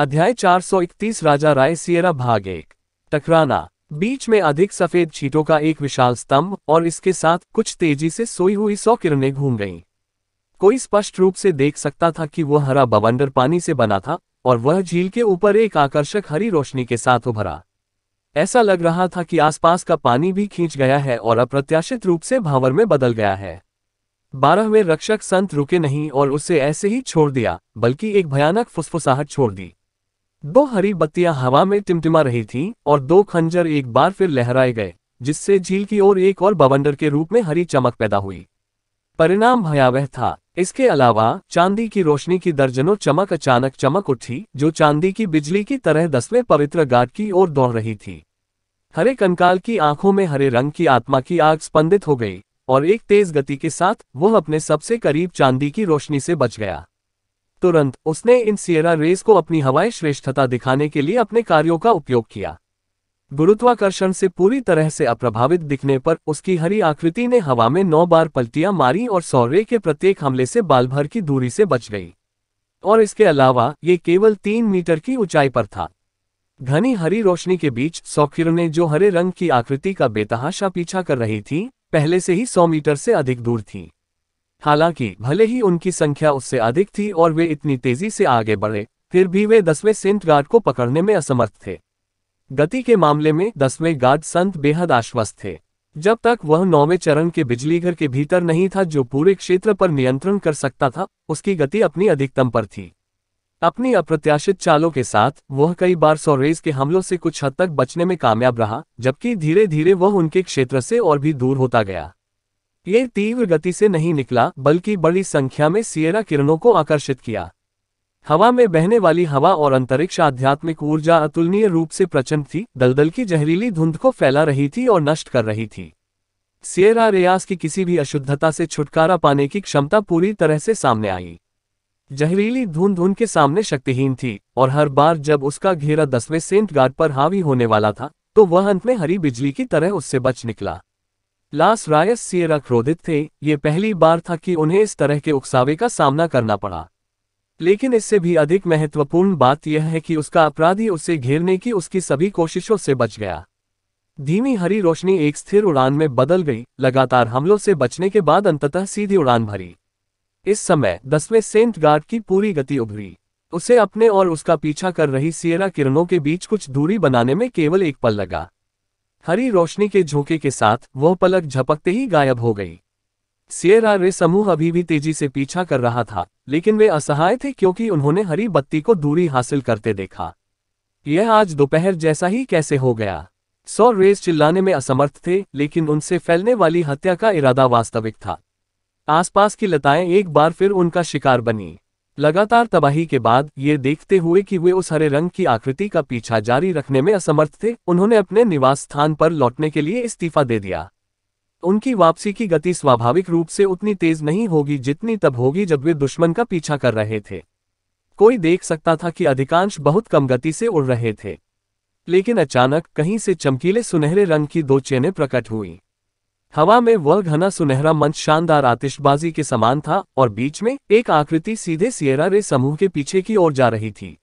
अध्याय 431 राजा राय सियरा भाग एक टकराना बीच में अधिक सफेद छीटों का एक विशाल स्तंभ और इसके साथ कुछ तेजी से सोई हुई सौ किरणें घूम गईं। कोई स्पष्ट रूप से देख सकता था कि वह हरा बवंडर पानी से बना था और वह झील के ऊपर एक आकर्षक हरी रोशनी के साथ उभरा ऐसा लग रहा था कि आसपास का पानी भी खींच गया है और अप्रत्याशित रूप से भावर में बदल गया है बारहवें रक्षक संत रुके नहीं और उसे ऐसे ही छोड़ दिया बल्कि एक भयानक फुसफुसाहट छोड़ दी दो हरी बत्तियां हवा में टिमटिमा रही थीं और दो खंजर एक बार फिर लहराए गए जिससे झील की ओर एक और बवंडर के रूप में हरी चमक पैदा हुई परिणाम भयावह था इसके अलावा चांदी की रोशनी की दर्जनों चमक अचानक चमक उठी जो चांदी की बिजली की तरह दसवें पवित्र गाट की ओर दौड़ रही थी हरे कंकाल की आंखों में हरे रंग की आत्मा की आग स्पंदित हो गई और एक तेज गति के साथ वह अपने सबसे करीब चांदी की रोशनी से बच गया तुरंत उसने इन सियरा रेस को अपनी हवाई श्रेष्ठता दिखाने के लिए अपने कार्यों का उपयोग किया गुरुत्वाकर्षण से पूरी तरह से अप्रभावित दिखने पर उसकी हरी आकृति ने हवा में नौ बार पलटियां मारी और सौर्य के प्रत्येक हमले से बाल भर की दूरी से बच गई और इसके अलावा ये केवल तीन मीटर की ऊंचाई पर था घनी हरी रोशनी के बीच सौखिर ने जो हरे रंग की आकृति का बेतहाशा पीछा कर रही थी पहले से ही सौ मीटर से अधिक दूर थी हालांकि भले ही उनकी संख्या उससे अधिक थी और वे इतनी तेजी से आगे बढ़े फिर भी वे दसवें सेंट गार्ड को पकड़ने में असमर्थ थे गति के मामले में दसवें गार्ड संत बेहद आश्वस्त थे जब तक वह नौवें चरण के बिजलीघर के भीतर नहीं था जो पूरे क्षेत्र पर नियंत्रण कर सकता था उसकी गति अपनी अधिकतम पर थी अपनी अप्रत्याशित चालों के साथ वह कई बार सौरेज के हमलों से कुछ हद तक बचने में कामयाब रहा जबकि धीरे धीरे वह उनके क्षेत्र से और भी दूर होता गया ये तीव्र गति से नहीं निकला बल्कि बड़ी संख्या में सियरा किरणों को आकर्षित किया हवा में बहने वाली हवा और अंतरिक्ष आध्यात्मिक ऊर्जा अतुलनीय रूप से प्रचंड थी दलदल की जहरीली धुंध को फैला रही थी और नष्ट कर रही थी सियरा रियास की किसी भी अशुद्धता से छुटकारा पाने की क्षमता पूरी तरह से सामने आई जहरीली धुंध उनके सामने शक्तिहीन थी और हर बार जब उसका घेरा दसवें सेंट गार्ड पर हावी होने वाला था तो वह अंत में हरी बिजली की तरह उससे बच निकला लास रायस सियरा क्रोधित थे ये पहली बार था कि उन्हें इस तरह के उकसावे का सामना करना पड़ा लेकिन इससे भी अधिक महत्वपूर्ण बात यह है कि उसका अपराधी उसे घेरने की उसकी सभी कोशिशों से बच गया धीमी हरी रोशनी एक स्थिर उड़ान में बदल गई लगातार हमलों से बचने के बाद अंततः सीधी उड़ान भरी इस समय दसवें सेंट गार्ड की पूरी गति उभरी उसे अपने और उसका पीछा कर रही सियरा किरणों के बीच कुछ दूरी बनाने में केवल एक पल लगा हरी रोशनी के झोंके के साथ वह पलक झपकते ही गायब हो गई सियरा रे समूह अभी भी तेजी से पीछा कर रहा था लेकिन वे असहाय थे क्योंकि उन्होंने हरी बत्ती को दूरी हासिल करते देखा यह आज दोपहर जैसा ही कैसे हो गया सौ रेस चिल्लाने में असमर्थ थे लेकिन उनसे फैलने वाली हत्या का इरादा वास्तविक था आसपास की लताएं एक बार फिर उनका शिकार बनी लगातार तबाही के बाद ये देखते हुए कि वे उस हरे रंग की आकृति का पीछा जारी रखने में असमर्थ थे उन्होंने अपने निवास स्थान पर लौटने के लिए इस्तीफा दे दिया उनकी वापसी की गति स्वाभाविक रूप से उतनी तेज नहीं होगी जितनी तब होगी जब वे दुश्मन का पीछा कर रहे थे कोई देख सकता था कि अधिकांश बहुत कम गति से उड़ रहे थे लेकिन अचानक कहीं से चमकीले सुनहरे रंग की दो चेने प्रकट हुई हवा में वह घना सुनहरा मंच शानदार आतिशबाजी के समान था और बीच में एक आकृति सीधे सियरा रे समूह के पीछे की ओर जा रही थी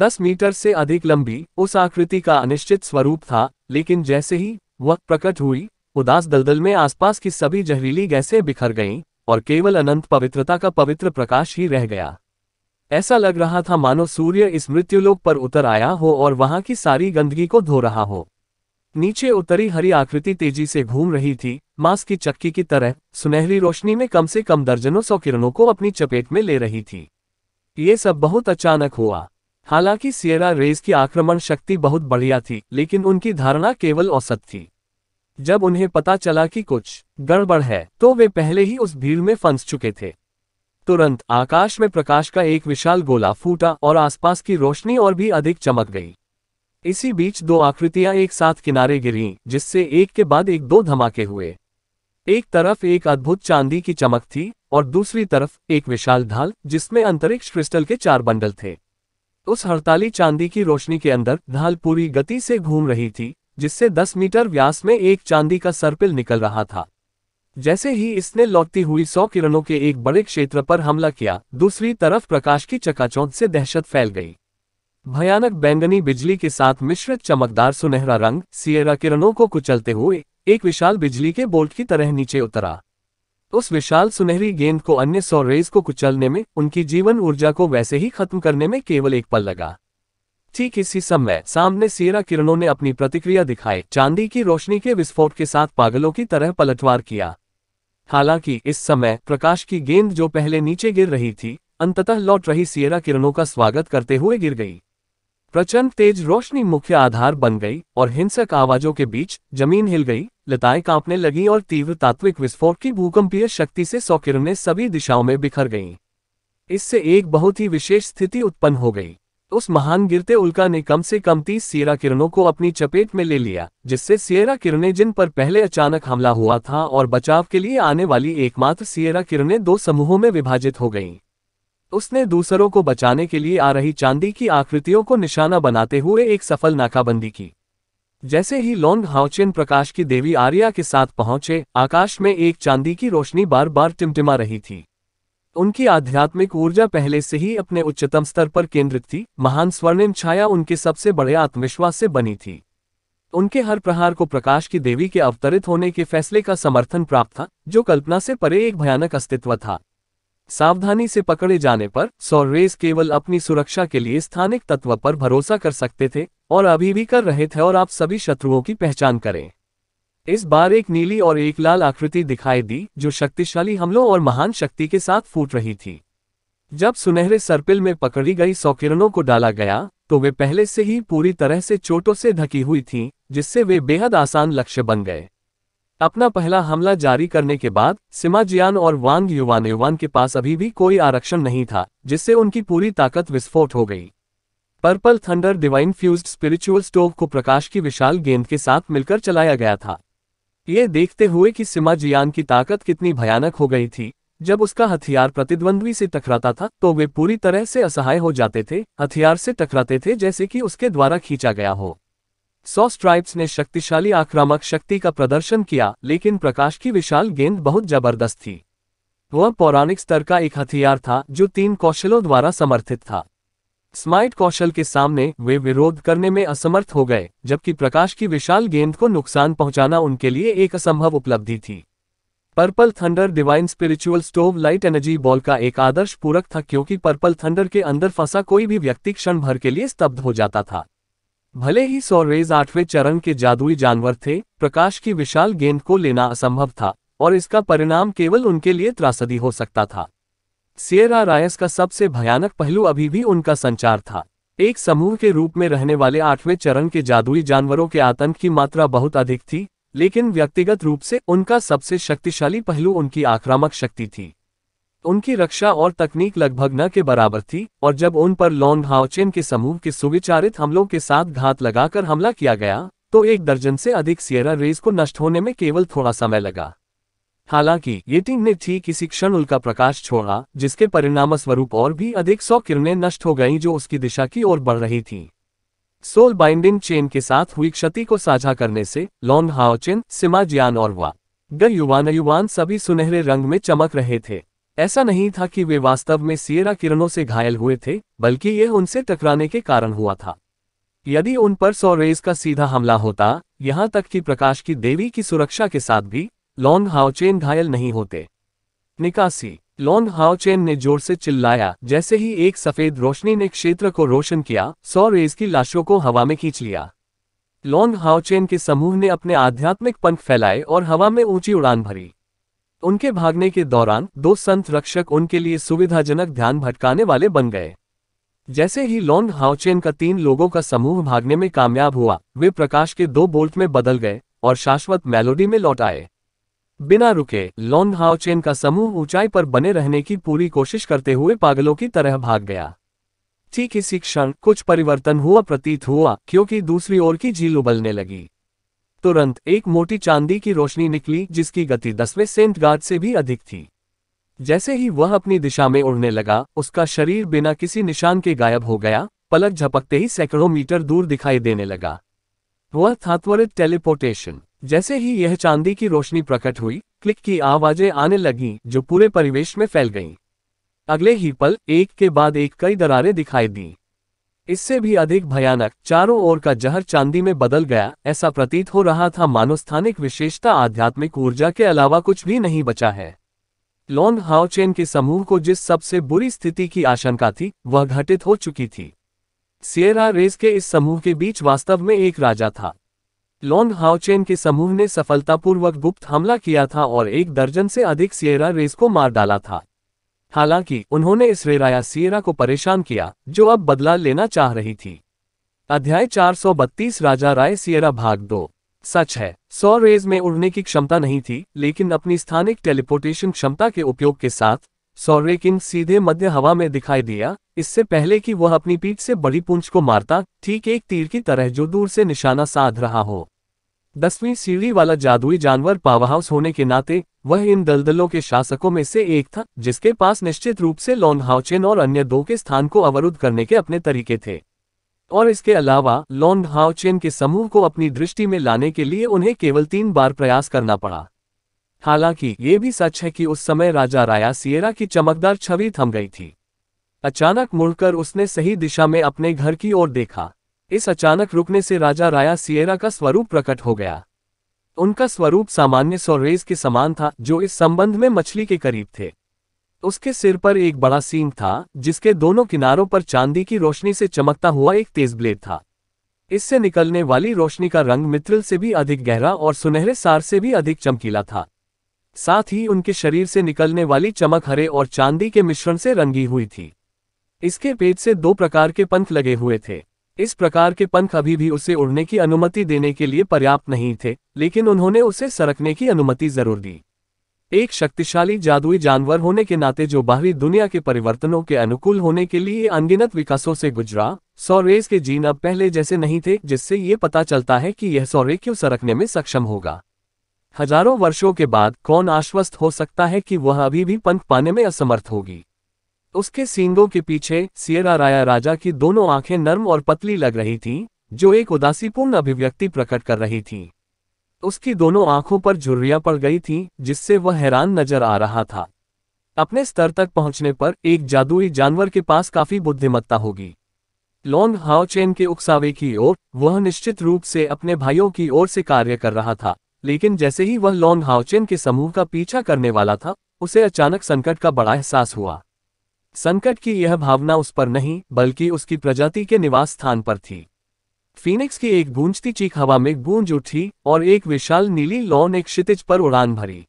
दस मीटर से अधिक लंबी उस आकृति का अनिश्चित स्वरूप था लेकिन जैसे ही वह प्रकट हुई उदास दलदल में आसपास की सभी जहरीली गैसें बिखर गईं और केवल अनंत पवित्रता का पवित्र प्रकाश ही रह गया ऐसा लग रहा था मानो सूर्य इस मृत्युलोक पर उतर आया हो और वहां की सारी गंदगी को धो रहा हो नीचे उतरी हरी आकृति तेजी से घूम रही थी मांस की चक्की की तरह सुनहरी रोशनी में कम से कम दर्जनों सौ किरणों को अपनी चपेट में ले रही थी ये सब बहुत अचानक हुआ हालांकि सियरा रेज की आक्रमण शक्ति बहुत बढ़िया थी लेकिन उनकी धारणा केवल औसत थी जब उन्हें पता चला कि कुछ गड़बड़ है तो वे पहले ही उस भीड़ में फंस चुके थे तुरंत आकाश में प्रकाश का एक विशाल गोला फूटा और आसपास की रोशनी और भी अधिक चमक गई इसी बीच दो आकृतियां एक साथ किनारे गिरीं जिससे एक के बाद एक दो धमाके हुए एक तरफ एक अद्भुत चांदी की चमक थी और दूसरी तरफ एक विशाल ढाल जिसमें अंतरिक्ष क्रिस्टल के चार बंडल थे उस हड़ताली चांदी की रोशनी के अंदर ढाल पूरी गति से घूम रही थी जिससे दस मीटर व्यास में एक चांदी का सर्पिल निकल रहा था जैसे ही इसने लौटती हुई सौ किरणों के एक बड़े क्षेत्र पर हमला किया दूसरी तरफ प्रकाश की चकाचौंध से दहशत फैल गई भयानक बैंगनी बिजली के साथ मिश्रित चमकदार सुनहरा रंग सियरा किरणों को कुचलते हुए एक विशाल बिजली के बोल्ट की तरह नीचे उतरा उस विशाल सुनहरी गेंद को अन्य सौ रेज को कुचलने में उनकी जीवन ऊर्जा को वैसे ही खत्म करने में केवल एक पल लगा ठीक इसी समय सामने सियरा किरणों ने अपनी प्रतिक्रिया दिखाई चांदी की रोशनी के विस्फोट के साथ पागलों की तरह पलटवार किया हालांकि इस समय प्रकाश की गेंद जो पहले नीचे गिर रही थी अंततः लौट रही सियरा किरणों का स्वागत करते हुए गिर गई प्रचंड तेज रोशनी मुख्य आधार बन गई और हिंसक आवाजों के बीच जमीन हिल गई लताएं कांपने लगी और तीव्र तात्विक विस्फोट की भूकंपीय शक्ति से सौ किरणें सभी दिशाओं में बिखर गईं। इससे एक बहुत ही विशेष स्थिति उत्पन्न हो गई उस महान गिरते उल्का ने कम से कम तीस सियरा किरणों को अपनी चपेट में ले लिया जिससे सियरा किरणें जिन पर पहले अचानक हमला हुआ था और बचाव के लिए आने वाली एकमात्र सियरा किरणें दो समूहों में विभाजित हो गईं उसने दूसरों को बचाने के लिए आ रही चांदी की आकृतियों को निशाना बनाते हुए एक सफल नाकाबंदी की जैसे ही लोंग हाउचिन प्रकाश की देवी आर्या के साथ पहुंचे आकाश में एक चांदी की रोशनी बार बार टिमटिमा रही थी उनकी आध्यात्मिक ऊर्जा पहले से ही अपने उच्चतम स्तर पर केंद्रित थी महान स्वर्णिम छाया उनके सबसे बड़े आत्मविश्वास से बनी थी उनके हर प्रहार को प्रकाश की देवी के अवतरित होने के फैसले का समर्थन प्राप्त था जो कल्पना से परे एक भयानक अस्तित्व था सावधानी से पकड़े जाने पर सौरेस केवल अपनी सुरक्षा के लिए स्थानिक तत्व पर भरोसा कर सकते थे और अभी भी कर रहे थे और आप सभी शत्रुओं की पहचान करें इस बार एक नीली और एक लाल आकृति दिखाई दी जो शक्तिशाली हमलों और महान शक्ति के साथ फूट रही थी जब सुनहरे सर्पिल में पकड़ी गई सौ किरणों को डाला गया तो वे पहले से ही पूरी तरह से चोटों से ढकी हुई थीं, जिससे वे बेहद आसान लक्ष्य बन गए अपना पहला हमला जारी करने के बाद सिमा जियान और वांग युवान युवान के पास अभी भी कोई आरक्षण नहीं था जिससे उनकी पूरी ताकत विस्फोट हो गई purple thunder divine fused spiritual stove को प्रकाश की विशाल गेंद के साथ मिलकर चलाया गया था ये देखते हुए कि सिमाजियान की ताकत कितनी भयानक हो गई थी जब उसका हथियार प्रतिद्वंद्वी से टकराता था तो वे पूरी तरह से असहाय हो जाते थे हथियार से टकराते थे जैसे कि उसके द्वारा खींचा गया हो सौ स्ट्राइप्स ने शक्तिशाली आक्रामक शक्ति का प्रदर्शन किया लेकिन प्रकाश की विशाल गेंद बहुत जबरदस्त थी वह पौराणिक स्तर का एक हथियार था जो तीन कौशलों द्वारा समर्थित था स्माइट कौशल के सामने वे विरोध करने में असमर्थ हो गए जबकि प्रकाश की विशाल गेंद को नुकसान पहुंचाना उनके लिए एक असंभव उपलब्धि थी purple thunder divine spiritual stove light energy ball का एक आदर्श पूरक था क्योंकि पर्पल थंडर के अंदर फंसा कोई भी व्यक्ति क्षण भर के लिए स्तब्ध हो जाता था भले ही सौरवेज आठवें चरण के जादुई जानवर थे प्रकाश की विशाल गेंद को लेना असंभव था और इसका परिणाम केवल उनके लिए त्रासदी हो सकता था सियरा रायस का सबसे भयानक पहलू अभी भी उनका संचार था एक समूह के रूप में रहने वाले आठवें चरण के जादुई जानवरों के आतंक की मात्रा बहुत अधिक थी लेकिन व्यक्तिगत रूप से उनका सबसे शक्तिशाली पहलू उनकी आक्रामक शक्ति थी उनकी रक्षा और तकनीक लगभग न के बराबर थी और जब उन पर लॉन्ग हाउचेन के समूह के सुविचारित हमलों के साथ घात लगाकर हमला किया गया तो एक दर्जन से अधिक सियरा रेस को नष्ट होने में केवल थोड़ा समय लगा हालांकि ये टीम ने ठीक इसी क्षण उल्का प्रकाश छोड़ा जिसके परिणाम स्वरूप और भी अधिक सौ किरणें नष्ट हो गईं जो उसकी दिशा की ओर बढ़ रही थीं। सोल बाइंडिंग चेन के साथ हुई क्षति को साझा करने से लॉन्ग हाओचेन सिमा जियान और वा ग युवान युवान सभी सुनहरे रंग में चमक रहे थे ऐसा नहीं था कि वे वास्तव में सियरा किरणों से घायल हुए थे बल्कि यह उनसे टकराने के कारण हुआ था यदि उन पर सौरेज का सीधा हमला होता यहां तक कि प्रकाश की देवी की सुरक्षा के साथ भी लॉन्ग हाउचेन घायल नहीं होते निकासी लॉन्ग हाउचेन ने जोर से चिल्लाया जैसे ही एक सफेद रोशनी ने क्षेत्र को रोशन किया सौरेज की लाशों को हवा में खींच लिया लॉन्ग हाउचेन के समूह ने अपने आध्यात्मिक पंख फैलाए और हवा में ऊंची उड़ान भरी उनके भागने के दौरान दो संत रक्षक उनके लिए सुविधाजनक ध्यान भटकाने वाले बन गए जैसे ही लॉन्ग हाउचेन का तीन लोगों का समूह भागने में कामयाब हुआ वे प्रकाश के दो बोल्ट में बदल गए और शाश्वत मेलोडी में लौट आए बिना रुके लॉन्ग हाउचेन का समूह ऊंचाई पर बने रहने की पूरी कोशिश करते हुए पागलों की तरह भाग गया ठीक इसी क्षण कुछ परिवर्तन हुआ प्रतीत हुआ क्योंकि दूसरी ओर की झील उबलने लगी तुरंत एक मोटी चांदी की रोशनी निकली जिसकी गति दसवें सेंट गार्ड से भी अधिक थी जैसे ही वह अपनी दिशा में उड़ने लगा उसका शरीर बिना किसी निशान के गायब हो गया पलक झपकते ही सैकड़ों मीटर दूर दिखाई देने लगा वह था त्वरित टेलीपोर्टेशन जैसे ही यह चांदी की रोशनी प्रकट हुई क्लिक की आवाजें आने लगीं जो पूरे परिवेश में फैल गईं। अगले ही पल एक के बाद एक कई दरारें दिखाई दीं इससे भी अधिक भयानक चारों ओर का जहर चांदी में बदल गया ऐसा प्रतीत हो रहा था मानो स्थानिक विशेषता आध्यात्मिक ऊर्जा के अलावा कुछ भी नहीं बचा है लॉन्ग हाउचेन के समूह को जिस सबसे बुरी स्थिति की आशंका थी वह घटित हो चुकी थी सियरा रेस के इस समूह के बीच वास्तव में एक राजा था लॉन्ग हाउचेन के समूह ने सफलतापूर्वक गुप्त हमला किया था और एक दर्जन से अधिक सियरा रेस को मार डाला था हालांकि उन्होंने इस रेराया सिएरा को परेशान किया जो अब बदला लेना चाह रही थी अध्याय 432 राजा राय सियरा भाग दो सच है सौ रेज में उड़ने की क्षमता नहीं थी लेकिन अपनी स्थानिक टेलीपोर्टेशन क्षमता के उपयोग के साथ सौर्य किंग सीधे मध्य हवा में दिखाई दिया इससे पहले कि वह अपनी पीठ से बड़ी पूंछ को मारता ठीक एक तीर की तरह जो दूर से निशाना साध रहा हो दसवीं सीढ़ी वाला जादुई जानवर पावरहाउस होने के नाते वह इन दलदलों के शासकों में से एक था जिसके पास निश्चित रूप से लॉन हाउचेन और अन्य दो के स्थान को अवरुद्ध करने के अपने तरीके थे और इसके अलावा लॉन हाउचेन के समूह को अपनी दृष्टि में लाने के लिए उन्हें केवल तीन बार प्रयास करना पड़ा हालांकि ये भी सच है कि उस समय राजा राया सियरा की चमकदार छवि थम गई थी अचानक मुड़कर उसने सही दिशा में अपने घर की ओर देखा इस अचानक रुकने से राजा राया सियेरा का स्वरूप प्रकट हो गया उनका स्वरूप सामान्य सौरेज के समान था जो इस संबंध में मछली के करीब थे उसके सिर पर एक बड़ा सींग था जिसके दोनों किनारों पर चांदी की रोशनी से चमकता हुआ एक तेज ब्लेड था इससे निकलने वाली रोशनी का रंग मित्रल से भी अधिक गहरा और सुनहरे सार से भी अधिक चमकीला था साथ ही उनके शरीर से निकलने वाली चमक हरे और चांदी के मिश्रण से रंगी हुई थी इसके पेट से दो प्रकार के पंख लगे हुए थे इस प्रकार के पंख अभी भी उसे उड़ने की अनुमति देने के लिए पर्याप्त नहीं थे लेकिन उन्होंने उसे सरकने की अनुमति जरूर दी एक शक्तिशाली जादुई जानवर होने के नाते जो बाहरी दुनिया के परिवर्तनों के अनुकूल होने के लिए अनगिनत विकासों से गुजरा सौरेज के जीन अब पहले जैसे नहीं थे जिससे ये पता चलता है कि यह सौर्य क्यों सरकने में सक्षम होगा हजारों वर्षों के बाद कौन आश्वस्त हो सकता है कि वह अभी भी पंख पाने में असमर्थ होगी उसके सींगों के पीछे सियरा राया राजा की दोनों आंखें नर्म और पतली लग रही थीं, जो एक उदासीपूर्ण अभिव्यक्ति प्रकट कर रही थीं। उसकी दोनों आंखों पर झुर्रियां पड़ गई थीं, जिससे वह हैरान नजर आ रहा था अपने स्तर तक पहुंचने पर एक जादुई जानवर के पास काफी बुद्धिमत्ता होगी लॉन्ग हाओचेन के उकसावे की ओर वह निश्चित रूप से अपने भाइयों की ओर से कार्य कर रहा था लेकिन जैसे ही वह लॉन्ग हाओचेन के समूह का पीछा करने वाला था उसे अचानक संकट का बड़ा एहसास हुआ संकट की यह भावना उस पर नहीं बल्कि उसकी प्रजाति के निवास स्थान पर थी फीनिक्स की एक गूंजती चीख हवा में गूंज उठी और एक विशाल नीली लॉन एक क्षितिज पर उड़ान भरी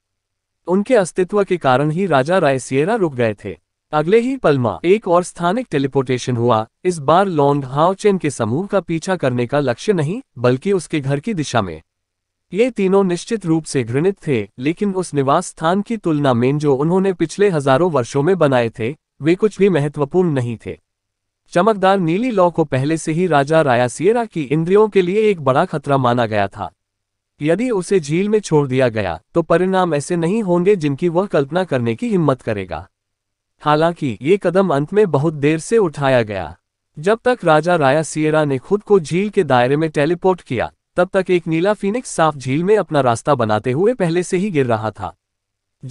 उनके अस्तित्व के कारण ही राजा रायसियरा रुक गए थे अगले ही पलमा एक और स्थानिक टेलीपोर्टेशन हुआ इस बार लॉन्ग हाउचेन के समूह का पीछा करने का लक्ष्य नहीं बल्कि उसके घर की दिशा में ये तीनों निश्चित रूप से घृणित थे लेकिन उस निवास स्थान की तुलना में जो उन्होंने पिछले हजारों वर्षों में बनाए थे वे कुछ भी महत्वपूर्ण नहीं थे चमकदार नीली लौ को पहले से ही राजा सियरा की इंद्रियों के लिए एक बड़ा खतरा माना गया था यदि उसे झील में छोड़ दिया गया तो परिणाम ऐसे नहीं होंगे जिनकी वह कल्पना करने की हिम्मत करेगा हालांकि ये कदम अंत में बहुत देर से उठाया गया जब तक राजा राया सियरा ने खुद को झील के दायरे में टेलीपोर्ट किया तब तक एक नीला फिनिक्स साफ झील में अपना रास्ता बनाते हुए पहले से ही गिर रहा था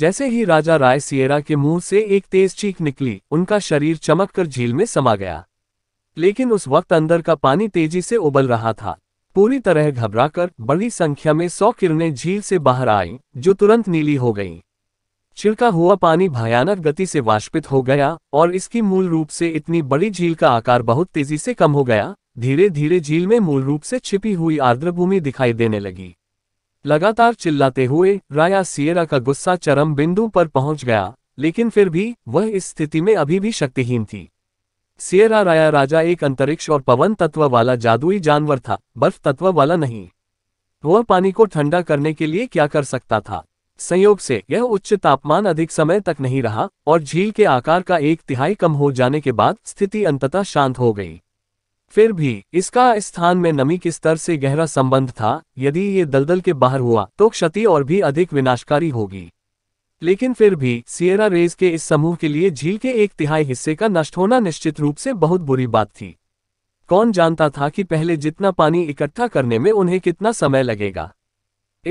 जैसे ही राजा राय सियेरा के मुंह से एक तेज चीख निकली उनका शरीर चमक कर झील में समा गया लेकिन उस वक्त अंदर का पानी तेजी से उबल रहा था पूरी तरह घबराकर बड़ी संख्या में सौ किरणें झील से बाहर आईं, जो तुरंत नीली हो गईं। छिड़का हुआ पानी भयानक गति से वाष्पित हो गया और इसकी मूल रूप से इतनी बड़ी झील का आकार बहुत तेजी से कम हो गया धीरे धीरे झील में मूल रूप से छिपी हुई आर्द्रभूमि दिखाई देने लगी लगातार चिल्लाते हुए राया सियरा का गुस्सा चरम बिंदु पर पहुंच गया लेकिन फिर भी वह इस स्थिति में अभी भी शक्तिहीन थी सियरा राया राजा एक अंतरिक्ष और पवन तत्व वाला जादुई जानवर था बर्फ तत्व वाला नहीं वह पानी को ठंडा करने के लिए क्या कर सकता था संयोग से यह उच्च तापमान अधिक समय तक नहीं रहा और झील के आकार का एक तिहाई कम हो जाने के बाद स्थिति अंततः शांत हो गई फिर भी इसका स्थान में नमी के स्तर से गहरा संबंध था यदि ये दलदल के बाहर हुआ तो क्षति और भी अधिक विनाशकारी होगी लेकिन फिर भी सियरा रेज के इस समूह के लिए झील के एक तिहाई हिस्से का नष्ट होना निश्चित रूप से बहुत बुरी बात थी कौन जानता था कि पहले जितना पानी इकट्ठा करने में उन्हें कितना समय लगेगा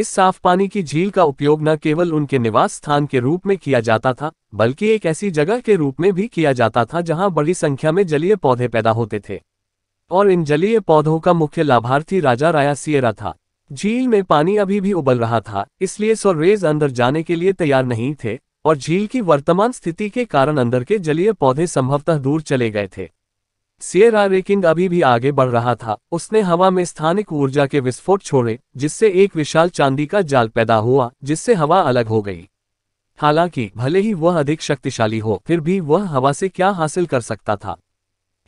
इस साफ पानी की झील का उपयोग न केवल उनके निवास स्थान के रूप में किया जाता था बल्कि एक ऐसी जगह के रूप में भी किया जाता था जहां बड़ी संख्या में जलीय पौधे पैदा होते थे और इन जलीय पौधों का मुख्य लाभार्थी राजा राया सियरा था झील में पानी अभी भी उबल रहा था इसलिए सोरेज अंदर जाने के लिए तैयार नहीं थे और झील की वर्तमान स्थिति के कारण अंदर के जलीय पौधे संभवतः दूर चले गए थे सियरा रेकिंग अभी भी आगे बढ़ रहा था उसने हवा में स्थानिक ऊर्जा के विस्फोट छोड़े जिससे एक विशाल चांदी का जाल पैदा हुआ जिससे हवा अलग हो गई हालांकि भले ही वह अधिक शक्तिशाली हो फिर भी वह हवा से क्या हासिल कर सकता था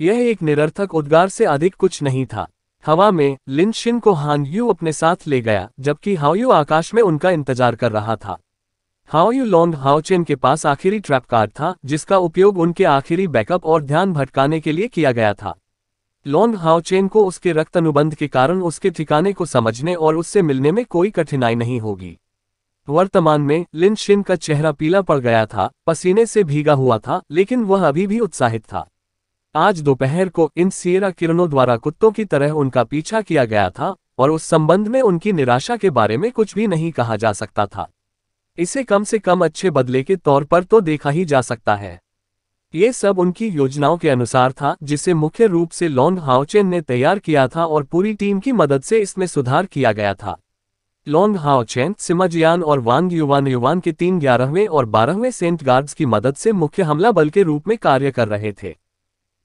यह एक निरर्थक उद्गार से अधिक कुछ नहीं था हवा में लिनशिन को हानयू अपने साथ ले गया जबकि हाउयू आकाश में उनका इंतजार कर रहा था हाउयू लॉन्ग हाउचेन के पास आखिरी ट्रैप कार्ड था जिसका उपयोग उनके आखिरी बैकअप और ध्यान भटकाने के लिए किया गया था लॉन्ग हाउचेन को उसके रक्त अनुबंध के कारण उसके ठिकाने को समझने और उससे मिलने में कोई कठिनाई नहीं होगी वर्तमान में लिन शिन का चेहरा पीला पड़ गया था पसीने से भीगा हुआ था लेकिन वह अभी भी उत्साहित था आज दोपहर को इन सियरा किरणों द्वारा कुत्तों की तरह उनका पीछा किया गया था और उस संबंध में उनकी निराशा के बारे में कुछ भी नहीं कहा जा सकता था इसे कम से कम अच्छे बदले के तौर पर तो देखा ही जा सकता है ये सब उनकी योजनाओं के अनुसार था जिसे मुख्य रूप से लॉन्ग हाउचेन ने तैयार किया था और पूरी टीम की मदद से इसमें सुधार किया गया था लॉन्ग हाउचेन सिमजियान और वांग युवान युवान के तीन ग्यारहवें और बारहवें सेंट गार्ड्स की मदद से मुख्य हमला बल के रूप में कार्य कर रहे थे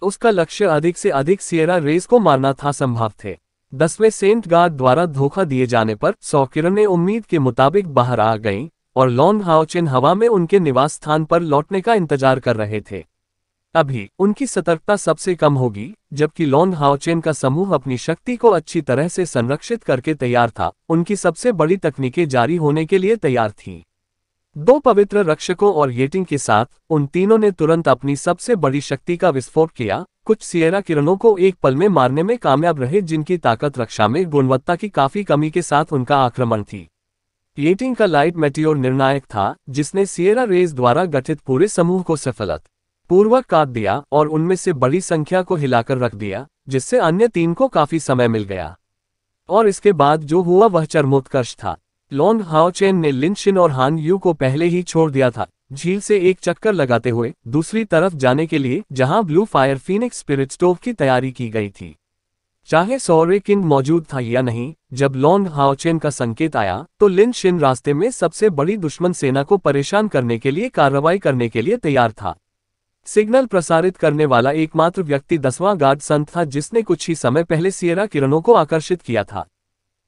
तो उसका लक्ष्य अधिक से अधिक सियरा रेस को मारना था संभव थे दसवें सेंट गार्ड द्वारा धोखा दिए जाने पर सौ किरणें उम्मीद के मुताबिक बाहर आ गईं और लॉन्ग हाउचिन हवा में उनके निवास स्थान पर लौटने का इंतजार कर रहे थे अभी उनकी सतर्कता सबसे कम होगी जबकि लॉन्ग हाउचेन का समूह अपनी शक्ति को अच्छी तरह से संरक्षित करके तैयार था उनकी सबसे बड़ी तकनीकें जारी होने के लिए तैयार थीं दो पवित्र रक्षकों और येटिंग के साथ उन तीनों ने तुरंत अपनी सबसे बड़ी शक्ति का विस्फोट किया कुछ सियरा किरणों को एक पल में मारने में कामयाब रहे जिनकी ताकत रक्षा में गुणवत्ता की काफी कमी के साथ उनका आक्रमण थी येटिंग का लाइट मेटियोर निर्णायक था जिसने सियरा रेस द्वारा गठित पूरे समूह को सफलत पूर्वक काट दिया और उनमें से बड़ी संख्या को हिलाकर रख दिया जिससे अन्य तीन को काफी समय मिल गया और इसके बाद जो हुआ वह चरमोत्कर्ष था लॉन्ग हाओ ने लिनशिन और हान यू को पहले ही छोड़ दिया था झील से एक चक्कर लगाते हुए दूसरी तरफ जाने के लिए जहां blue fire phoenix spirit stove की तैयारी की गई थी चाहे सौर्य किंग मौजूद था या नहीं जब लॉन्ग हाओचेन का संकेत आया तो लिन शिन रास्ते में सबसे बड़ी दुश्मन सेना को परेशान करने के लिए कार्रवाई करने के लिए तैयार था सिग्नल प्रसारित करने वाला एकमात्र व्यक्ति दसवां गार्ड संत था जिसने कुछ ही समय पहले सियरा किरणों को आकर्षित किया था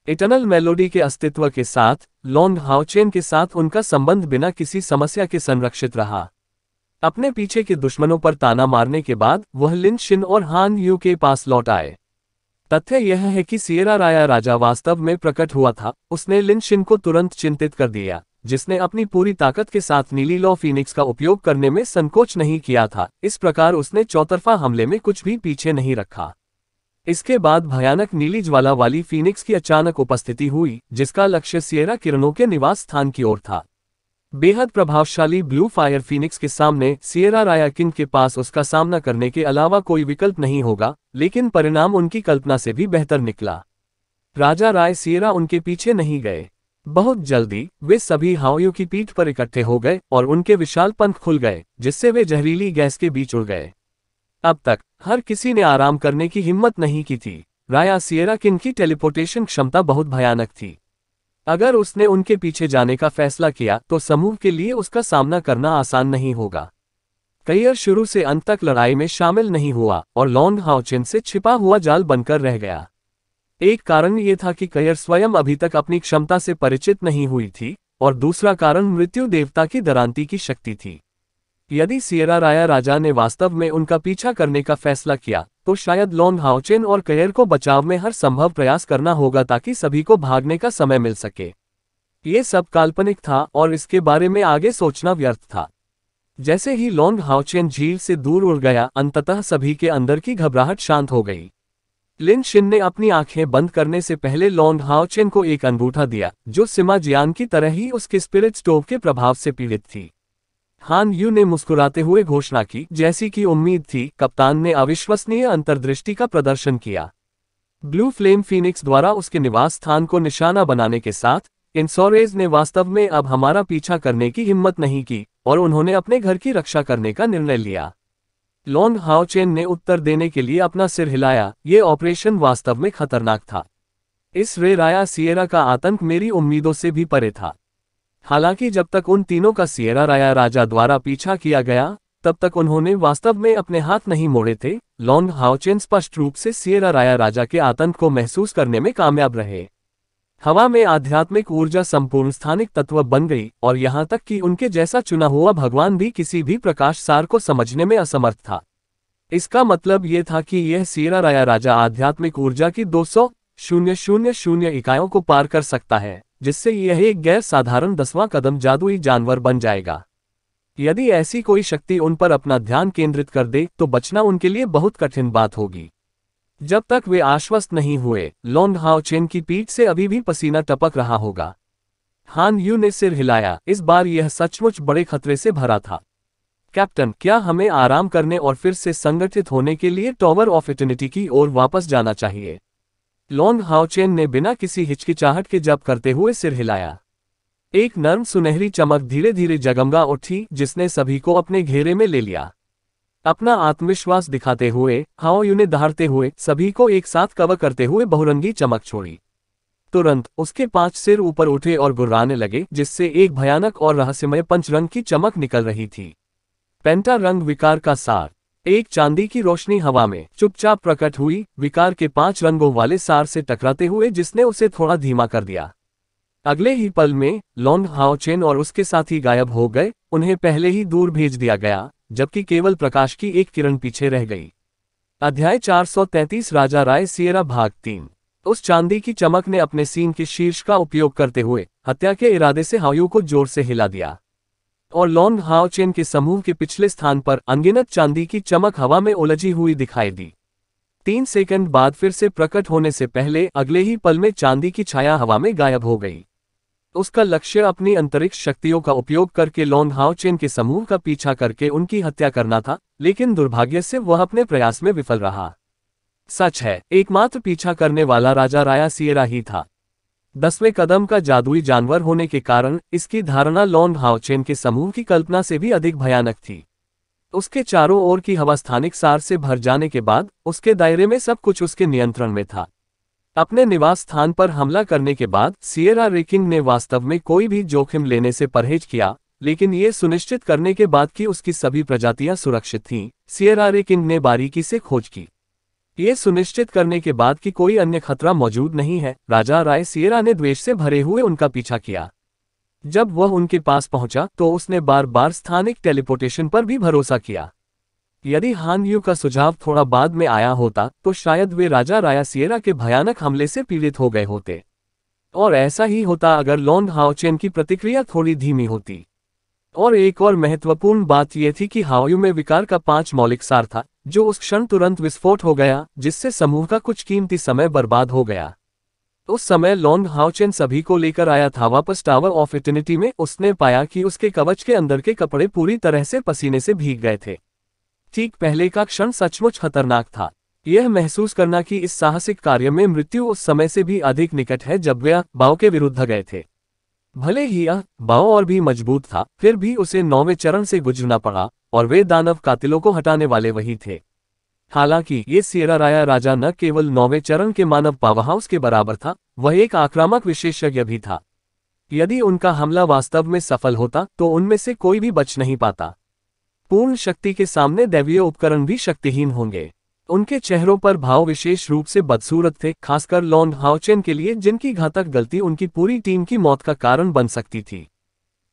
इटर्नल मेलोडी के अस्तित्व के साथ लॉन्ग हाउचेन के साथ उनका संबंध बिना किसी समस्या के संरक्षित रहा अपने पीछे के दुश्मनों पर ताना मारने के बाद वह लिन शिन और हान यू के पास लौट आए तथ्य यह है कि सियरा राया राजा वास्तव में प्रकट हुआ था उसने लिन शिन को तुरंत चिंतित कर दिया जिसने अपनी पूरी ताकत के साथ नीली लॉ फिनिक्स का उपयोग करने में संकोच नहीं किया था इस प्रकार उसने चौतरफा हमले में कुछ भी पीछे नहीं रखा इसके बाद भयानक नीली ज्वाला वाली फीनिक्स की अचानक उपस्थिति हुई जिसका लक्ष्य सियरा किरणों के निवास स्थान की ओर था बेहद प्रभावशाली ब्लू फायर फीनिक्स के सामने सियरा रायाकिन के पास उसका सामना करने के अलावा कोई विकल्प नहीं होगा लेकिन परिणाम उनकी कल्पना से भी बेहतर निकला राजा राय सियरा उनके पीछे नहीं गए बहुत जल्दी वे सभी हावयों की पीठ पर इकट्ठे हो गए और उनके विशाल पंख खुल गए जिससे वे जहरीली गैस के बीच उड़ गए अब तक हर किसी ने आराम करने की हिम्मत नहीं की थी राया सियरा किन की टेलीपोर्टेशन क्षमता बहुत भयानक थी अगर उसने उनके पीछे जाने का फैसला किया तो समूह के लिए उसका सामना करना आसान नहीं होगा कैयर शुरू से अंत तक लड़ाई में शामिल नहीं हुआ और लॉन्ग हाउचिन से छिपा हुआ जाल बनकर रह गया एक कारण ये था कि कैयर स्वयं अभी तक अपनी क्षमता से परिचित नहीं हुई थी और दूसरा कारण मृत्यु देवता की दरांती की शक्ति थी यदि सियरा राया राजा ने वास्तव में उनका पीछा करने का फैसला किया तो शायद लॉन्ग हाउचेन और कयर को बचाव में हर संभव प्रयास करना होगा ताकि सभी को भागने का समय मिल सके ये सब काल्पनिक था और इसके बारे में आगे सोचना व्यर्थ था जैसे ही लॉन्ग हाउचेन झील से दूर उड़ गया अंततः सभी के अंदर की घबराहट शांत हो गई लिन शिन ने अपनी आंखें बंद करने से पहले लॉन्ग हाउचेन को एक अंगूठा दिया जो सिमा जियान की तरह ही उसके स्पिरिट स्टोव के प्रभाव से पीड़ित थी हान यू ने मुस्कुराते हुए घोषणा की जैसी कि उम्मीद थी कप्तान ने अविश्वसनीय अंतर्दृष्टि का प्रदर्शन किया ब्लू फ्लेम फीनिक्स द्वारा उसके निवास स्थान को निशाना बनाने के साथ इंसोरेज ने वास्तव में अब हमारा पीछा करने की हिम्मत नहीं की और उन्होंने अपने घर की रक्षा करने का निर्णय लिया लॉन्ग हाउचेन ने उत्तर देने के लिए अपना सिर हिलाया ये ऑपरेशन वास्तव में खतरनाक था इस राया सियरा का आतंक मेरी उम्मीदों से भी परे था हालांकि जब तक उन तीनों का सियरा राया राजा द्वारा पीछा किया गया तब तक उन्होंने वास्तव में अपने हाथ नहीं मोड़े थे लॉन्ग हाउचेन स्पष्ट रूप से सियरा राया राजा के आतंक को महसूस करने में कामयाब रहे हवा में आध्यात्मिक ऊर्जा संपूर्ण स्थानिक तत्व बन गई और यहां तक कि उनके जैसा चुना हुआ भगवान भी किसी भी प्रकाश सार को समझने में असमर्थ था इसका मतलब ये था कि यह सियरा राया राजा आध्यात्मिक ऊर्जा की दो सौ शून्य शून्य शून्य इकाइयों को पार कर सकता है जिससे यह एक गैर साधारण दसवां कदम जादुई जानवर बन जाएगा यदि ऐसी कोई शक्ति उन पर अपना ध्यान केंद्रित कर दे तो बचना उनके लिए बहुत कठिन बात होगी जब तक वे आश्वस्त नहीं हुए लोंग हाओ चेन की पीठ से अभी भी पसीना टपक रहा होगा हान यू ने सिर हिलाया इस बार यह सचमुच बड़े खतरे से भरा था कैप्टन क्या हमें आराम करने और फिर से संगठित होने के लिए टॉवर ऑफ इटर्निटी की ओर वापस जाना चाहिए लॉन्ग हाउचेन ने बिना किसी हिचकिचाहट के जप करते हुए सिर हिलाया एक नर्म सुनहरी चमक धीरे धीरे जगमगा उठी जिसने सभी को अपने घेरे में ले लिया अपना आत्मविश्वास दिखाते हुए हाओयू ने दहाड़ते हुए सभी को एक साथ कवर करते हुए बहुरंगी चमक छोड़ी तुरंत उसके पांच सिर ऊपर उठे और गुर्राने लगे जिससे एक भयानक और रहस्यमय पंचरंग की चमक निकल रही थी पेंटा रंग विकार का सार एक चांदी की रोशनी हवा में चुपचाप प्रकट हुई विकार के पांच रंगों वाले सार से टकराते हुए जिसने उसे थोड़ा धीमा कर दिया अगले ही पल में लॉन्ग हाओचेन और उसके ही गायब हो गए उन्हें पहले ही दूर भेज दिया गया जबकि केवल प्रकाश की एक किरण पीछे रह गई अध्याय 433 राजा राय सियरा भाग तीन उस चांदी की चमक ने अपने सीन के शीर्ष का उपयोग करते हुए हत्या के इरादे से हायू को जोर से हिला दिया और लॉन्ग हाव चेन के समूह के पिछले स्थान पर अंगिनत चांदी की चमक हवा में उलझी हुई दिखाई दी तीन सेकंड बाद फिर से प्रकट होने से पहले अगले ही पल में चांदी की छाया हवा में गायब हो गई उसका लक्ष्य अपनी अंतरिक्ष शक्तियों का उपयोग करके लॉन्ग हाव चेन के समूह का पीछा करके उनकी हत्या करना था लेकिन दुर्भाग्य से वह अपने प्रयास में विफल रहा सच है एकमात्र पीछा करने वाला राजा राया सियरा ही था दसवें कदम का जादुई जानवर होने के कारण इसकी धारणा लॉन हाउचेन के समूह की कल्पना से भी अधिक भयानक थी उसके चारों ओर की हवा स्थानिक सार से भर जाने के बाद उसके दायरे में सब कुछ उसके नियंत्रण में था अपने निवास स्थान पर हमला करने के बाद सियरा रेकिंग ने वास्तव में कोई भी जोखिम लेने से परहेज किया लेकिन ये सुनिश्चित करने के बाद कि उसकी सभी प्रजातियां सुरक्षित थीं, सियरा रेकिंग ने बारीकी से खोज की ये सुनिश्चित करने के बाद कि कोई अन्य खतरा मौजूद नहीं है राजा राय सियरा ने द्वेष से भरे हुए उनका पीछा किया जब वह उनके पास पहुंचा तो उसने बार बार स्थानिक टेलीपोर्टेशन पर भी भरोसा किया यदि हान यू का सुझाव थोड़ा बाद में आया होता तो शायद वे राजा राया सियरा के भयानक हमले से पीड़ित हो गए होते और ऐसा ही होता अगर लॉन्ग हाओचेन की प्रतिक्रिया थोड़ी धीमी होती और एक और महत्वपूर्ण बात यह थी कि हावयू में विकार का पांच मौलिक सार था जो उस क्षण तुरंत विस्फोट हो गया जिससे समूह का कुछ कीमती समय बर्बाद हो गया तो उस समय लॉन्ग हाउचेन सभी को लेकर आया था वापस टावर ऑफ इटिनिटी में उसने पाया कि उसके कवच के अंदर के कपड़े पूरी तरह से पसीने से भीग गए थे ठीक पहले का क्षण सचमुच खतरनाक था यह महसूस करना कि इस साहसिक कार्य में मृत्यु उस समय से भी अधिक निकट है जब वे बाव के विरुद्ध गए थे भले ही यह बाव और भी मजबूत था फिर भी उसे नौवें चरण से गुजरना पड़ा और वे दानव कातिलों को हटाने वाले वही थे हालांकि ये राया राजा न केवल नौवे चरण के मानव पावरहाउस के बराबर था वह एक आक्रामक विशेषज्ञ भी था यदि उनका हमला वास्तव में सफल होता तो उनमें से कोई भी बच नहीं पाता पूर्ण शक्ति के सामने दैवीय उपकरण भी शक्तिहीन होंगे उनके चेहरों पर भाव विशेष रूप से बदसूरत थे खासकर लॉन्ड हाउचेन के लिए जिनकी घातक गलती उनकी पूरी टीम की मौत का कारण बन सकती थी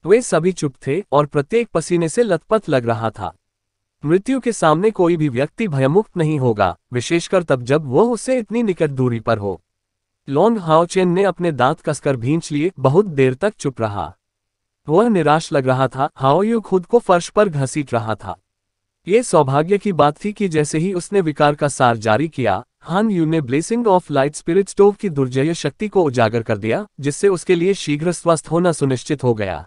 वे सभी चुप थे और प्रत्येक पसीने से लतपथ लग रहा था मृत्यु के सामने कोई भी व्यक्ति भयमुक्त नहीं होगा विशेषकर तब जब वह उससे इतनी निकट दूरी पर हो लॉन्ग हाओचेन ने अपने दांत कसकर भींच लिए बहुत देर तक चुप रहा वह निराश लग रहा था हाओयू खुद को फर्श पर घसीट रहा था ये सौभाग्य की बात थी कि जैसे ही उसने विकार का सार जारी किया हान यू ने blessing of light spirit stove की दुर्जय शक्ति को उजागर कर दिया जिससे उसके लिए शीघ्र स्वस्थ होना सुनिश्चित हो गया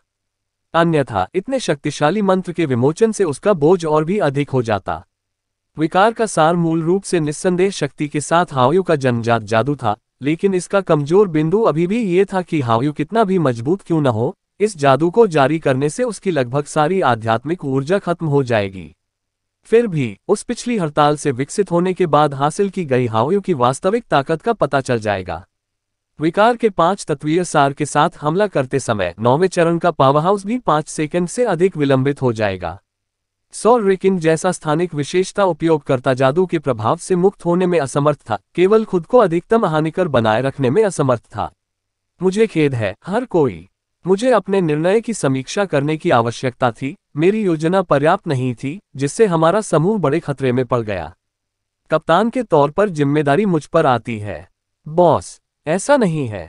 अन्यथा इतने शक्तिशाली मंत्र के विमोचन से उसका बोझ और भी अधिक हो जाता विकार का सार मूल रूप से निस्संदेह शक्ति के साथ हावयु का जन्मजात जादू था लेकिन इसका कमजोर बिंदु अभी भी ये था कि हावयु कितना भी मजबूत क्यों न हो इस जादू को जारी करने से उसकी लगभग सारी आध्यात्मिक ऊर्जा खत्म हो जाएगी फिर भी उस पिछली हड़ताल से विकसित होने के बाद हासिल की गई हावयु की वास्तविक ताकत का पता चल जाएगा विकार के पांच तत्वीय सार के साथ हमला करते समय नौवे चरण का पावरहाउस भी पांच सेकंड से अधिक विलंबित हो जाएगा सौर रेकिन जैसा स्थानिक विशेषता उपयोगकर्ता जादू के प्रभाव से मुक्त होने में असमर्थ था केवल खुद को अधिकतम हानिकर बनाए रखने में असमर्थ था मुझे खेद है हर कोई मुझे अपने निर्णय की समीक्षा करने की आवश्यकता थी मेरी योजना पर्याप्त नहीं थी जिससे हमारा समूह बड़े खतरे में पड़ गया कप्तान के तौर पर जिम्मेदारी मुझ पर आती है बॉस ऐसा नहीं है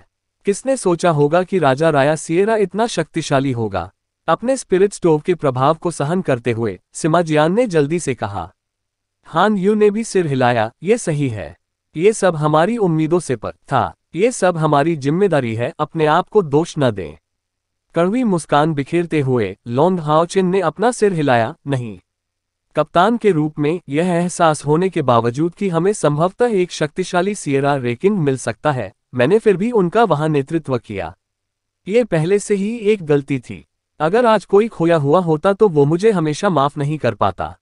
किसने सोचा होगा कि राजा राया सियेरा इतना शक्तिशाली होगा अपने स्पिरिट स्टोव के प्रभाव को सहन करते हुए सिमाजियान ने जल्दी से कहा हान यू ने भी सिर हिलाया ये सही है ये सब हमारी उम्मीदों से पर था ये सब हमारी जिम्मेदारी है अपने आप को दोष न दें कड़वी मुस्कान बिखेरते हुए लोंग हाओचिन ने अपना सिर हिलाया नहीं कप्तान के रूप में यह एहसास होने के बावजूद कि हमें संभवतः एक शक्तिशाली सियरा रेकिंग मिल सकता है मैंने फिर भी उनका वहां नेतृत्व किया ये पहले से ही एक गलती थी अगर आज कोई खोया हुआ होता तो वो मुझे हमेशा माफ नहीं कर पाता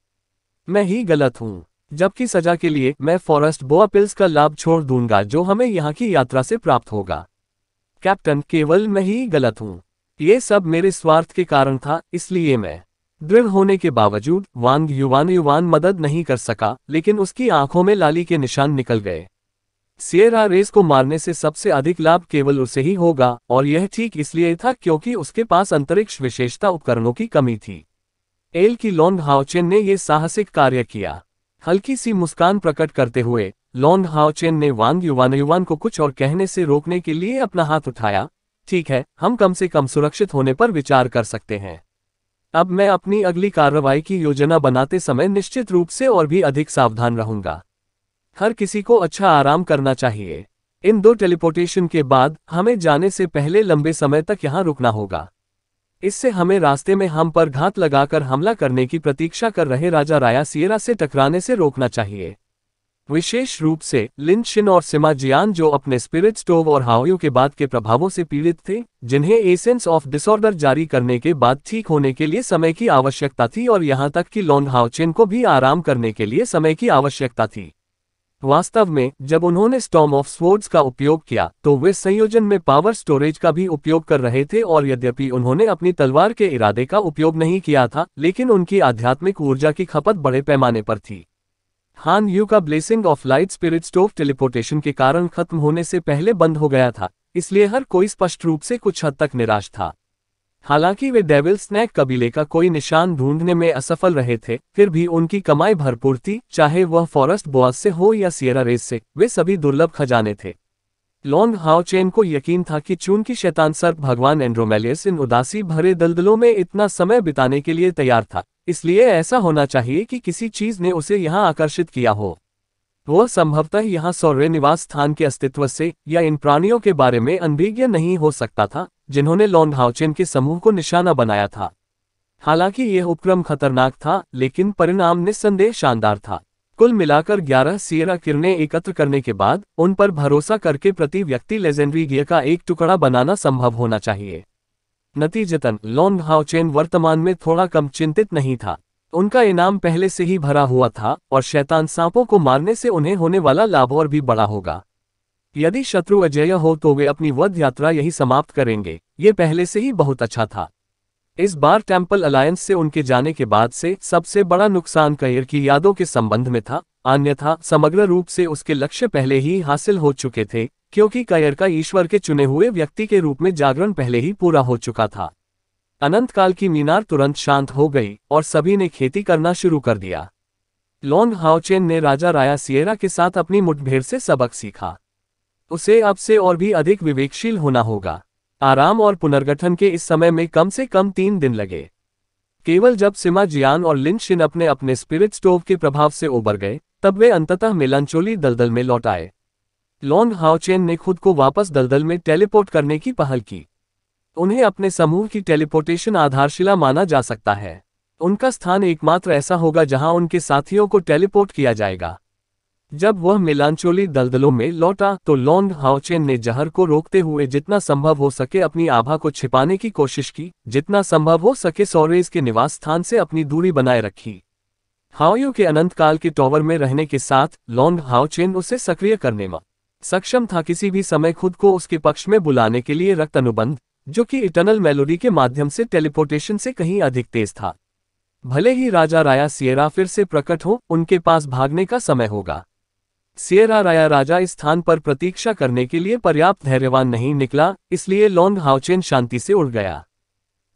मैं ही गलत हूँ जबकि सजा के लिए मैं फॉरेस्ट बोआ पिल्स का लाभ छोड़ दूंगा जो हमें यहाँ की यात्रा से प्राप्त होगा कैप्टन केवल मैं ही गलत हूँ ये सब मेरे स्वार्थ के कारण था इसलिए मैं दृढ़ होने के बावजूद वांग युवान युवान मदद नहीं कर सका लेकिन उसकी आंखों में लाली के निशान निकल गए सियरा रेस को मारने से सबसे अधिक लाभ केवल उसे ही होगा और यह ठीक इसलिए था क्योंकि उसके पास अंतरिक्ष विशेषता उपकरणों की कमी थी एल की लॉन्ग हाउचेन ने यह साहसिक कार्य किया हल्की सी मुस्कान प्रकट करते हुए लॉन्ग हाउचेन ने वांग युवान युवान को कुछ और कहने से रोकने के लिए अपना हाथ उठाया ठीक है हम कम से कम सुरक्षित होने पर विचार कर सकते हैं अब मैं अपनी अगली कार्रवाई की योजना बनाते समय निश्चित रूप से और भी अधिक सावधान रहूंगा हर किसी को अच्छा आराम करना चाहिए इन दो टेलीपोर्टेशन के बाद हमें जाने से पहले लंबे समय तक यहाँ रुकना होगा इससे हमें रास्ते में हम पर घात लगाकर हमला करने की प्रतीक्षा कर रहे राजा राया सियरा से टकराने से रोकना चाहिए विशेष रूप से लिंशिन और सिमा जियान जो अपने स्पिरिट स्टोव और हावयों के बाद के प्रभावों से पीड़ित थे जिन्हें एसेंस ऑफ डिसऑर्डर जारी करने के बाद ठीक होने के लिए समय की आवश्यकता थी और यहाँ तक कि लॉन्ग हाउचिन को भी आराम करने के लिए समय की आवश्यकता थी वास्तव में जब उन्होंने स्टॉम ऑफ स्वर्ड्स का उपयोग किया तो वे संयोजन में पावर स्टोरेज का भी उपयोग कर रहे थे और यद्यपि उन्होंने अपनी तलवार के इरादे का उपयोग नहीं किया था लेकिन उनकी आध्यात्मिक ऊर्जा की खपत बड़े पैमाने पर थी हान यू का blessing of light spirit stove teleportation के कारण खत्म होने से पहले बंद हो गया था इसलिए हर कोई स्पष्ट रूप से कुछ हद तक निराश था हालांकि वे डेविल स्नैक कबीले का कोई निशान ढूंढने में असफल रहे थे फिर भी उनकी कमाई भरपूर थी चाहे वह फॉरेस्ट बॉस से हो या सियरा रेस से वे सभी दुर्लभ खजाने थे लॉन्ग हाउचेन को यकीन था कि चून की शैतान सर्प भगवान एंड्रोमेलियस इन उदासी भरे दलदलों में इतना समय बिताने के लिए तैयार था इसलिए ऐसा होना चाहिए कि किसी चीज ने उसे यहाँ आकर्षित किया हो वह संभवतः यहाँ सौर्य निवास स्थान के अस्तित्व से या इन प्राणियों के बारे में अनभिज्ञ नहीं हो सकता था जिन्होंने लॉन्डहाउचेन के समूह को निशाना बनाया था हालांकि यह उपक्रम खतरनाक था लेकिन परिणाम निस्संदेह शानदार था कुल मिलाकर 11 सियरा किरणें एकत्र करने के बाद उन पर भरोसा करके प्रति व्यक्ति लेजेंडरी गियर का एक टुकड़ा बनाना संभव होना चाहिए नतीजतन लॉन्ग हाउचेन वर्तमान में थोड़ा कम चिंतित नहीं था उनका इनाम पहले से ही भरा हुआ था और शैतान सांपों को मारने से उन्हें होने वाला लाभ और भी बड़ा होगा यदि शत्रु अजय हो तो वे अपनी वध यात्रा यही समाप्त करेंगे ये पहले से ही बहुत अच्छा था इस बार टेम्पल अलायंस से उनके जाने के बाद से सबसे बड़ा नुकसान कयर की यादों के संबंध में था अन्यथा समग्र रूप से उसके लक्ष्य पहले ही हासिल हो चुके थे क्योंकि कयर का ईश्वर के चुने हुए व्यक्ति के रूप में जागरण पहले ही पूरा हो चुका था अनंतकाल की मीनार तुरंत शांत हो गई और सभी ने खेती करना शुरू कर दिया लॉन्ग हाउचेन ने राजा राया सियेरा के साथ अपनी मुठभेड़ से सबक सीखा उसे अब से और भी अधिक विवेकशील होना होगा आराम और पुनर्गठन के इस समय में कम से कम तीन दिन लगे केवल जब सिमा जियान और लिंशिन अपने अपने स्पिरिट स्टोव के प्रभाव से उबर गए तब वे अंततः मिलनचोली दलदल में लौट आए लॉन्ग हाउचेन ने खुद को वापस दलदल में टेलीपोर्ट करने की पहल की उन्हें अपने समूह की टेलीपोर्टेशन आधारशिला माना जा सकता है उनका स्थान एकमात्र ऐसा होगा जहां उनके साथियों को टेलीपोर्ट किया जाएगा जब वह मिलांचोली दलदलों में लौटा तो लॉन्ग हाउचेन ने जहर को रोकते हुए जितना संभव हो सके अपनी आभा को छिपाने की कोशिश की जितना संभव हो सके सौरेज के निवास स्थान से अपनी दूरी बनाए रखी हाओयो के अनंत काल के टॉवर में रहने के साथ लॉन्ग हाउचेन उसे सक्रिय करने में सक्षम था किसी भी समय खुद को उसके पक्ष में बुलाने के लिए रक्त अनुबंध जो कि इटर्नल मेलोडी के माध्यम से टेलीपोर्टेशन से कहीं अधिक तेज था भले ही राजा राया सियरा फिर से प्रकट हो उनके पास भागने का समय होगा सियरा राया राजा इस स्थान पर प्रतीक्षा करने के लिए पर्याप्त धैर्यवान नहीं निकला इसलिए लॉन्ग हाउचेन शांति से उड़ गया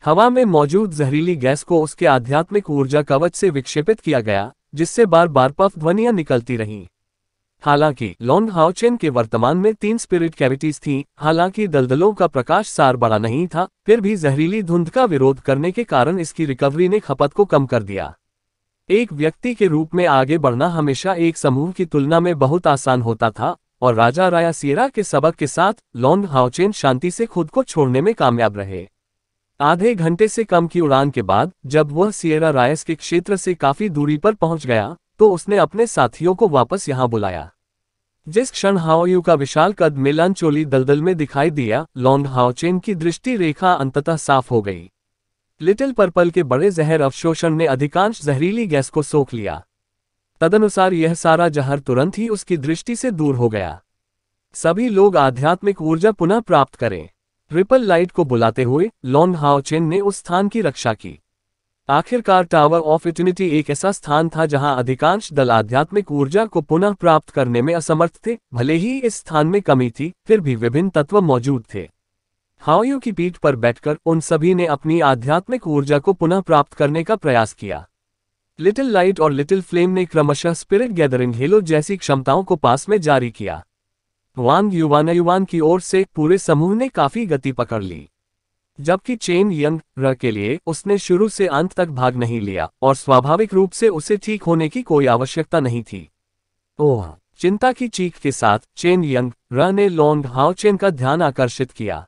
हवा में मौजूद जहरीली गैस को उसके आध्यात्मिक ऊर्जा कवच से विक्षेपित किया गया जिससे बार बार पफ ध्वनियां निकलती रहीं हालांकि लॉन्ग हाउचेन के वर्तमान में तीन स्पिरिट कैविटीज थीं, हालांकि दलदलों का प्रकाश सार बड़ा नहीं था फिर भी जहरीली धुंध का विरोध करने के कारण इसकी रिकवरी ने खपत को कम कर दिया एक व्यक्ति के रूप में आगे बढ़ना हमेशा एक समूह की तुलना में बहुत आसान होता था और राजा राया सियरा के सबक के साथ लॉन्ग हाउचेन शांति से खुद को छोड़ने में कामयाब रहे आधे घंटे से कम की उड़ान के बाद जब वह सियरा रायस के क्षेत्र से काफी दूरी पर पहुंच गया तो उसने अपने साथियों को वापस यहां बुलाया जिस क्षण हाओयू का विशाल कद मिलन चोली दलदल में दिखाई दिया लॉन्ग हाओचेन की दृष्टि रेखा अंततः साफ हो गई लिटिल पर्पल के बड़े जहर अवशोषण ने अधिकांश जहरीली गैस को सोख लिया तदनुसार यह सारा जहर तुरंत ही उसकी दृष्टि से दूर हो गया सभी लोग आध्यात्मिक ऊर्जा पुनः प्राप्त करें ट्रिपल लाइट को बुलाते हुए लॉन्ग हाओचेन ने उस स्थान की रक्षा की आखिरकार टावर ऑफ इटनिटी एक ऐसा स्थान था जहां अधिकांश दल आध्यात्मिक ऊर्जा को पुनः प्राप्त करने में असमर्थ थे भले ही इस स्थान में कमी थी फिर भी विभिन्न तत्व मौजूद थे हावयू की पीठ पर बैठकर उन सभी ने अपनी आध्यात्मिक ऊर्जा को पुनः प्राप्त करने का प्रयास किया लिटिल लाइट और लिटिल फ्लेम ने क्रमशः स्पिरिट गैदरिंग हेलो जैसी क्षमताओं को पास में जारी किया वांग युवान युवान की ओर से पूरे समूह ने काफी गति पकड़ ली जबकि चेन यंग र के लिए उसने शुरू से अंत तक भाग नहीं लिया और स्वाभाविक रूप से उसे ठीक होने की कोई आवश्यकता नहीं थी ओह चिंता की चीख के साथ चेन यंग र ने लॉन्ग हाउ चेन का ध्यान आकर्षित किया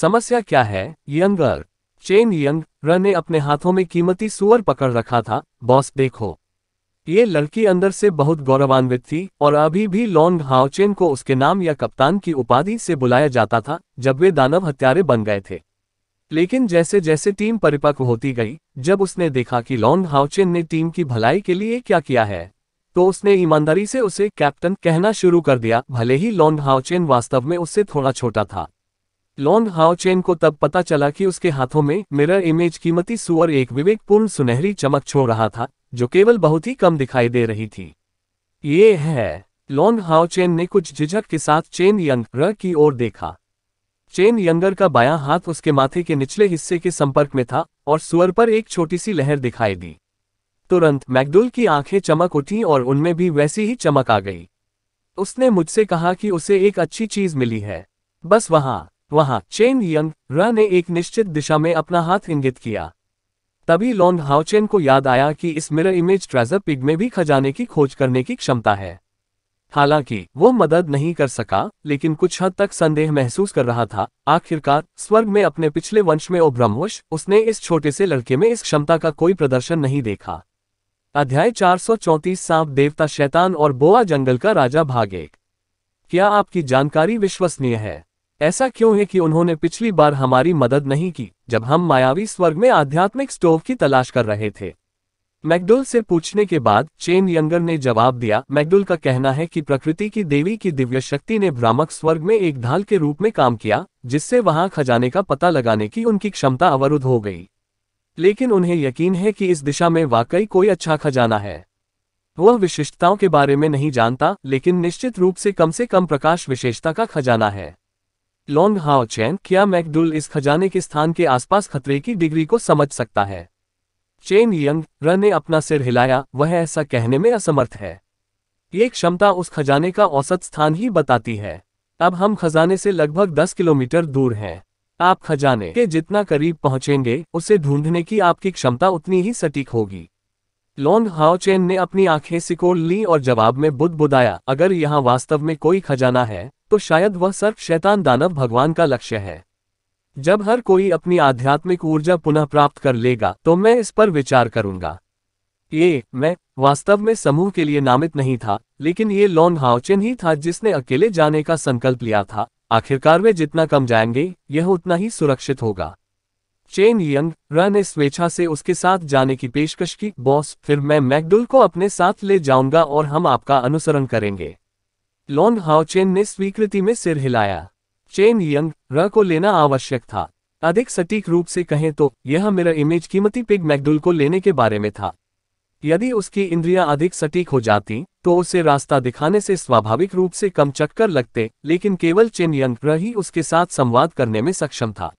समस्या क्या है यंगर चेन यंग र ने अपने हाथों में कीमती सुअर पकड़ रखा था बॉस देखो ये लड़की अंदर से बहुत गौरवान्वित थी और अभी भी लॉन्ग हाउचेन को उसके नाम या कप्तान की उपाधि से बुलाया जाता था जब वे दानव हत्यारे बन गए थे लेकिन जैसे जैसे टीम परिपक्व होती गई जब उसने देखा कि लॉन्ग हाउचेन ने टीम की भलाई के लिए क्या किया है तो उसने ईमानदारी से उसे कैप्टन कहना शुरू कर दिया भले ही लॉन्ग हाउचेन वास्तव में उससे थोड़ा छोटा था लॉन्ग हाउचेन को तब पता चला कि उसके हाथों में मिरर इमेज कीमती सुअर एक विवेकपूर्ण सुनहरी चमक छोड़ रहा था जो केवल बहुत ही कम दिखाई दे रही थी ये है लॉन्ग हाउचेन ने कुछ झिझक के साथ चेन यंग र की ओर देखा चेन यंगर का बायां हाथ उसके माथे के निचले हिस्से के संपर्क में था और सुअर पर एक छोटी सी लहर दिखाई दी तुरंत मैकडुल की आंखें चमक उठी और उनमें भी वैसी ही चमक आ गई उसने मुझसे कहा कि उसे एक अच्छी चीज मिली है बस वहां वहां चेन यंग र ने एक निश्चित दिशा में अपना हाथ इंगित किया तभी लॉन्ग हाउचेन को याद आया कि इस मिरर इमेज ट्रेजर पिग में भी खजाने की खोज करने की क्षमता है हालांकि वो मदद नहीं कर सका लेकिन कुछ हद तक संदेह महसूस कर रहा था आखिरकार स्वर्ग में अपने पिछले वंश में ओब्रह्मवश उसने इस छोटे से लड़के में इस क्षमता का कोई प्रदर्शन नहीं देखा अध्याय चार सांप देवता शैतान और बोआ जंगल का राजा भाग एक क्या आपकी जानकारी विश्वसनीय है ऐसा क्यों है कि उन्होंने पिछली बार हमारी मदद नहीं की जब हम मायावी स्वर्ग में आध्यात्मिक स्टोव की तलाश कर रहे थे मैकडुल से पूछने के बाद चेन यंगर ने जवाब दिया मैकडुल का कहना है कि प्रकृति की देवी की दिव्य शक्ति ने भ्रामक स्वर्ग में एक ढाल के रूप में काम किया जिससे वहां खजाने का पता लगाने की उनकी क्षमता अवरुद्ध हो गई लेकिन उन्हें यकीन है कि इस दिशा में वाकई कोई अच्छा खजाना है वह विशिष्टताओं के बारे में नहीं जानता लेकिन निश्चित रूप से कम से कम प्रकाश विशेषता का खजाना है लॉन्ग हाओ चैन क्या मैकडुल इस खजाने के स्थान के आसपास खतरे की डिग्री को समझ सकता है चेन यंग र ने अपना सिर हिलाया वह ऐसा कहने में असमर्थ है ये क्षमता उस खजाने का औसत स्थान ही बताती है अब हम खजाने से लगभग 10 किलोमीटर दूर हैं आप खजाने के जितना करीब पहुंचेंगे उसे ढूंढने की आपकी क्षमता उतनी ही सटीक होगी लॉन्ग हाओचेन ने अपनी आंखें सिकोड़ ली और जवाब में बुद्ध बुदाया अगर यहाँ वास्तव में कोई खजाना है तो शायद वह सर्व शैतान दानव भगवान का लक्ष्य है जब हर कोई अपनी आध्यात्मिक ऊर्जा पुनः प्राप्त कर लेगा तो मैं इस पर विचार करूंगा ये मैं वास्तव में समूह के लिए नामित नहीं था लेकिन ये लॉन हाउचेन ही था जिसने अकेले जाने का संकल्प लिया था आखिरकार वे जितना कम जाएंगे यह उतना ही सुरक्षित होगा चेन यंग र ने स्वेच्छा से उसके साथ जाने की पेशकश की बॉस फिर मैं मैकडुल को अपने साथ ले जाऊंगा और हम आपका अनुसरण करेंगे लॉन हाउचेन ने स्वीकृति में सिर हिलाया चेन यंग र को लेना आवश्यक था अधिक सटीक रूप से कहें तो यह मेरा इमेज कीमती पिग मैकडुल को लेने के बारे में था यदि उसकी इंद्रियां अधिक सटीक हो जाती तो उसे रास्ता दिखाने से स्वाभाविक रूप से कम चक्कर लगते लेकिन केवल चेन यंग ही उसके साथ संवाद करने में सक्षम था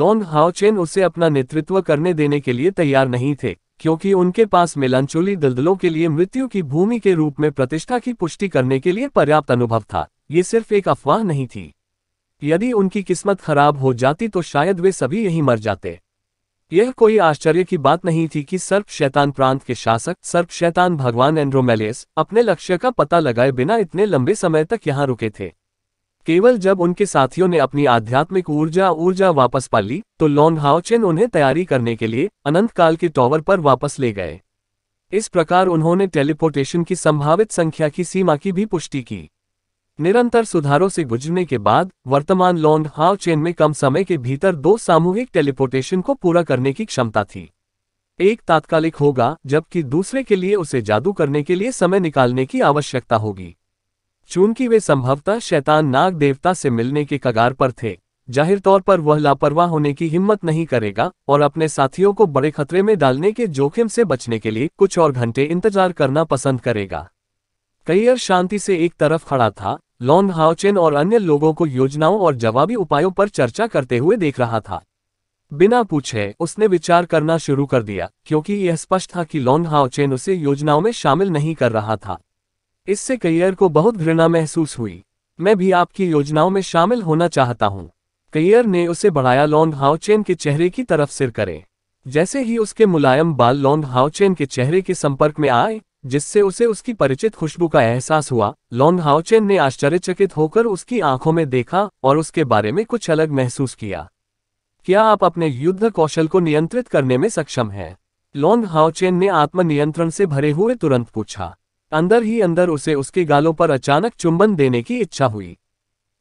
लॉन्ग हाओ चेन उसे अपना नेतृत्व करने देने के लिए तैयार नहीं थे क्योंकि उनके पास मिलांचोली दलदलों के लिए मृत्यु की भूमि के रूप में प्रतिष्ठा की पुष्टि करने के लिए पर्याप्त अनुभव था ये सिर्फ एक अफवाह नहीं थी यदि उनकी किस्मत खराब हो जाती तो शायद वे सभी यहीं मर जाते यह कोई आश्चर्य की बात नहीं थी कि सर्प शैतान प्रांत के शासक सर्प शैतान भगवान एंड्रोमेलियस अपने लक्ष्य का पता लगाए बिना इतने लंबे समय तक यहाँ रुके थे केवल जब उनके साथियों ने अपनी आध्यात्मिक ऊर्जा ऊर्जा वापस पा ली तो लॉन्ग हाउचेन उन्हें तैयारी करने के लिए अनंत काल के टॉवर पर वापस ले गए इस प्रकार उन्होंने टेलीपोर्टेशन की संभावित संख्या की सीमा की भी पुष्टि की निरंतर सुधारों से गुजरने के बाद वर्तमान लॉन्ग हाव चेन में कम समय के भीतर दो सामूहिक टेलीपोर्टेशन को पूरा करने की क्षमता थी एक तात्कालिक होगा जबकि दूसरे के लिए उसे जादू करने के लिए समय निकालने की आवश्यकता होगी चूंकि वे संभवतः शैतान नाग देवता से मिलने के कगार पर थे जाहिर तौर पर वह लापरवाह होने की हिम्मत नहीं करेगा और अपने साथियों को बड़े खतरे में डालने के जोखिम से बचने के लिए कुछ और घंटे इंतजार करना पसंद करेगा कईयर शांति से एक तरफ खड़ा था लॉन्ग हाउचेन और अन्य लोगों को योजनाओं और जवाबी उपायों पर चर्चा करते हुए देख रहा था बिना पूछे उसने विचार करना शुरू कर दिया क्योंकि यह स्पष्ट था कि लॉन्ग हाउचेन उसे योजनाओं में शामिल नहीं कर रहा था इससे कैयर को बहुत घृणा महसूस हुई मैं भी आपकी योजनाओं में शामिल होना चाहता हूँ कैयर ने उसे बढ़ाया लॉन्ग हाउचेन के चेहरे की तरफ सिर करें जैसे ही उसके मुलायम बाल लॉन्ग हाउचेन के चेहरे के संपर्क में आए जिससे उसे उसकी परिचित खुशबू का एहसास हुआ लॉन्ग हाउचेन ने आश्चर्यचकित होकर उसकी आंखों में देखा और उसके बारे में कुछ अलग महसूस किया क्या आप अपने युद्ध कौशल को नियंत्रित करने में सक्षम हैं लॉन्ग हाउचेन ने आत्मनियंत्रण से भरे हुए तुरंत पूछा अंदर ही अंदर उसे उसके गालों पर अचानक चुंबन देने की इच्छा हुई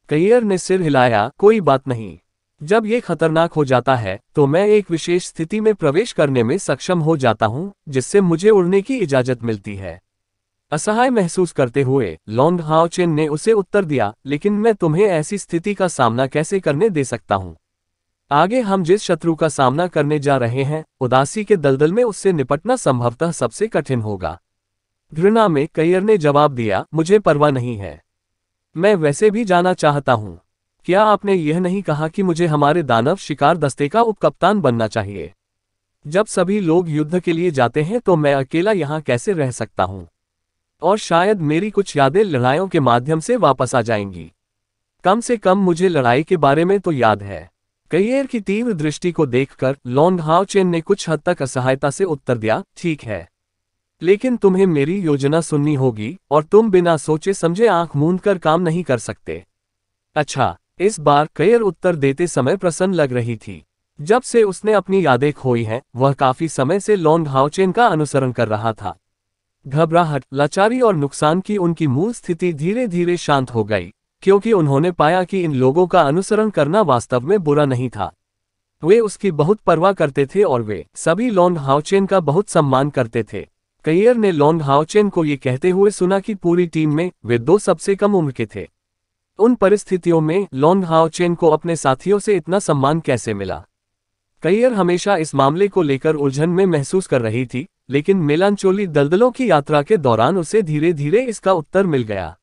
कैयर ने सिर हिलाया कोई बात नहीं जब ये खतरनाक हो जाता है तो मैं एक विशेष स्थिति में प्रवेश करने में सक्षम हो जाता हूँ जिससे मुझे उड़ने की इजाजत मिलती है असहाय महसूस करते हुए लॉन्ग हाओ चेन ने उसे उत्तर दिया लेकिन मैं तुम्हें ऐसी स्थिति का सामना कैसे करने दे सकता हूँ आगे हम जिस शत्रु का सामना करने जा रहे हैं उदासी के दलदल में उससे निपटना संभवतः सबसे कठिन होगा घृणा में कैयर ने जवाब दिया मुझे परवाह नहीं है मैं वैसे भी जाना चाहता हूँ क्या आपने यह नहीं कहा कि मुझे हमारे दानव शिकार दस्ते का उपकप्तान बनना चाहिए जब सभी लोग युद्ध के लिए जाते हैं तो मैं अकेला यहां कैसे रह सकता हूं और शायद मेरी कुछ यादें लड़ाइयों के माध्यम से वापस आ जाएंगी कम से कम मुझे लड़ाई के बारे में तो याद है कैयर की तीव्र दृष्टि को देखकर लॉन्ग हाउचेन ने कुछ हद तक असहायता से उत्तर दिया ठीक है लेकिन तुम्हें मेरी योजना सुननी होगी और तुम बिना सोचे समझे आंख मूंद कर काम नहीं कर सकते अच्छा इस बार कैयर उत्तर देते समय प्रसन्न लग रही थी जब से उसने अपनी यादें खोई हैं वह काफी समय से लॉन्ग हाउचेन का अनुसरण कर रहा था घबराहट लाचारी और नुकसान की उनकी मूल स्थिति धीरे धीरे शांत हो गई क्योंकि उन्होंने पाया कि इन लोगों का अनुसरण करना वास्तव में बुरा नहीं था वे उसकी बहुत परवाह करते थे और वे सभी लॉन्ग हाउचेन का बहुत सम्मान करते थे कैयर ने लॉन्ग हाउचेन को ये कहते हुए सुना कि पूरी टीम में वे दो सबसे कम उम्र के थे उन परिस्थितियों में लॉन्ग हाओ चेन को अपने साथियों से इतना सम्मान कैसे मिला कैयर हमेशा इस मामले को लेकर उलझन में महसूस कर रही थी लेकिन मेलांचोली दलदलों की यात्रा के दौरान उसे धीरे धीरे इसका उत्तर मिल गया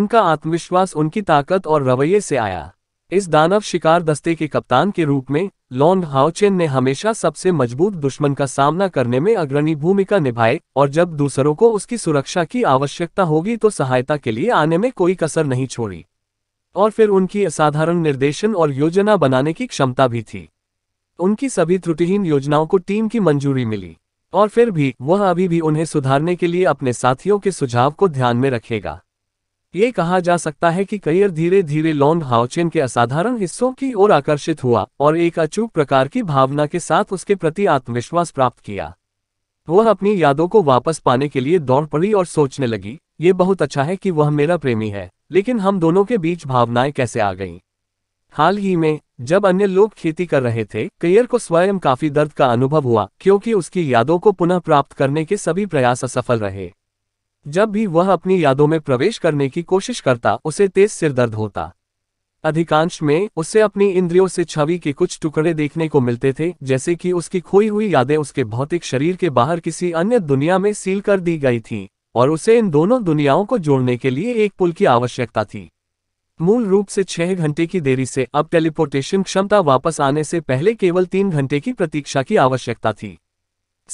उनका आत्मविश्वास उनकी ताकत और रवैये से आया इस दानव शिकार दस्ते के कप्तान के रूप में लॉन्ग हाउचेन ने हमेशा सबसे मजबूत दुश्मन का सामना करने में अग्रणी भूमिका निभाए और जब दूसरों को उसकी सुरक्षा की आवश्यकता होगी तो सहायता के लिए आने में कोई कसर नहीं छोड़ी और फिर उनकी असाधारण निर्देशन और योजना बनाने की क्षमता भी थी उनकी सभी त्रुटिहीन योजनाओं को टीम की मंजूरी मिली और फिर भी वह अभी भी उन्हें सुधारने के लिए अपने साथियों के सुझाव को ध्यान में रखेगा ये कहा जा सकता है कि कैयर धीरे धीरे लॉन्ग हाउचेन के असाधारण हिस्सों की ओर आकर्षित हुआ और एक अचूक प्रकार की भावना के साथ उसके प्रति आत्मविश्वास प्राप्त किया वह अपनी यादों को वापस पाने के लिए दौड़ पड़ी और सोचने लगी ये बहुत अच्छा है कि वह मेरा प्रेमी है लेकिन हम दोनों के बीच भावनाएं कैसे आ गईं हाल ही में जब अन्य लोग खेती कर रहे थे कैयर को स्वयं काफी दर्द का अनुभव हुआ क्योंकि उसकी यादों को पुनः प्राप्त करने के सभी प्रयास असफल रहे जब भी वह अपनी यादों में प्रवेश करने की कोशिश करता उसे तेज सिरदर्द होता अधिकांश में उसे अपनी इंद्रियों से छवि के कुछ टुकड़े देखने को मिलते थे जैसे कि उसकी खोई हुई यादें उसके भौतिक शरीर के बाहर किसी अन्य दुनिया में सील कर दी गई थीं और उसे इन दोनों दुनियाओं को जोड़ने के लिए एक पुल की आवश्यकता थी मूल रूप से छह घंटे की देरी से अब टेलीपोर्टेशन क्षमता वापस आने से पहले केवल तीन घंटे की प्रतीक्षा की आवश्यकता थी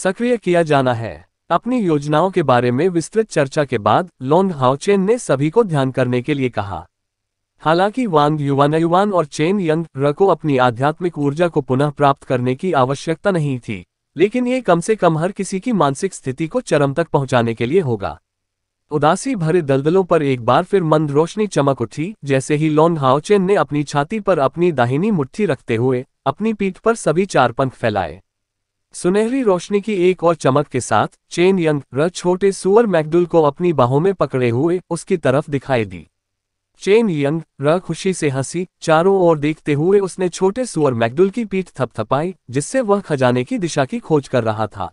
सक्रिय किया जाना है अपनी योजनाओं के बारे में विस्तृत चर्चा के बाद लोन हाउचेन ने सभी को ध्यान करने के लिए कहा हालांकि वांग युवान युवान और चेन यंग र को अपनी आध्यात्मिक ऊर्जा को पुनः प्राप्त करने की आवश्यकता नहीं थी लेकिन ये कम से कम हर किसी की मानसिक स्थिति को चरम तक पहुंचाने के लिए होगा उदासी भरे दलदलों पर एक बार फिर मंद रोशनी चमक उठी जैसे ही लॉन हाउचेन ने अपनी छाती पर अपनी दाहिनी मुट्ठी रखते हुए अपनी पीठ पर सभी चार पंख फैलाए सुनहरी रोशनी की एक और चमक के साथ चेन यंग र छोटे सुअर मैकडुल को अपनी बाहों में पकड़े हुए उसकी तरफ दिखाई दी चेन यंग र खुशी से हंसी चारों ओर देखते हुए उसने छोटे सुअर मैकडुल की पीठ थपथपाई जिससे वह खजाने की दिशा की खोज कर रहा था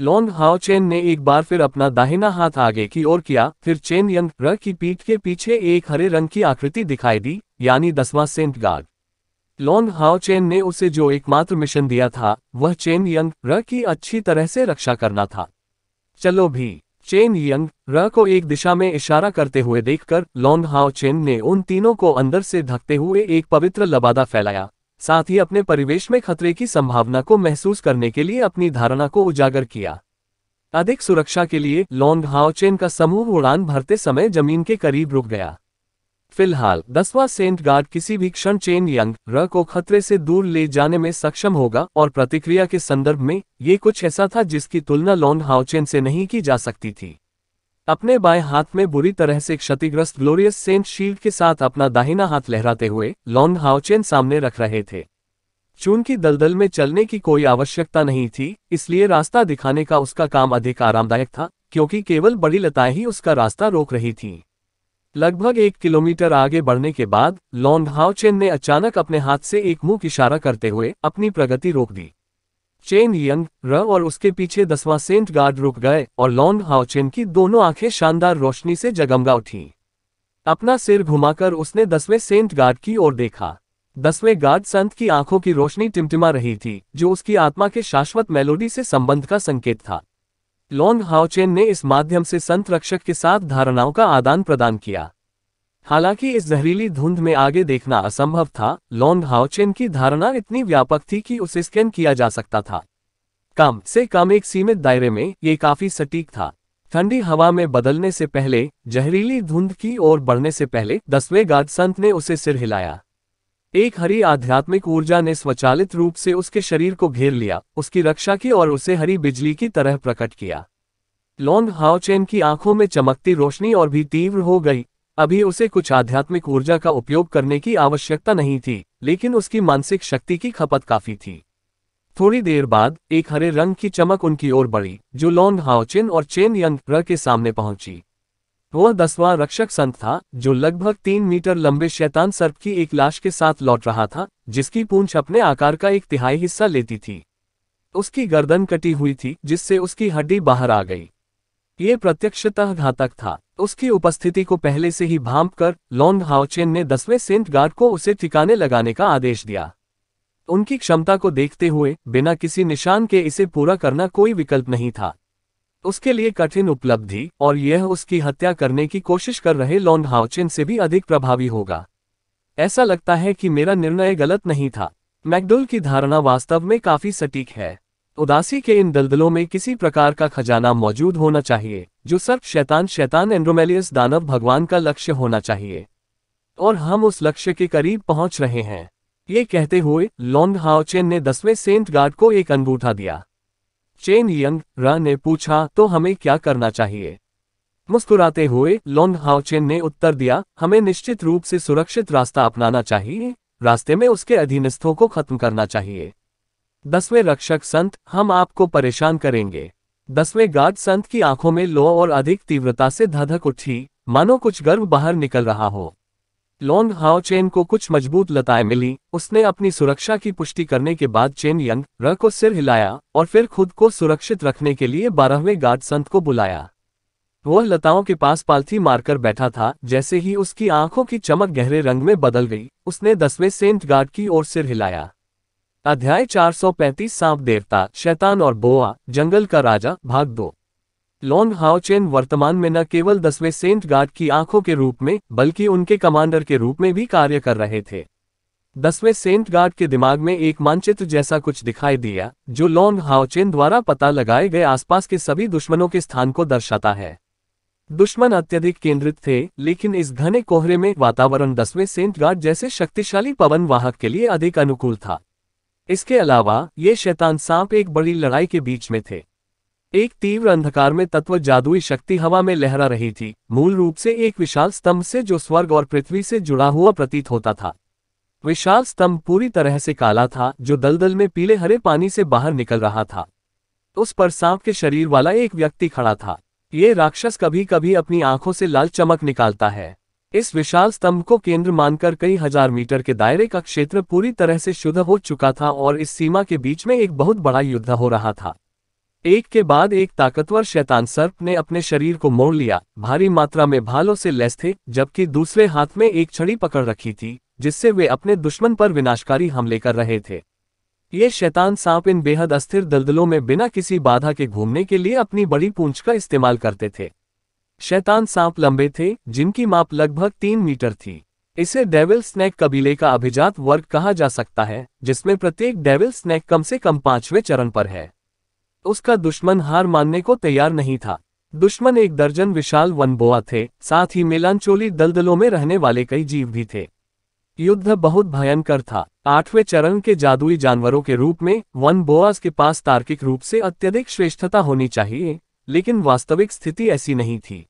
लॉन्ग हाओ चेन ने एक बार फिर अपना दाहिना हाथ आगे की ओर किया फिर चेन यंग र की पीठ के पीछे एक हरे रंग की आकृति दिखाई दी यानी दसवां saint guard Long Hao Chen ने उसे जो एकमात्र मिशन दिया था वह चेन यंग र की अच्छी तरह से रक्षा करना था चलो भी चेन यंग र को एक दिशा में इशारा करते हुए देखकर लॉन्ग हाओ चेन ने उन तीनों को अंदर से धकते हुए एक पवित्र लबादा फैलाया साथ ही अपने परिवेश में खतरे की संभावना को महसूस करने के लिए अपनी धारणा को उजागर किया अधिक सुरक्षा के लिए लॉन्ग हाओ चेन का समूह उड़ान भरते समय जमीन के करीब रुक गया फिलहाल दसवां सेंट गार्ड किसी भी क्षण चेन यंग र को खतरे से दूर ले जाने में सक्षम होगा और प्रतिक्रिया के संदर्भ में ये कुछ ऐसा था जिसकी तुलना लॉन्ग हाउचेन से नहीं की जा सकती थी अपने बाएं हाथ में बुरी तरह से क्षतिग्रस्त ग्लोरियस सेंट शील्ड के साथ अपना दाहिना हाथ लहराते हुए लॉन्ग हाउचेन सामने रख रहे थे चून की दलदल में चलने की कोई आवश्यकता नहीं थी इसलिए रास्ता दिखाने का उसका काम अधिक आरामदायक था क्योंकि केवल बड़ी लताएं ही उसका रास्ता रोक रही थीं। लगभग एक किलोमीटर आगे बढ़ने के बाद लॉन्ग हाउ चेन ने अचानक अपने हाथ से एक मुंह इशारा करते हुए अपनी प्रगति रोक दी चेन यंग र और उसके पीछे दसवां सेंट गार्ड रुक गए और लॉन्ग हाउ चेन की दोनों आंखें शानदार रोशनी से जगमगा उठी अपना सिर घुमाकर उसने दसवें सेंट गार्ड की ओर देखा दसवें गार्ड संत की आंखों की रोशनी टिमटिमा रही थी जो उसकी आत्मा के शाश्वत मेलोडी से संबंध का संकेत था लॉन्ग हाउचेन ने इस माध्यम से संत रक्षक के साथ धारणाओं का आदान प्रदान किया हालांकि इस जहरीली धुंध में आगे देखना असंभव था लॉन्ग हाउचेन की धारणा इतनी व्यापक थी कि उसे स्कैन किया जा सकता था कम से कम एक सीमित दायरे में ये काफी सटीक था ठंडी हवा में बदलने से पहले जहरीली धुंध की ओर बढ़ने से पहले दसवें गाद संत ने उसे सिर हिलाया एक हरी आध्यात्मिक ऊर्जा ने स्वचालित रूप से उसके शरीर को घेर लिया उसकी रक्षा की और उसे हरी बिजली की तरह प्रकट किया लॉन्ग हाउचेन की आंखों में चमकती रोशनी और भी तीव्र हो गई अभी उसे कुछ आध्यात्मिक ऊर्जा का उपयोग करने की आवश्यकता नहीं थी लेकिन उसकी मानसिक शक्ति की खपत काफी थी थोड़ी देर बाद एक हरे रंग की चमक उनकी ओर बढ़ी जो लॉन्ग हाउचेन और चेन यंग के सामने पहुंची वह दसवां रक्षक संत था जो लगभग तीन मीटर लंबे शैतान सर्प की एक लाश के साथ लौट रहा था जिसकी पूंछ अपने आकार का एक तिहाई हिस्सा लेती थी उसकी गर्दन कटी हुई थी जिससे उसकी हड्डी बाहर आ गई ये प्रत्यक्षतः घातक था उसकी उपस्थिति को पहले से ही भांप कर लॉन्ग हाउचेन ने दसवें सेंट गार्ड को उसे ठिकाने लगाने का आदेश दिया उनकी क्षमता को देखते हुए बिना किसी निशान के इसे पूरा करना कोई विकल्प नहीं था उसके लिए कठिन उपलब्धि और यह उसकी हत्या करने की कोशिश कर रहे लॉन्ड हाउचिन से भी अधिक प्रभावी होगा ऐसा लगता है कि मेरा निर्णय गलत नहीं था मैकडुल की धारणा वास्तव में काफी सटीक है उदासी के इन दलदलों में किसी प्रकार का खजाना मौजूद होना चाहिए जो सर्प शैतान शैतान एंड्रोमेलियस दानव भगवान का लक्ष्य होना चाहिए और हम उस लक्ष्य के करीब पहुंच रहे हैं ये कहते हुए लॉन्ग हाउचेन ने दसवें सेंट गार्ड को एक अंगूठा दिया चेन यंग रा ने पूछा तो हमें क्या करना चाहिए मुस्कुराते हुए लोंग हाओचेन ने उत्तर दिया हमें निश्चित रूप से सुरक्षित रास्ता अपनाना चाहिए रास्ते में उसके अधीनस्थों को खत्म करना चाहिए दसवें रक्षक संत हम आपको परेशान करेंगे दसवें गार्ड संत की आंखों में लो और अधिक तीव्रता से धधक उठी मानो कुछ गर्व बाहर निकल रहा हो लॉन्ग हाओ चेन को कुछ मजबूत लताएं मिली उसने अपनी सुरक्षा की पुष्टि करने के बाद चेन यंग र को सिर हिलाया और फिर खुद को सुरक्षित रखने के लिए बारहवें गार्ड संत को बुलाया वह लताओं के पास पालथी मारकर बैठा था जैसे ही उसकी आंखों की चमक गहरे रंग में बदल गई उसने दसवें सेंट गार्ड की ओर सिर हिलाया अध्याय 435 सांप देवता शैतान और बोआ जंगल का राजा भाग दो लॉन्ग हाओ चेन वर्तमान में न केवल दसवें सेंट गार्ड की आंखों के रूप में बल्कि उनके कमांडर के रूप में भी कार्य कर रहे थे दसवें सेंट गार्ड के दिमाग में एक मानचित्र जैसा कुछ दिखाई दिया जो लॉन्ग हाओचेन द्वारा पता लगाए गए आसपास के सभी दुश्मनों के स्थान को दर्शाता है दुश्मन अत्यधिक केंद्रित थे लेकिन इस घने कोहरे में वातावरण दसवें सेंट गार्ड जैसे शक्तिशाली पवन वाहक के लिए अधिक अनुकूल था इसके अलावा ये शैतान सांप एक बड़ी लड़ाई के बीच में थे एक तीव्र अंधकार में तत्व जादुई शक्ति हवा में लहरा रही थी मूल रूप से एक विशाल स्तंभ से जो स्वर्ग और पृथ्वी से जुड़ा हुआ प्रतीत होता था विशाल स्तंभ पूरी तरह से काला था जो दलदल में पीले हरे पानी से बाहर निकल रहा था उस पर सांप के शरीर वाला एक व्यक्ति खड़ा था ये राक्षस कभी कभी अपनी आंखों से लाल चमक निकालता है इस विशाल स्तंभ को केंद्र मानकर कई हजार मीटर के दायरे का क्षेत्र पूरी तरह से शुद्ध हो चुका था और इस सीमा के बीच में एक बहुत बड़ा युद्ध हो रहा था एक के बाद एक ताकतवर शैतान सर्प ने अपने शरीर को मोड़ लिया भारी मात्रा में भालों से लैस थे जबकि दूसरे हाथ में एक छड़ी पकड़ रखी थी जिससे वे अपने दुश्मन पर विनाशकारी हमले कर रहे थे ये शैतान सांप इन बेहद अस्थिर दलदलों में बिना किसी बाधा के घूमने के लिए अपनी बड़ी पूंछ का इस्तेमाल करते थे शैतान सांप लंबे थे जिनकी माप लगभग तीन मीटर थी इसे डेविल स्नैक कबीले का अभिजात वर्ग कहा जा सकता है जिसमें प्रत्येक डेविल स्नैक कम से कम पांचवें चरण पर है उसका दुश्मन हार मानने को तैयार नहीं था दुश्मन एक दर्जन विशाल वनबोआ थे साथ ही मेलांचोली दलदलों में रहने वाले कई जीव भी थे युद्ध बहुत भयंकर था आठवें चरण के जादुई जानवरों के रूप में वन बोआस के पास तार्किक रूप से अत्यधिक श्रेष्ठता होनी चाहिए लेकिन वास्तविक स्थिति ऐसी नहीं थी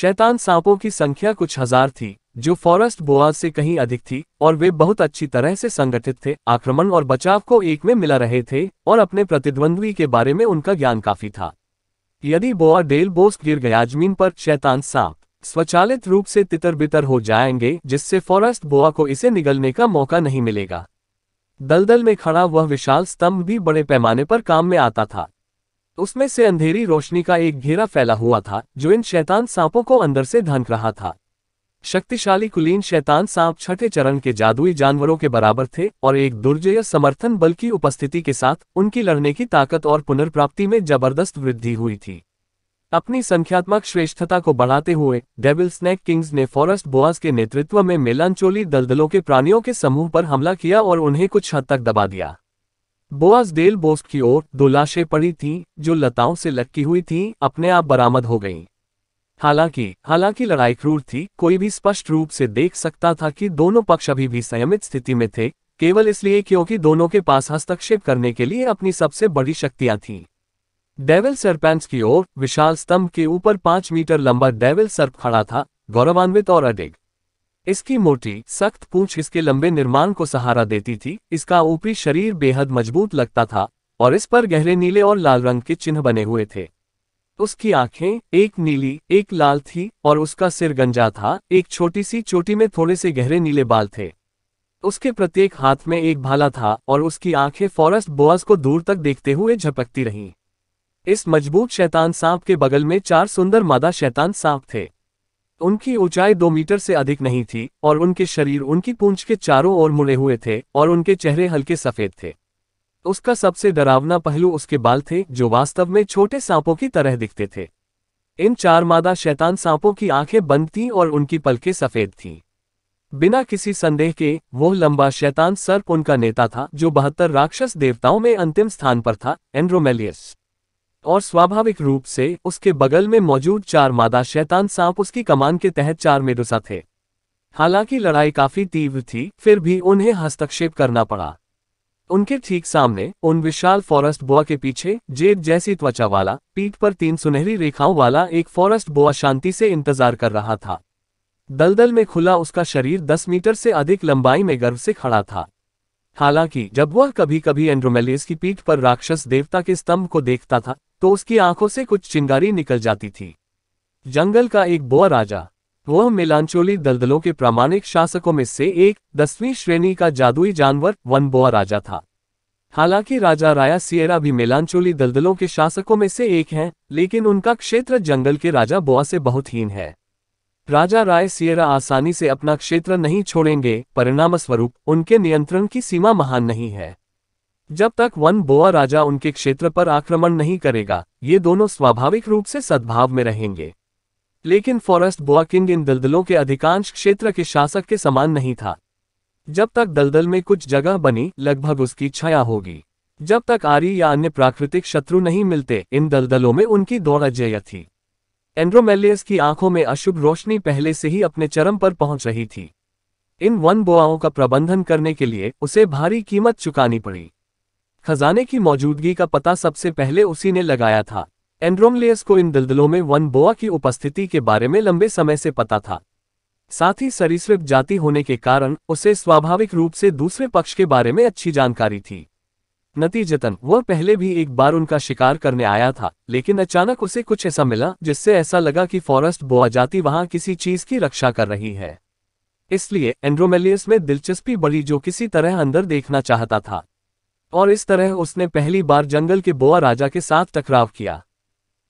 शैतान सांपों की संख्या कुछ हजार थी जो फॉरेस्ट बोआज से कहीं अधिक थी और वे बहुत अच्छी तरह से संगठित थे आक्रमण और बचाव को एक में मिला रहे थे और अपने प्रतिद्वंद्वी के बारे में उनका ज्ञान काफी था यदि बोआ डेल बोस गिर गया जमीन पर शैतान सांप स्वचालित रूप से तितर बितर हो जाएंगे जिससे फॉरेस्ट बोआ को इसे निगलने का मौका नहीं मिलेगा दलदल में खड़ा वह विशाल स्तंभ भी बड़े पैमाने पर काम में आता था उसमें से अंधेरी रोशनी का एक घेरा फैला हुआ था जो इन शैतान सांपों को अंदर से धनक रहा था शक्तिशाली कुलीन शैतान सांप छठे चरण के जादुई जानवरों के बराबर थे और एक दुर्जय समर्थन बल की उपस्थिति के साथ उनकी लड़ने की ताकत और पुनर्प्राप्ति में जबरदस्त वृद्धि हुई थी अपनी संख्यात्मक श्रेष्ठता को बढ़ाते हुए डेविल स्नैक किंग्स ने फॉरेस्ट बोआस के नेतृत्व में मेलांचोली दलदलों के प्राणियों के समूह पर हमला किया और उन्हें कुछ हद तक दबा दिया बोआस डेल बोस्ट की ओर दो लाशें पड़ी थीं जो लताओं से लटकी हुई थीं अपने आप बरामद हो गईं हालांकि हालांकि लड़ाई क्रूर थी कोई भी स्पष्ट रूप से देख सकता था कि दोनों पक्ष अभी भी संयमित स्थिति में थे केवल इसलिए क्योंकि दोनों के पास हस्तक्षेप करने के लिए अपनी सबसे बड़ी शक्तियां थीं डेविल सरपैंस की ओर विशाल स्तंभ के ऊपर पांच मीटर लंबा डेविल सर्प खड़ा था गौरवान्वित और अडिग इसकी मोटी सख्त पूंछ इसके लंबे निर्माण को सहारा देती थी इसका ऊपरी शरीर बेहद मजबूत लगता था और इस पर गहरे नीले और लाल रंग के चिन्ह बने हुए थे उसकी आंखें एक नीली एक लाल थी और उसका सिर गंजा था एक छोटी सी चोटी में थोड़े से गहरे नीले बाल थे उसके प्रत्येक हाथ में एक भाला था और उसकी आंखें फॉरेस्ट बोअस को दूर तक देखते हुए झपकती रहीं इस मजबूत शैतान सांप के बगल में चार सुंदर मादा शैतान सांप थे उनकी ऊंचाई दो मीटर से अधिक नहीं थी और उनके शरीर उनकी पूंछ के चारों ओर मुड़े हुए थे और उनके चेहरे हल्के सफेद थे उसका सबसे डरावना पहलू उसके बाल थे जो वास्तव में छोटे सांपों की तरह दिखते थे इन चार मादा शैतान सांपों की आंखें बंद थीं और उनकी पलकें सफ़ेद थीं बिना किसी संदेह के वह लंबा शैतान सर्प उनका नेता था जो बहत्तर राक्षस देवताओं में अंतिम स्थान पर था एंड्रोमेलियस और स्वाभाविक रूप से उसके बगल में मौजूद चार मादा शैतान सांप उसकी कमान के तहत चार मेदुसा थे हालांकि लड़ाई काफी तीव्र थी फिर भी उन्हें हस्तक्षेप करना पड़ा उनके ठीक सामने उन विशाल फॉरेस्ट बोआ के पीछे जेब जैसी त्वचा वाला पीठ पर तीन सुनहरी रेखाओं वाला एक फॉरेस्ट बोआ शांति से इंतजार कर रहा था दलदल में खुला उसका शरीर दस मीटर से अधिक लंबाई में गर्व से खड़ा था हालांकि जब वह कभी कभी एंड्रोमेलियस की पीठ पर राक्षस देवता के स्तंभ को देखता था तो उसकी आंखों से कुछ चिंगारी निकल जाती थी जंगल का एक बोआ राजा वह मिलांचोली दलदलों के प्रामाणिक शासकों में से एक दसवीं श्रेणी का जादुई जानवर वनबोआ राजा था हालांकि राजा राया सियरा भी मिलांचोली दलदलों के शासकों में से एक हैं लेकिन उनका क्षेत्र जंगल के राजा बोआ से बहुत हीन है राजा राय सियरा आसानी से अपना क्षेत्र नहीं छोड़ेंगे परिणामस्वरूप उनके नियंत्रण की सीमा महान नहीं है जब तक वन बोआ राजा उनके क्षेत्र पर आक्रमण नहीं करेगा ये दोनों स्वाभाविक रूप से सद्भाव में रहेंगे लेकिन फॉरेस्ट किंग इन दलदलों के अधिकांश क्षेत्र के शासक के समान नहीं था जब तक दलदल में कुछ जगह बनी लगभग उसकी छाया होगी जब तक आरी या अन्य प्राकृतिक शत्रु नहीं मिलते इन दलदलों में उनकी दौड़ अजय थी एंड्रोमेलियस की आंखों में अशुभ रोशनी पहले से ही अपने चरम पर पहुंच रही थी इन वन बोआओं का प्रबंधन करने के लिए उसे भारी कीमत चुकानी पड़ी खजाने की मौजूदगी का पता सबसे पहले उसी ने लगाया था एंड्रोमलेयस को इन दलदलों में वन बोआ की उपस्थिति के बारे में लंबे समय से पता था साथ ही सरीसृप जाति होने के कारण उसे स्वाभाविक रूप से दूसरे पक्ष के बारे में अच्छी जानकारी थी नतीजतन वह पहले भी एक बार उनका शिकार करने आया था लेकिन अचानक उसे कुछ ऐसा मिला जिससे ऐसा लगा कि फॉरेस्ट बोआ जाति वहां किसी चीज की रक्षा कर रही है इसलिए एंड्रोमेलियस में दिलचस्पी बढ़ी जो किसी तरह अंदर देखना चाहता था और इस तरह उसने पहली बार जंगल के बोआ राजा के साथ टकराव किया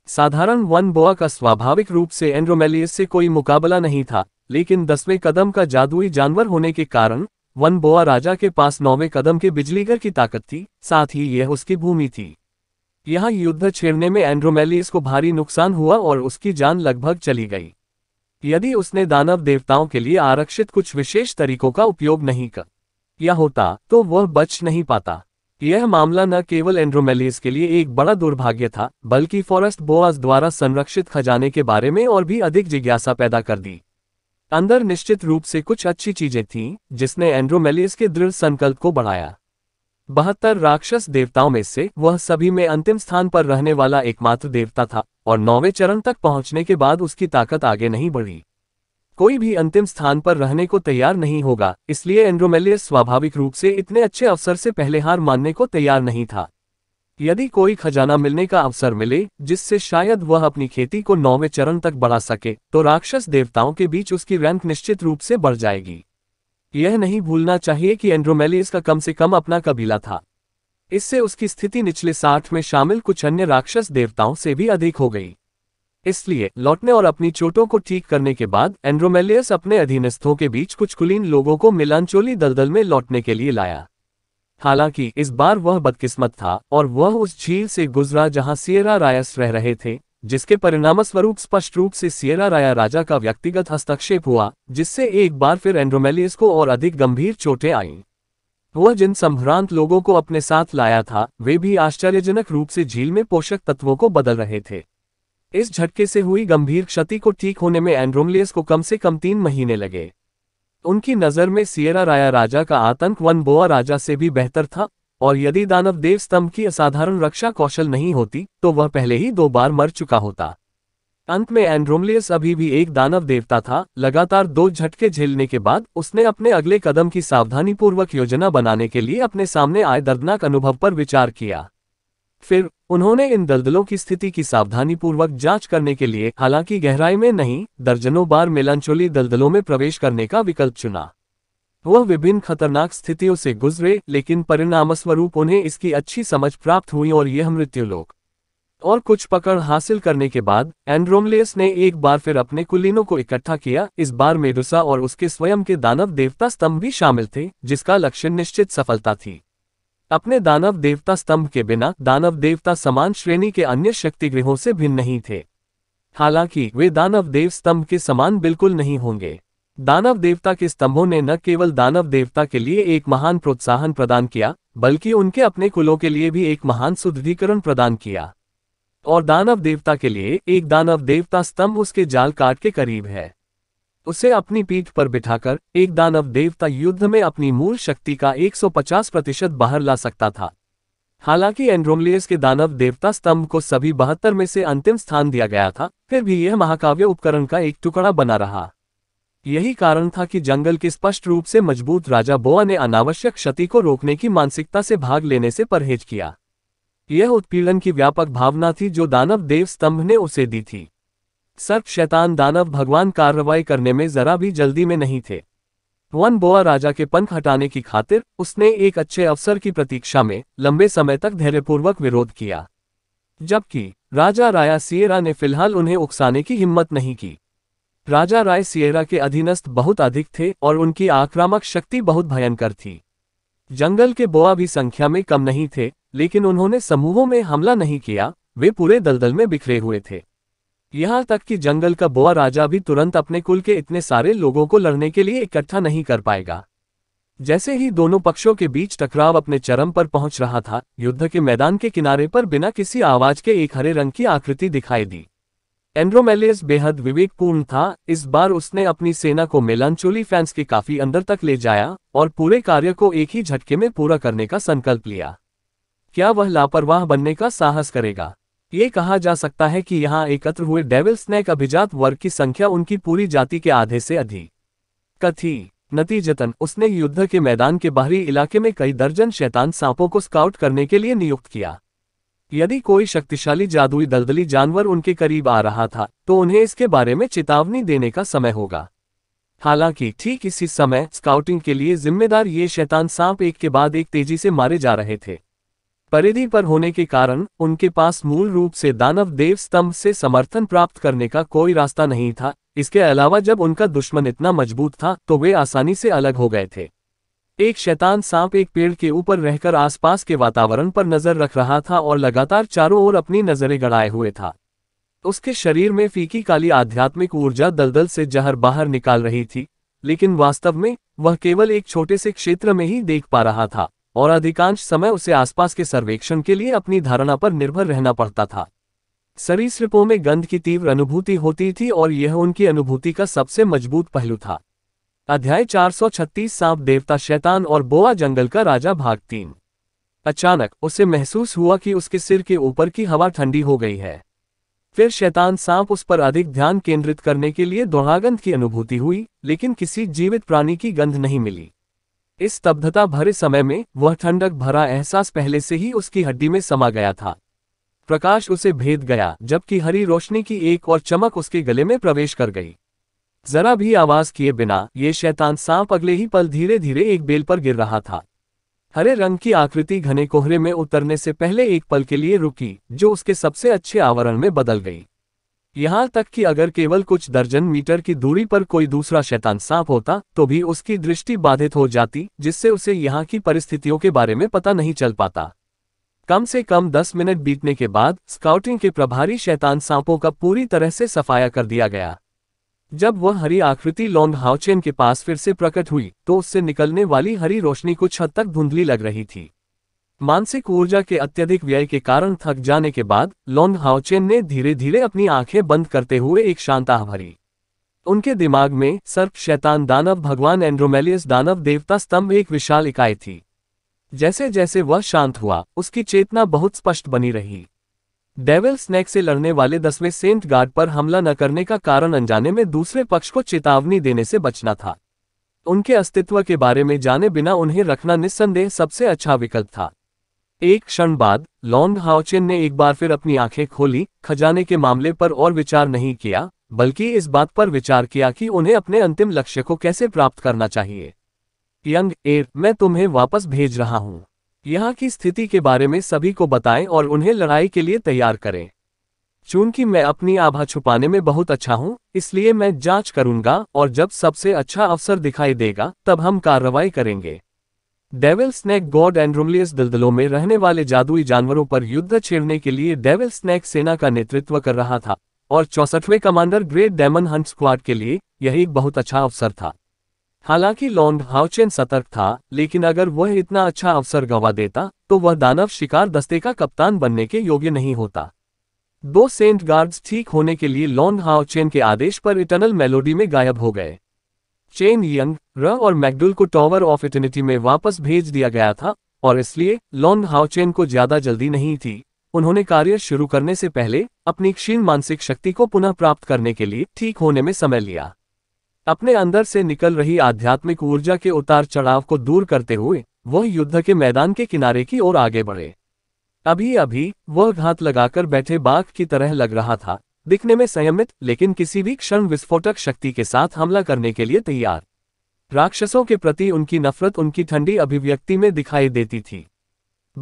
साधारण वन बोआ का स्वाभाविक रूप से एंड्रोमेलियस से कोई मुकाबला नहीं था लेकिन दसवें कदम का जादुई जानवर होने के कारण वन बोआ राजा के पास नौवें कदम के बिजलीगर की ताकत थी साथ ही यह उसकी भूमि थी यहाँ युद्ध छेड़ने में एंड्रोमेलियस को भारी नुकसान हुआ और उसकी जान लगभग चली गई यदि उसने दानव देवताओं के लिए आरक्षित कुछ विशेष तरीकों का उपयोग नहीं कर या होता तो वह बच नहीं पाता यह मामला न केवल एंड्रोमेलियस के लिए एक बड़ा दुर्भाग्य था बल्कि फॉरेस्ट बोआज द्वारा संरक्षित खजाने के बारे में और भी अधिक जिज्ञासा पैदा कर दी अंदर निश्चित रूप से कुछ अच्छी चीजें थीं जिसने एंड्रोमेलियस के दृढ़ संकल्प को बढ़ाया बहत्तर राक्षस देवताओं में से वह सभी में अंतिम स्थान पर रहने वाला एकमात्र देवता था और नौवे चरण तक पहुंचने के बाद उसकी ताकत आगे नहीं बढ़ी कोई भी अंतिम स्थान पर रहने को तैयार नहीं होगा इसलिए एंड्रोमेलियस स्वाभाविक रूप से इतने अच्छे अवसर से पहले हार मानने को तैयार नहीं था यदि कोई खजाना मिलने का अवसर मिले जिससे शायद वह अपनी खेती को नौवे चरण तक बढ़ा सके तो राक्षस देवताओं के बीच उसकी रैंक निश्चित रूप से बढ़ जाएगी यह नहीं भूलना चाहिए कि एंड्रोमेलियस का कम से कम अपना कबीला था इससे उसकी स्थिति निचले साठ में शामिल कुछ अन्य राक्षस देवताओं से भी अधिक हो गई इसलिए लौटने और अपनी चोटों को ठीक करने के बाद एंड्रोमेलियस अपने अधीनस्थों के बीच कुछ कुलीन लोगों को मिलानचोली दलदल में लौटने के लिए लाया हालांकि इस बार वह बदकिस्मत था और वह उस झील से गुजरा जहां सियरा रायस रह रहे थे जिसके परिणामस्वरूप स्पष्ट रूप से सियरा राया राजा का व्यक्तिगत हस्तक्षेप हुआ जिससे एक बार फिर एंड्रोमेलियस को और अधिक गंभीर चोटें आईं वह जिन संभ्रांत लोगों को अपने साथ लाया था वे भी आश्चर्यजनक रूप से झील में पोषक तत्वों को बदल रहे थे इस झटके से हुई गंभीर क्षति को ठीक होने में एंड्रोमलियस को कम से कम तीन महीने लगे उनकी नज़र में सियरा राया राजा का आतंक वन बोआ राजा से भी बेहतर था और यदि दानव देव स्तंभ की असाधारण रक्षा कौशल नहीं होती तो वह पहले ही दो बार मर चुका होता अंत में एंड्रोमलियस अभी भी एक दानव देवता था लगातार दो झटके झेलने के बाद उसने अपने अगले कदम की सावधानीपूर्वक योजना बनाने के लिए अपने सामने आए दर्दनाक अनुभव पर विचार किया फिर उन्होंने इन दलदलों की स्थिति की सावधानीपूर्वक जांच करने के लिए हालांकि गहराई में नहीं दर्जनों बार मेलांचोली दलदलों में प्रवेश करने का विकल्प चुना वह विभिन्न खतरनाक स्थितियों से गुजरे लेकिन परिणामस्वरूप उन्हें इसकी अच्छी समझ प्राप्त हुई और यह मृत्युलोक और कुछ पकड़ हासिल करने के बाद एंड्रोमलियस ने एक बार फिर अपने कुलीनों को इकट्ठा किया इस बार मेडुसा और उसके स्वयं के दानव देवता स्तंभ भी शामिल थे जिसका लक्ष्य निश्चित सफलता थी अपने दानव देवता स्तंभ के बिना दानव देवता समान श्रेणी के अन्य शक्तिगृहों से भिन्न नहीं थे हालांकि वे दानव देव स्तंभ के समान बिल्कुल नहीं होंगे दानव देवता के स्तंभों ने न केवल दानव देवता के लिए एक महान प्रोत्साहन प्रदान किया बल्कि उनके अपने कुलों के लिए भी एक महान सुदृढ़ीकरण प्रदान किया और दानव देवता के लिए एक दानव देवता स्तंभ उसके जाल काट के करीब है उसे अपनी पीठ पर बिठाकर एक दानव देवता युद्ध में अपनी मूल शक्ति का 150 प्रतिशत बाहर ला सकता था हालांकि एंड्रोमलियस के दानव देवता स्तंभ को सभी बहत्तर में से अंतिम स्थान दिया गया था फिर भी यह महाकाव्य उपकरण का एक टुकड़ा बना रहा यही कारण था कि जंगल के स्पष्ट रूप से मजबूत राजा बोआ ने अनावश्यक क्षति को रोकने की मानसिकता से भाग लेने से परहेज किया यह उत्पीड़न की व्यापक भावना थी जो दानव देव स्तंभ ने उसे दी थी सर्प शैतान दानव भगवान कार्रवाई करने में जरा भी जल्दी में नहीं थे वन बोआ राजा के पंख हटाने की खातिर उसने एक अच्छे अवसर की प्रतीक्षा में लंबे समय तक धैर्यपूर्वक विरोध किया जबकि राजा राया सियेरा ने फिलहाल उन्हें उकसाने की हिम्मत नहीं की राजा राय सियेरा के अधीनस्थ बहुत अधिक थे और उनकी आक्रामक शक्ति बहुत भयंकर थी जंगल के बोआ भी संख्या में कम नहीं थे लेकिन उन्होंने समूहों में हमला नहीं किया वे पूरे दलदल में बिखरे हुए थे यहाँ तक कि जंगल का बोआ राजा भी तुरंत अपने कुल के इतने सारे लोगों को लड़ने के लिए इकट्ठा नहीं कर पाएगा जैसे ही दोनों पक्षों के बीच टकराव अपने चरम पर पहुंच रहा था युद्ध के मैदान के किनारे पर बिना किसी आवाज के एक हरे रंग की आकृति दिखाई दी एंड्रोमेलियस बेहद विवेकपूर्ण था इस बार उसने अपनी सेना को मेलांचोली फैंस के काफी अंदर तक ले जाया और पूरे कार्य को एक ही झटके में पूरा करने का संकल्प लिया क्या वह लापरवाह बनने का साहस करेगा ये कहा जा सकता है कि यहाँ एकत्र हुए डेविल स्नैक अभिजात वर्ग की संख्या उनकी पूरी जाति के आधे से अधिक कथी नतीजतन उसने युद्ध के मैदान के बाहरी इलाके में कई दर्जन शैतान सांपों को स्काउट करने के लिए नियुक्त किया यदि कोई शक्तिशाली जादुई दलदली जानवर उनके करीब आ रहा था तो उन्हें इसके बारे में चेतावनी देने का समय होगा हालांकि ठीक इसी समय स्काउटिंग के लिए जिम्मेदार ये शैतान सांप एक के बाद एक तेजी से मारे जा रहे थे परिधि पर होने के कारण उनके पास मूल रूप से दानव देव स्तंभ से समर्थन प्राप्त करने का कोई रास्ता नहीं था इसके अलावा जब उनका दुश्मन इतना मजबूत था तो वे आसानी से अलग हो गए थे एक शैतान सांप एक पेड़ के ऊपर रहकर आसपास के वातावरण पर नजर रख रहा था और लगातार चारों ओर अपनी नजरें गड़ाए हुए था उसके शरीर में फीकी काली आध्यात्मिक ऊर्जा दलदल से जहर बाहर निकाल रही थी लेकिन वास्तव में वह केवल एक छोटे से क्षेत्र में ही देख पा रहा था और अधिकांश समय उसे आसपास के सर्वेक्षण के लिए अपनी धारणा पर निर्भर रहना पड़ता था सरीसृपों में गंध की तीव्र अनुभूति होती थी और यह उनकी अनुभूति का सबसे मजबूत पहलू था अध्याय 436 सांप देवता शैतान और बोआ जंगल का राजा भाग तीन अचानक उसे महसूस हुआ कि उसके सिर के ऊपर की हवा ठंडी हो गई है फिर शैतान सांप उस पर अधिक ध्यान केंद्रित करने के लिए दोहागंध की अनुभूति हुई लेकिन किसी जीवित प्राणी की गंध नहीं मिली इस स्तब्धता भरे समय में वह ठंडक भरा एहसास पहले से ही उसकी हड्डी में समा गया था प्रकाश उसे भेद गया जबकि हरी रोशनी की एक और चमक उसके गले में प्रवेश कर गई जरा भी आवाज किए बिना ये शैतान सांप अगले ही पल धीरे धीरे एक बेल पर गिर रहा था हरे रंग की आकृति घने कोहरे में उतरने से पहले एक पल के लिए रुकी जो उसके सबसे अच्छे आवरण में बदल गई यहाँ तक कि अगर केवल कुछ दर्जन मीटर की दूरी पर कोई दूसरा शैतान सांप होता तो भी उसकी दृष्टि बाधित हो जाती जिससे उसे यहाँ की परिस्थितियों के बारे में पता नहीं चल पाता कम से कम 10 मिनट बीतने के बाद स्काउटिंग के प्रभारी शैतान सांपों का पूरी तरह से सफाया कर दिया गया जब वह हरी आकृति लॉन्ग हाउचेन के पास फिर से प्रकट हुई तो उससे निकलने वाली हरी रोशनी कुछ हद तक धुंधली लग रही थी मानसिक ऊर्जा के अत्यधिक व्यय के कारण थक जाने के बाद लॉन्ग हाउचेन ने धीरे धीरे अपनी आंखें बंद करते हुए एक शांता भरी उनके दिमाग में सर्प शैतान दानव भगवान एंड्रोमेलियस दानव देवता स्तंभ एक विशाल इकाई थी जैसे जैसे वह शांत हुआ उसकी चेतना बहुत स्पष्ट बनी रही डेविल स्नैक से लड़ने वाले दसवें सेंट गार्ड पर हमला न करने का कारण अनजाने में दूसरे पक्ष को चेतावनी देने से बचना था उनके अस्तित्व के बारे में जाने बिना उन्हें रखना निस्संदेह सबसे अच्छा विकल्प था एक क्षण बाद लॉन्ग हाउचेन ने एक बार फिर अपनी आंखें खोली खजाने के मामले पर और विचार नहीं किया बल्कि इस बात पर विचार किया कि उन्हें अपने अंतिम लक्ष्य को कैसे प्राप्त करना चाहिए यंग एर मैं तुम्हें वापस भेज रहा हूँ यहाँ की स्थिति के बारे में सभी को बताएं और उन्हें लड़ाई के लिए तैयार करें चूंकि मैं अपनी आभा छुपाने में बहुत अच्छा हूँ इसलिए मैं जांच करूंगा और जब सबसे अच्छा अवसर दिखाई देगा तब हम कार्रवाई करेंगे डेविल स्नैक गॉड एंड्रोमलियस दलदलों में रहने वाले जादुई जानवरों पर युद्ध छेड़ने के लिए डेविल स्नैक सेना का नेतृत्व कर रहा था और चौसठवें commander great demon hunt squad के लिए यह एक बहुत अच्छा अवसर था हालांकि लॉन्ड हाउचेन सतर्क था लेकिन अगर वह इतना अच्छा अवसर गंवा देता तो वह दानव शिकार दस्ते का कप्तान बनने के योग्य नहीं होता दो सेंट गार्ड्स ठीक होने के लिए लॉन्ड हाउचेन के आदेश पर इटर्नल मेलोडी में गायब हो गए चेन यंग र और मैकडुल को टॉवर ऑफ इटर्निटी में वापस भेज दिया गया था और इसलिए लॉन्ग हाउचेन को ज्यादा जल्दी नहीं थी उन्होंने कार्य शुरू करने से पहले अपनी क्षीण मानसिक शक्ति को पुनः प्राप्त करने के लिए ठीक होने में समय लिया अपने अंदर से निकल रही आध्यात्मिक ऊर्जा के उतार चढ़ाव को दूर करते हुए वह युद्ध के मैदान के किनारे की ओर आगे बढ़े अभी अभी वह घात लगाकर बैठे बाघ की तरह लग रहा था दिखने में संयमित लेकिन किसी भी क्षण विस्फोटक शक्ति के साथ हमला करने के लिए तैयार राक्षसों के प्रति उनकी नफरत उनकी ठंडी अभिव्यक्ति में दिखाई देती थी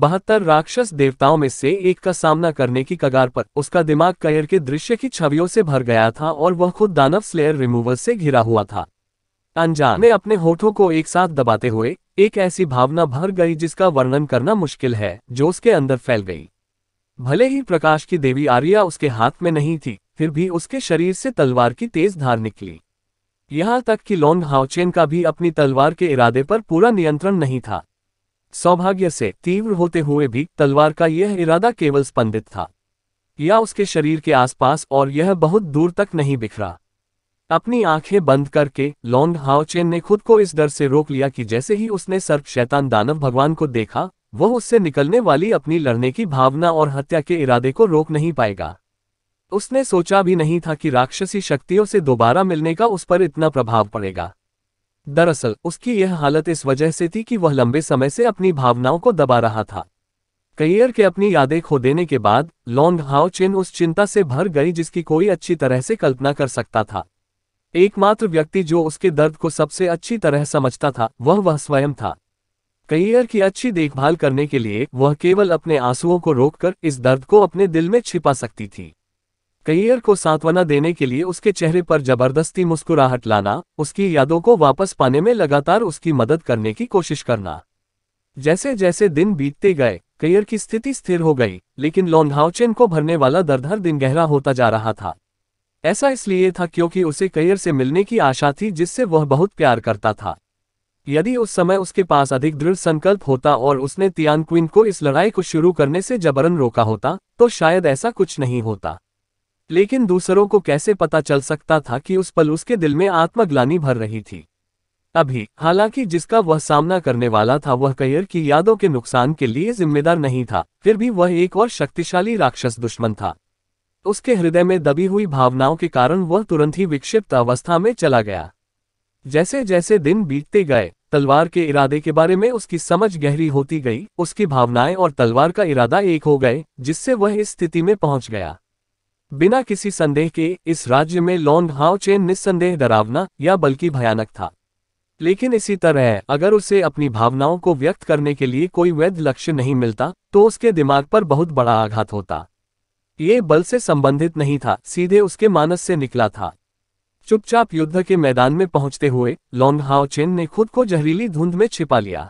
बहत्तर राक्षस देवताओं में से एक का सामना करने की कगार पर उसका दिमाग कयर के दृश्य की छवियों से भर गया था और वह खुद दानव स्लेयर रिमूवर से घिरा हुआ था ने अपने होठों को एक साथ दबाते हुए एक ऐसी भावना भर गई जिसका वर्णन करना मुश्किल है जो उसके अंदर फैल गई भले ही प्रकाश की देवी आर्या उसके हाथ में नहीं थी फिर भी उसके शरीर से तलवार की तेज धार निकली यहां तक कि लॉन्ग हाउचेन का भी अपनी तलवार के इरादे पर पूरा नियंत्रण नहीं था सौभाग्य से तीव्र होते हुए भी तलवार का यह इरादा केवल स्पंदित था या उसके शरीर के आसपास और यह बहुत दूर तक नहीं बिखरा अपनी आंखें बंद करके लॉन्ग हाउचेन ने खुद को इस डर से रोक लिया कि जैसे ही उसने सर्प शैतान दानव भगवान को देखा वह उससे निकलने वाली अपनी लड़ने की भावना और हत्या के इरादे को रोक नहीं पाएगा उसने सोचा भी नहीं था कि राक्षसी शक्तियों से दोबारा मिलने का उस पर इतना प्रभाव पड़ेगा दरअसल उसकी यह हालत इस वजह से थी कि वह लंबे समय से अपनी भावनाओं को दबा रहा था कैयर के अपनी यादें खो देने के बाद लॉन्ग हाओ चिन उस चिंता से भर गई जिसकी कोई अच्छी तरह से कल्पना कर सकता था एकमात्र व्यक्ति जो उसके दर्द को सबसे अच्छी तरह समझता था वह वह स्वयं था करियर की अच्छी देखभाल करने के लिए वह केवल अपने आंसुओं को रोककर इस दर्द को अपने दिल में छिपा सकती थी करियर को सांत्वना देने के लिए उसके चेहरे पर जबरदस्ती मुस्कुराहट लाना उसकी यादों को वापस पाने में लगातार उसकी मदद करने की कोशिश करना जैसे जैसे दिन बीतते गए कैयर की स्थिति स्थिर हो गई लेकिन लोन्हाउचेन को भरने वाला दर्द हर दिन गहरा होता जा रहा था ऐसा इसलिए था क्योंकि उसे कैयर से मिलने की आशा थी जिससे वह बहुत प्यार करता था यदि उस समय उसके पास अधिक दृढ़ संकल्प होता और उसने तियान क्वीन को इस लड़ाई को शुरू करने से जबरन रोका होता तो शायद ऐसा कुछ नहीं होता लेकिन दूसरों को कैसे पता चल सकता था कि उस पल उसके दिल में आत्मग्लानी भर रही थी अभी हालांकि जिसका वह सामना करने वाला था वह कैयर की यादों के नुकसान के लिए जिम्मेदार नहीं था फिर भी वह एक और शक्तिशाली राक्षस दुश्मन था उसके हृदय में दबी हुई भावनाओं के कारण वह तुरंत ही विक्षिप्त अवस्था में चला गया जैसे जैसे दिन बीतते गए तलवार के इरादे के बारे में उसकी समझ गहरी होती गई उसकी भावनाएं और तलवार का इरादा एक हो गए जिससे वह इस स्थिति में पहुंच गया बिना किसी संदेह के इस राज्य में लॉन्ग हाउ चेन निस्संदेह डरावना या बल्कि भयानक था लेकिन इसी तरह अगर उसे अपनी भावनाओं को व्यक्त करने के लिए कोई वैध लक्ष्य नहीं मिलता तो उसके दिमाग पर बहुत बड़ा आघात होता ये बल से संबंधित नहीं था सीधे उसके मानस से निकला था चुपचाप युद्ध के मैदान में पहुंचते हुए लॉन्ग हाओ चेन ने खुद को जहरीली धुंध में छिपा लिया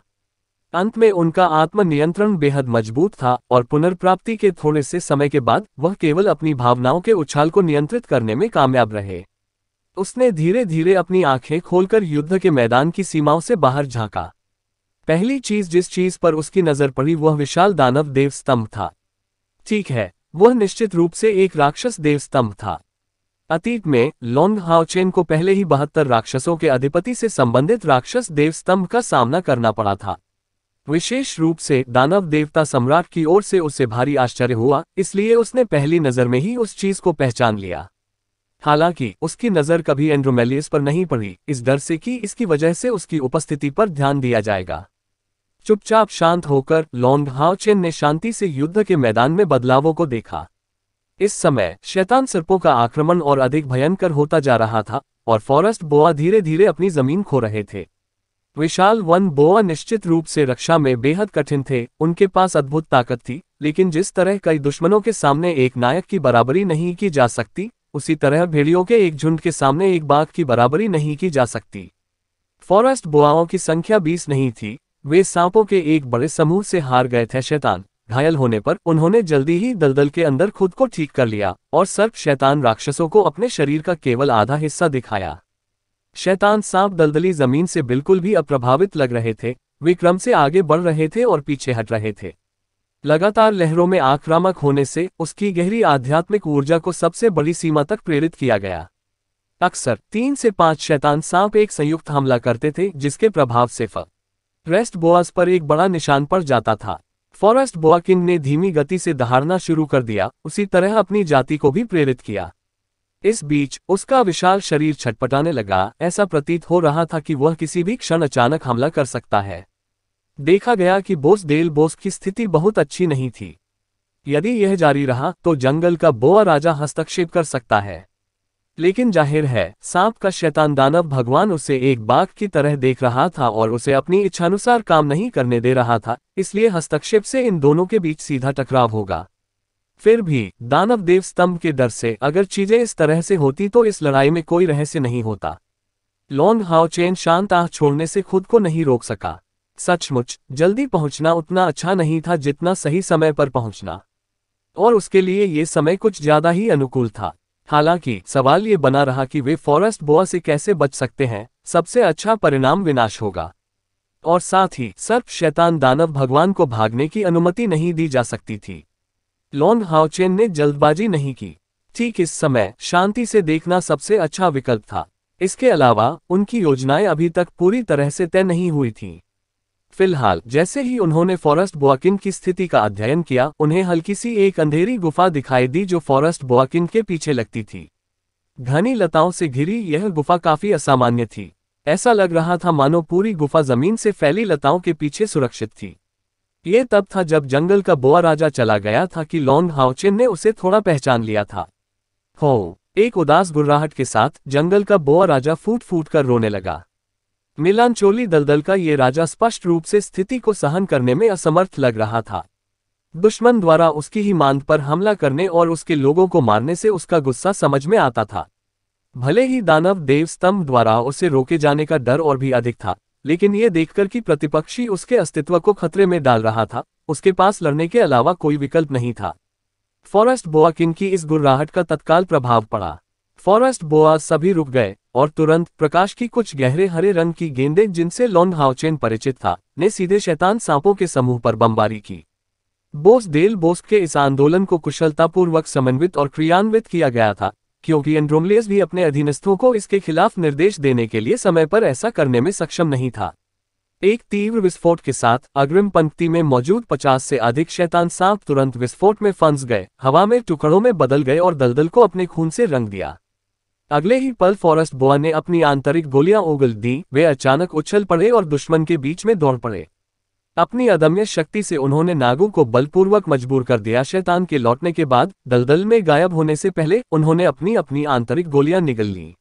अंत में उनका आत्मनियंत्रण बेहद मजबूत था और पुनर्प्राप्ति के थोड़े से समय के बाद वह केवल अपनी भावनाओं के उछाल को नियंत्रित करने में कामयाब रहे उसने धीरे धीरे अपनी आंखें खोलकर युद्ध के मैदान की सीमाओं से बाहर झांका पहली चीज जिस चीज पर उसकी नजर पड़ी वह विशाल दानव स्तंभ था ठीक है वह निश्चित रूप से एक राक्षस स्तंभ था अतीत में लोंग हाओचेन को पहले ही बहत्तर राक्षसों के अधिपति से संबंधित राक्षस स्तंभ का सामना करना पड़ा था विशेष रूप से दानव देवता सम्राट की ओर से उसे भारी आश्चर्य हुआ इसलिए उसने पहली नज़र में ही उस चीज को पहचान लिया हालांकि उसकी नज़र कभी एंड्रोमेलियस पर नहीं पड़ी इस डर से कि इसकी वजह से उसकी उपस्थिति पर ध्यान दिया जाएगा चुपचाप शांत होकर लॉन्ग हाओचेन ने शांति से युद्ध के मैदान में बदलावों को देखा इस समय शैतान सिरपों का आक्रमण और अधिक भयंकर होता जा रहा था और फॉरेस्ट बोआ धीरे धीरे अपनी जमीन खो रहे थे विशाल वन बोआ निश्चित रूप से रक्षा में बेहद कठिन थे उनके पास अद्भुत ताकत थी लेकिन जिस तरह कई दुश्मनों के सामने एक नायक की बराबरी नहीं की जा सकती उसी तरह भेड़ियों के एक झुंड के सामने एक बाघ की बराबरी नहीं की जा सकती फॉरेस्ट बोआओं की संख्या बीस नहीं थी वे सांपों के एक बड़े समूह से हार गए थे शैतान घायल होने पर उन्होंने जल्दी ही दलदल के अंदर खुद को ठीक कर लिया और सर्प शैतान राक्षसों को अपने शरीर का केवल आधा हिस्सा दिखाया शैतान सांप दलदली जमीन से बिल्कुल भी अप्रभावित लग रहे थे विक्रम से आगे बढ़ रहे थे और पीछे हट रहे थे लगातार लहरों में आक्रामक होने से उसकी गहरी आध्यात्मिक ऊर्जा को सबसे बड़ी सीमा तक प्रेरित किया गया अक्सर तीन से पांच शैतान सांप एक संयुक्त हमला करते थे जिसके प्रभाव से फ रेस्ट बोआस पर एक बड़ा निशान पर जाता था फॉरेस्ट बोआकिंग ने धीमी गति से दहाड़ना शुरू कर दिया उसी तरह अपनी जाति को भी प्रेरित किया इस बीच उसका विशाल शरीर छटपटाने लगा ऐसा प्रतीत हो रहा था कि वह किसी भी क्षण अचानक हमला कर सकता है देखा गया कि बोस डेल बोस की स्थिति बहुत अच्छी नहीं थी यदि यह जारी रहा तो जंगल का बोआ राजा हस्तक्षेप कर सकता है लेकिन जाहिर है सांप का शैतान दानव भगवान उसे एक बाघ की तरह देख रहा था और उसे अपनी इच्छानुसार काम नहीं करने दे रहा था इसलिए हस्तक्षेप से इन दोनों के बीच सीधा टकराव होगा फिर भी दानव देव स्तंभ के डर से अगर चीजें इस तरह से होती तो इस लड़ाई में कोई रहस्य नहीं होता लॉन्ग हाउ चेन शांत आह छोड़ने से खुद को नहीं रोक सका सचमुच जल्दी पहुंचना उतना अच्छा नहीं था जितना सही समय पर पहुंचना और उसके लिए ये समय कुछ ज्यादा ही अनुकूल था हालांकि सवाल ये बना रहा कि वे फॉरेस्ट बोआ से कैसे बच सकते हैं सबसे अच्छा परिणाम विनाश होगा और साथ ही सर्प शैतान दानव भगवान को भागने की अनुमति नहीं दी जा सकती थी लॉन हाउचेन ने जल्दबाजी नहीं की ठीक इस समय शांति से देखना सबसे अच्छा विकल्प था इसके अलावा उनकी योजनाएं अभी तक पूरी तरह से तय नहीं हुई थीं। फिलहाल जैसे ही उन्होंने फॉरेस्ट बुआकिन की स्थिति का अध्ययन किया उन्हें हल्की सी एक अंधेरी गुफा दिखाई दी जो फॉरेस्ट बुआकिन के पीछे लगती थी घनी लताओं से घिरी यह गुफा काफी असामान्य थी ऐसा लग रहा था मानो पूरी गुफा जमीन से फैली लताओं के पीछे सुरक्षित थी ये तब था जब जंगल का बोआ राजा चला गया था कि लॉन्ग हाउचिन ने उसे थोड़ा पहचान लिया था हो एक उदास गुर्राहट के साथ जंगल का बोआ राजा फूट फूट कर रोने लगा मिलानचोली दलदल का ये राजा स्पष्ट रूप से स्थिति को सहन करने में असमर्थ लग रहा था दुश्मन द्वारा उसकी ही मांग पर हमला करने और उसके लोगों को मारने से उसका गुस्सा समझ में आता था भले ही दानव देव स्तंभ द्वारा उसे रोके जाने का डर और भी अधिक था लेकिन ये देखकर कि प्रतिपक्षी उसके अस्तित्व को खतरे में डाल रहा था उसके पास लड़ने के अलावा कोई विकल्प नहीं था फॉरेस्ट बोआ किन की इस गुर्राहट का तत्काल प्रभाव पड़ा फॉरेस्ट बोआ सभी रुक गए और तुरंत प्रकाश की कुछ गहरे हरे रंग की गेंदे जिनसे लॉन्ग हाउचेन परिचित था ने सीधे शैतान सांपों के समूह पर बमबारी की बोस डेल बोस्क के इस आंदोलन को कुशलतापूर्वक समन्वित और क्रियान्वित किया गया था क्योंकि एंड्रोमलियस भी अपने अधीनस्थों को इसके खिलाफ निर्देश देने के लिए समय पर ऐसा करने में सक्षम नहीं था एक तीव्र विस्फोट के साथ अग्रिम पंक्ति में मौजूद 50 से अधिक शैतान सांप तुरंत विस्फोट में फंस गए हवा में टुकड़ों में बदल गए और दलदल को अपने खून से रंग दिया अगले ही पल फॉरेस्ट बोआ ने अपनी आंतरिक गोलियां उगल दी वे अचानक उछल पड़े और दुश्मन के बीच में दौड़ पड़े अपनी अदम्य शक्ति से उन्होंने नागू को बलपूर्वक मजबूर कर दिया शैतान के लौटने के बाद दलदल में गायब होने से पहले उन्होंने अपनी अपनी आंतरिक गोलियां निगल ली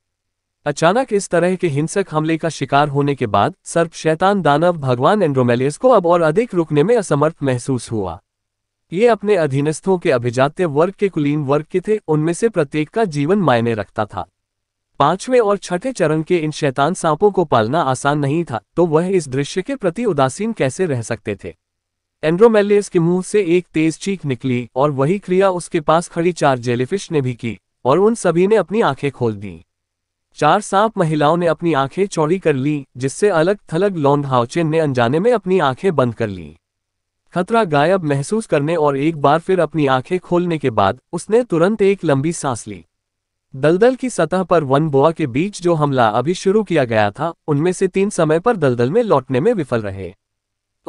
अचानक इस तरह के हिंसक हमले का शिकार होने के बाद सर्प शैतान दानव भगवान एंड्रोमेलियस को अब और अधिक रुकने में असमर्थ महसूस हुआ ये अपने अधीनस्थों के अभिजात्य वर्ग के कुलीन वर्ग के थे उनमें से प्रत्येक का जीवन मायने रखता था पांचवें और छठे चरण के इन शैतान सांपों को पालना आसान नहीं था तो वह इस दृश्य के प्रति उदासीन कैसे रह सकते थे एंड्रोमेलियस के मुंह से एक तेज चीख निकली और वही क्रिया उसके पास खड़ी चार जेलीफिश ने भी की और उन सभी ने अपनी आंखें खोल दी चार सांप महिलाओं ने अपनी आंखें चौड़ी कर ली जिससे अलग थलग लौंड हाउचेन ने अनजाने में अपनी आंखें बंद कर ली खतरा गायब महसूस करने और एक बार फिर अपनी आंखें खोलने के बाद उसने तुरंत एक लंबी सांस ली दलदल की सतह पर वन बोआ के बीच जो हमला अभी शुरू किया गया था उनमें से तीन समय पर दलदल में लौटने में विफल रहे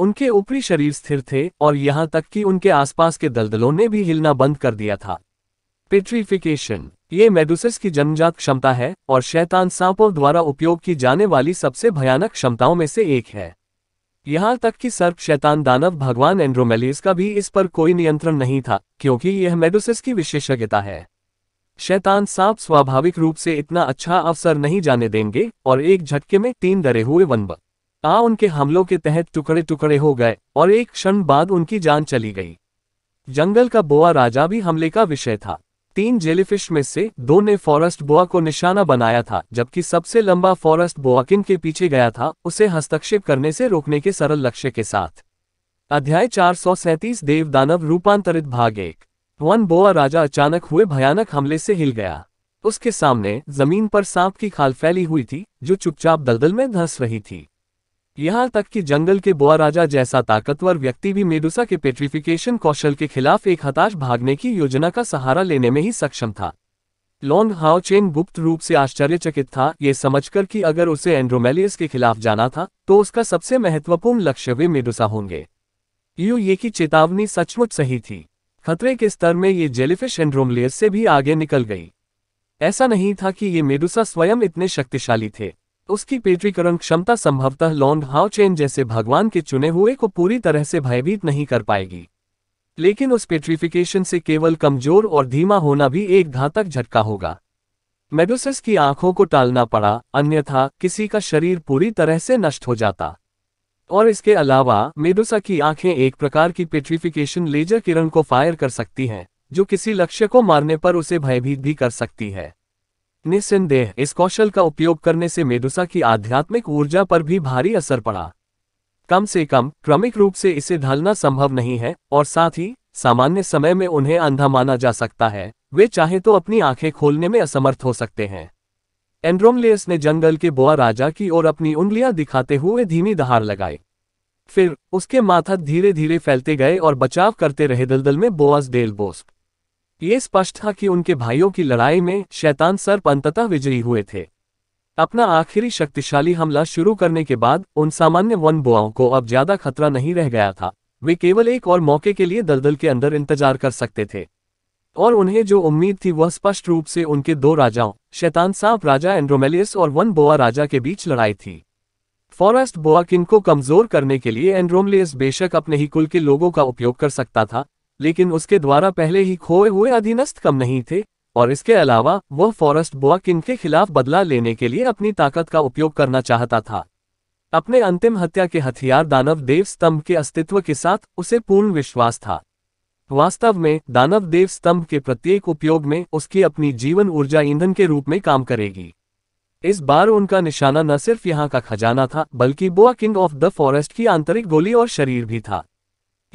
उनके ऊपरी शरीर स्थिर थे और यहां तक कि उनके आसपास के दलदलों ने भी हिलना बंद कर दिया था पेट्रीफिकेशन ये मेडुसिस की जन्मजात क्षमता है और शैतान सांपों द्वारा उपयोग की जाने वाली सबसे भयानक क्षमताओं में से एक है यहाँ तक कि सर्प शैतान दानव भगवान एंड्रोमेलिस का भी इस पर कोई नियंत्रण नहीं था क्योंकि यह मेडुसिस की विशेषज्ञता है शैतान सांप स्वाभाविक रूप से इतना अच्छा अवसर नहीं जाने देंगे और एक झटके में तीन डरे हुए वनब आ उनके हमलों के तहत टुकड़े टुकड़े हो गए और एक क्षण बाद उनकी जान चली गई जंगल का बोआ राजा भी हमले का विषय था तीन जेलीफिश में से दो ने फॉरेस्ट बोआ को निशाना बनाया था जबकि सबसे लंबा फॉरेस्ट बोआ किन के पीछे गया था उसे हस्तक्षेप करने से रोकने के सरल लक्ष्य के साथ अध्याय चार देव दानव रूपांतरित भाग एक वन बोआ राजा अचानक हुए भयानक हमले से हिल गया उसके सामने जमीन पर सांप की खाल फैली हुई थी जो चुपचाप दलदल में धंस रही थी यहां तक कि जंगल के बोआ राजा जैसा ताकतवर व्यक्ति भी मेडुसा के पेट्रिफिकेशन कौशल के खिलाफ एक हताश भागने की योजना का सहारा लेने में ही सक्षम था लॉन्ग हाओ चेन गुप्त रूप से आश्चर्यचकित था ये समझकर कि अगर उसे एंड्रोमेलियस के खिलाफ जाना था तो उसका सबसे महत्वपूर्ण लक्ष्य वे मेडुसा होंगे यू ये की चेतावनी सचमुच सही थी खतरे के स्तर में ये जेलीफिश एंड्रोमलेयर से भी आगे निकल गई ऐसा नहीं था कि ये मेडुसा स्वयं इतने शक्तिशाली थे उसकी पेट्रीकरण क्षमता संभवतः लॉन्ग हाउ चेन जैसे भगवान के चुने हुए को पूरी तरह से भयभीत नहीं कर पाएगी लेकिन उस पेट्रीफिकेशन से केवल कमजोर और धीमा होना भी एक घातक झटका होगा मेडुसस की आंखों को टालना पड़ा अन्यथा किसी का शरीर पूरी तरह से नष्ट हो जाता और इसके अलावा मेदुसा की आंखें एक प्रकार की पेट्रीफिकेशन लेजर किरण को फायर कर सकती हैं जो किसी लक्ष्य को मारने पर उसे भयभीत भी कर सकती है निस्संदेह इस कौशल का उपयोग करने से मेदुसा की आध्यात्मिक ऊर्जा पर भी भारी असर पड़ा कम से कम क्रमिक रूप से इसे ढालना संभव नहीं है और साथ ही सामान्य समय में उन्हें अंधा माना जा सकता है वे चाहे तो अपनी आंखें खोलने में असमर्थ हो सकते हैं एंड्रोमलेस ने जंगल के बोआ राजा की ओर अपनी उंगलियां दिखाते हुए धीमी दहार लगाई फिर उसके माथा धीरे धीरे फैलते गए और बचाव करते रहे दलदल में बोआस डेल बोस्क ये स्पष्ट था कि उनके भाइयों की लड़ाई में शैतान सर्प अंततः विजयी हुए थे अपना आखिरी शक्तिशाली हमला शुरू करने के बाद उन सामान्य वन बोआओं को अब ज्यादा खतरा नहीं रह गया था वे केवल एक और मौके के लिए दलदल के अंदर इंतजार कर सकते थे और उन्हें जो उम्मीद थी वह स्पष्ट रूप से उनके दो राजाओं शैतान सांप राजा एंड्रोमेलियस और वन बोआ राजा के बीच लड़ाई थी फॉरेस्ट बोआ किन को कमजोर करने के लिए एंड्रोमलियस बेशक अपने ही कुल के लोगों का उपयोग कर सकता था लेकिन उसके द्वारा पहले ही खोए हुए अधीनस्थ कम नहीं थे और इसके अलावा वह फॉरेस्ट बोआ किन के खिलाफ बदला लेने के लिए अपनी ताकत का उपयोग करना चाहता था अपने अंतिम हत्या के हथियार दानव देव स्तंभ के अस्तित्व के साथ उसे पूर्ण विश्वास था वास्तव में दानव देव स्तंभ के प्रत्येक उपयोग में उसकी अपनी जीवन ऊर्जा ईंधन के रूप में काम करेगी इस बार उनका निशाना न सिर्फ यहाँ का खजाना था बल्कि boa king of the forest की आंतरिक गोली और शरीर भी था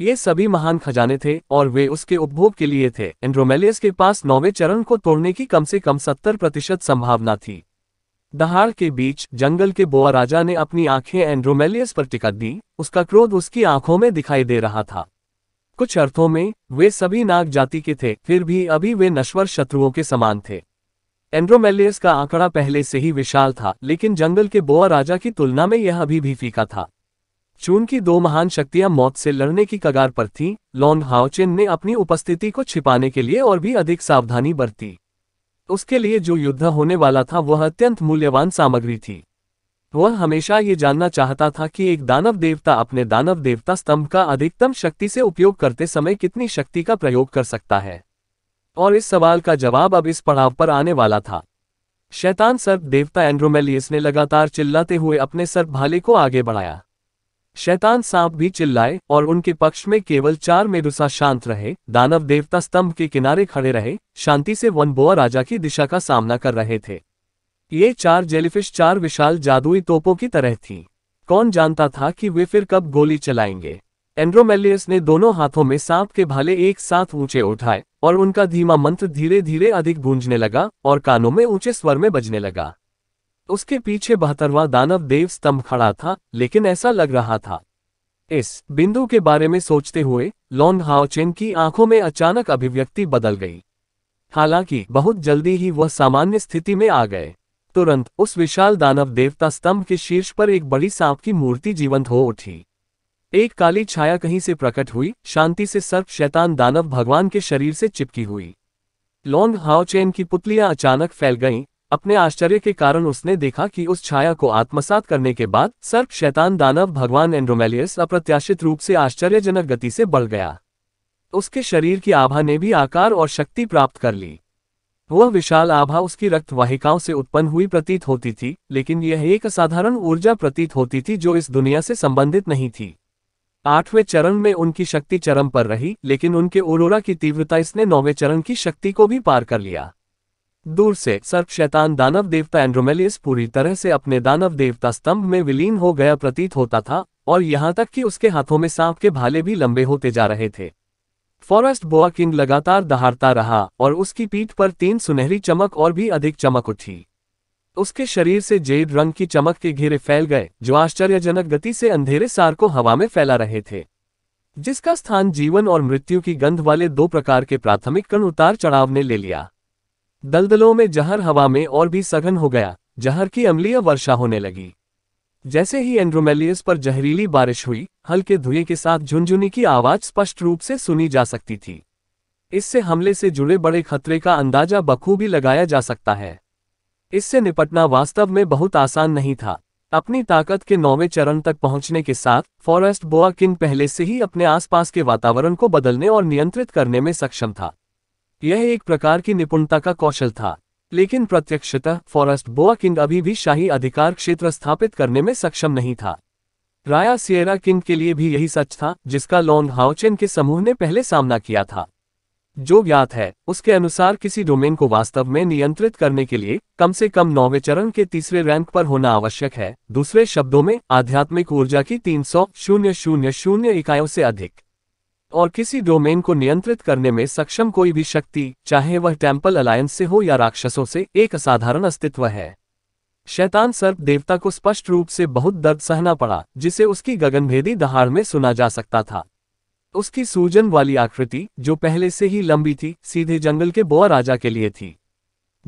ये सभी महान खजाने थे और वे उसके उपभोग के लिए थे एंड्रोमेलियस के पास नौवे चरण को तोड़ने की कम से कम सत्तर प्रतिशत संभावना थी दहाड़ के बीच जंगल के बोआ राजा ने अपनी आंखें एंड्रोमेलियस पर टिकट दी उसका क्रोध उसकी आंखों में दिखाई दे रहा था कुछ अर्थों में वे सभी नाग जाति के थे फिर भी अभी वे नश्वर शत्रुओं के समान थे एंड्रोमेलियस का आंकड़ा पहले से ही विशाल था लेकिन जंगल के बोआ राजा की तुलना में यह अभी भी फीका था चून की दो महान शक्तियां मौत से लड़ने की कगार पर थीं, लॉन्ग हाउचिन ने अपनी उपस्थिति को छिपाने के लिए और भी अधिक सावधानी बरती उसके लिए जो युद्ध होने वाला था वह अत्यंत मूल्यवान सामग्री थी वह हमेशा ये जानना चाहता था कि एक दानव देवता अपने दानव देवता स्तंभ का अधिकतम शक्ति से उपयोग करते समय कितनी शक्ति का प्रयोग कर सकता है और इस सवाल का जवाब अब इस पड़ाव पर आने वाला था शैतान सर्प देवता एंड्रोमेलियस ने लगातार चिल्लाते हुए अपने सर्प भाले को आगे बढ़ाया शैतान सांप भी चिल्लाए और उनके पक्ष में केवल चार मेदुसा शांत रहे दानव देवता स्तंभ के किनारे खड़े रहे शांति से वनबोआ राजा की दिशा का सामना कर रहे थे ये चार जेलीफिश चार विशाल जादुई तोपों की तरह थी कौन जानता था कि वे फिर कब गोली चलाएंगे एंड्रोमेलियस ने दोनों हाथों में सांप के भाले एक साथ ऊंचे उठाए और उनका धीमा मंत्र धीरे धीरे अधिक गूंजने लगा और कानों में ऊंचे स्वर में बजने लगा उसके पीछे बहतरवा दानव देव स्तंभ खड़ा था लेकिन ऐसा लग रहा था इस बिंदु के बारे में सोचते हुए लॉन हाओचेन की आंखों में अचानक अभिव्यक्ति बदल गई हालांकि बहुत जल्दी ही वह सामान्य स्थिति में आ गए तुरंत उस विशाल दानव देवता स्तंभ के शीर्ष पर एक बड़ी सांप की मूर्ति जीवंत हो उठी एक काली छाया कहीं से प्रकट हुई शांति से सर्प शैतान दानव भगवान के शरीर से चिपकी हुई लॉन्ग हाओचेन की पुतलियां अचानक फैल गईं अपने आश्चर्य के कारण उसने देखा कि उस छाया को आत्मसात करने के बाद सर्प शैतान दानव भगवान एंड्रोमेलियस अप्रत्याशित रूप से आश्चर्यजनक गति से बढ़ गया उसके शरीर की आभा ने भी आकार और शक्ति प्राप्त कर ली वह विशाल आभा उसकी रक्त वाहिकाओं से उत्पन्न हुई प्रतीत होती थी लेकिन यह एक असाधारण ऊर्जा प्रतीत होती थी जो इस दुनिया से संबंधित नहीं थी आठवें चरण में उनकी शक्ति चरम पर रही लेकिन उनके ओरोरा की तीव्रता इसने नौवें चरण की शक्ति को भी पार कर लिया दूर से सर्प शैतान दानव देवता एंड्रोमेलियस पूरी तरह से अपने दानव देवता स्तंभ में विलीन हो गया प्रतीत होता था और यहाँ तक कि उसके हाथों में सांप के भाले भी लंबे होते जा रहे थे फॉरेस्ट बोआ किंग लगातार दहाड़ता रहा और उसकी पीठ पर तीन सुनहरी चमक और भी अधिक चमक उठी उसके शरीर से जेड रंग की चमक के घेरे फैल गए जो आश्चर्यजनक गति से अंधेरे सार को हवा में फैला रहे थे जिसका स्थान जीवन और मृत्यु की गंध वाले दो प्रकार के प्राथमिक कण उतार चढ़ाव ने ले लिया दलदलों में जहर हवा में और भी सघन हो गया जहर की अम्लीय वर्षा होने लगी जैसे ही एंड्रोमेलियस पर जहरीली बारिश हुई हल्के धुएं के साथ झुंझुनी की आवाज स्पष्ट रूप से सुनी जा सकती थी इससे हमले से जुड़े बड़े खतरे का अंदाजा बखूबी लगाया जा सकता है इससे निपटना वास्तव में बहुत आसान नहीं था अपनी ताकत के नौवें चरण तक पहुंचने के साथ फॉरेस्ट बोआ किन पहले से ही अपने आसपास के वातावरण को बदलने और नियंत्रित करने में सक्षम था यह एक प्रकार की निपुणता का कौशल था लेकिन प्रत्यक्षतः फॉरेस्ट बोआ किंग अभी भी शाही अधिकार क्षेत्र स्थापित करने में सक्षम नहीं था राया सियरा किंग के लिए भी यही सच था जिसका लॉन्ग हाउचेन के समूह ने पहले सामना किया था जो ज्ञात है उसके अनुसार किसी डोमेन को वास्तव में नियंत्रित करने के लिए कम से कम नौवे चरण के तीसरे रैंक पर होना आवश्यक है दूसरे शब्दों में आध्यात्मिक ऊर्जा की तीन सौ शून्य शून्य शून्य इकाइयों से अधिक और किसी डोमेन को नियंत्रित करने में सक्षम कोई भी शक्ति चाहे वह टेम्पल अलायंस से हो या राक्षसों से एक असाधारण अस्तित्व है शैतान सर्प देवता को स्पष्ट रूप से बहुत दर्द सहना पड़ा जिसे उसकी गगनभेदी दहाड़ में सुना जा सकता था उसकी सूजन वाली आकृति जो पहले से ही लंबी थी सीधे जंगल के बोआ राजा के लिए थी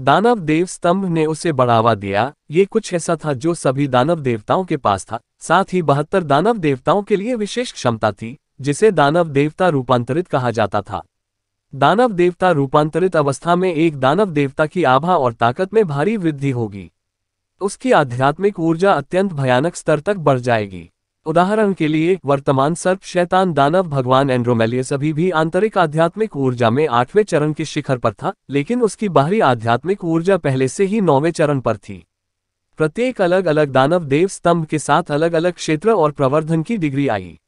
दानव देव स्तंभ ने उसे बढ़ावा दिया ये कुछ ऐसा था जो सभी दानव देवताओं के पास था साथ ही बहत्तर दानव देवताओं के लिए विशेष क्षमता थी जिसे दानव देवता रूपांतरित कहा जाता था दानव देवता रूपांतरित अवस्था में एक दानव देवता की आभा और ताकत में भारी वृद्धि होगी उसकी आध्यात्मिक ऊर्जा अत्यंत भयानक स्तर तक बढ़ जाएगी उदाहरण के लिए वर्तमान सर्प शैतान दानव भगवान एंड्रोमेलियस अभी भी आंतरिक आध्यात्मिक ऊर्जा में आठवें चरण के शिखर पर था लेकिन उसकी बाहरी आध्यात्मिक ऊर्जा पहले से ही नौवें चरण पर थी प्रत्येक अलग अलग दानव देव स्तंभ के साथ अलग अलग क्षेत्र और प्रवर्धन की डिग्री आई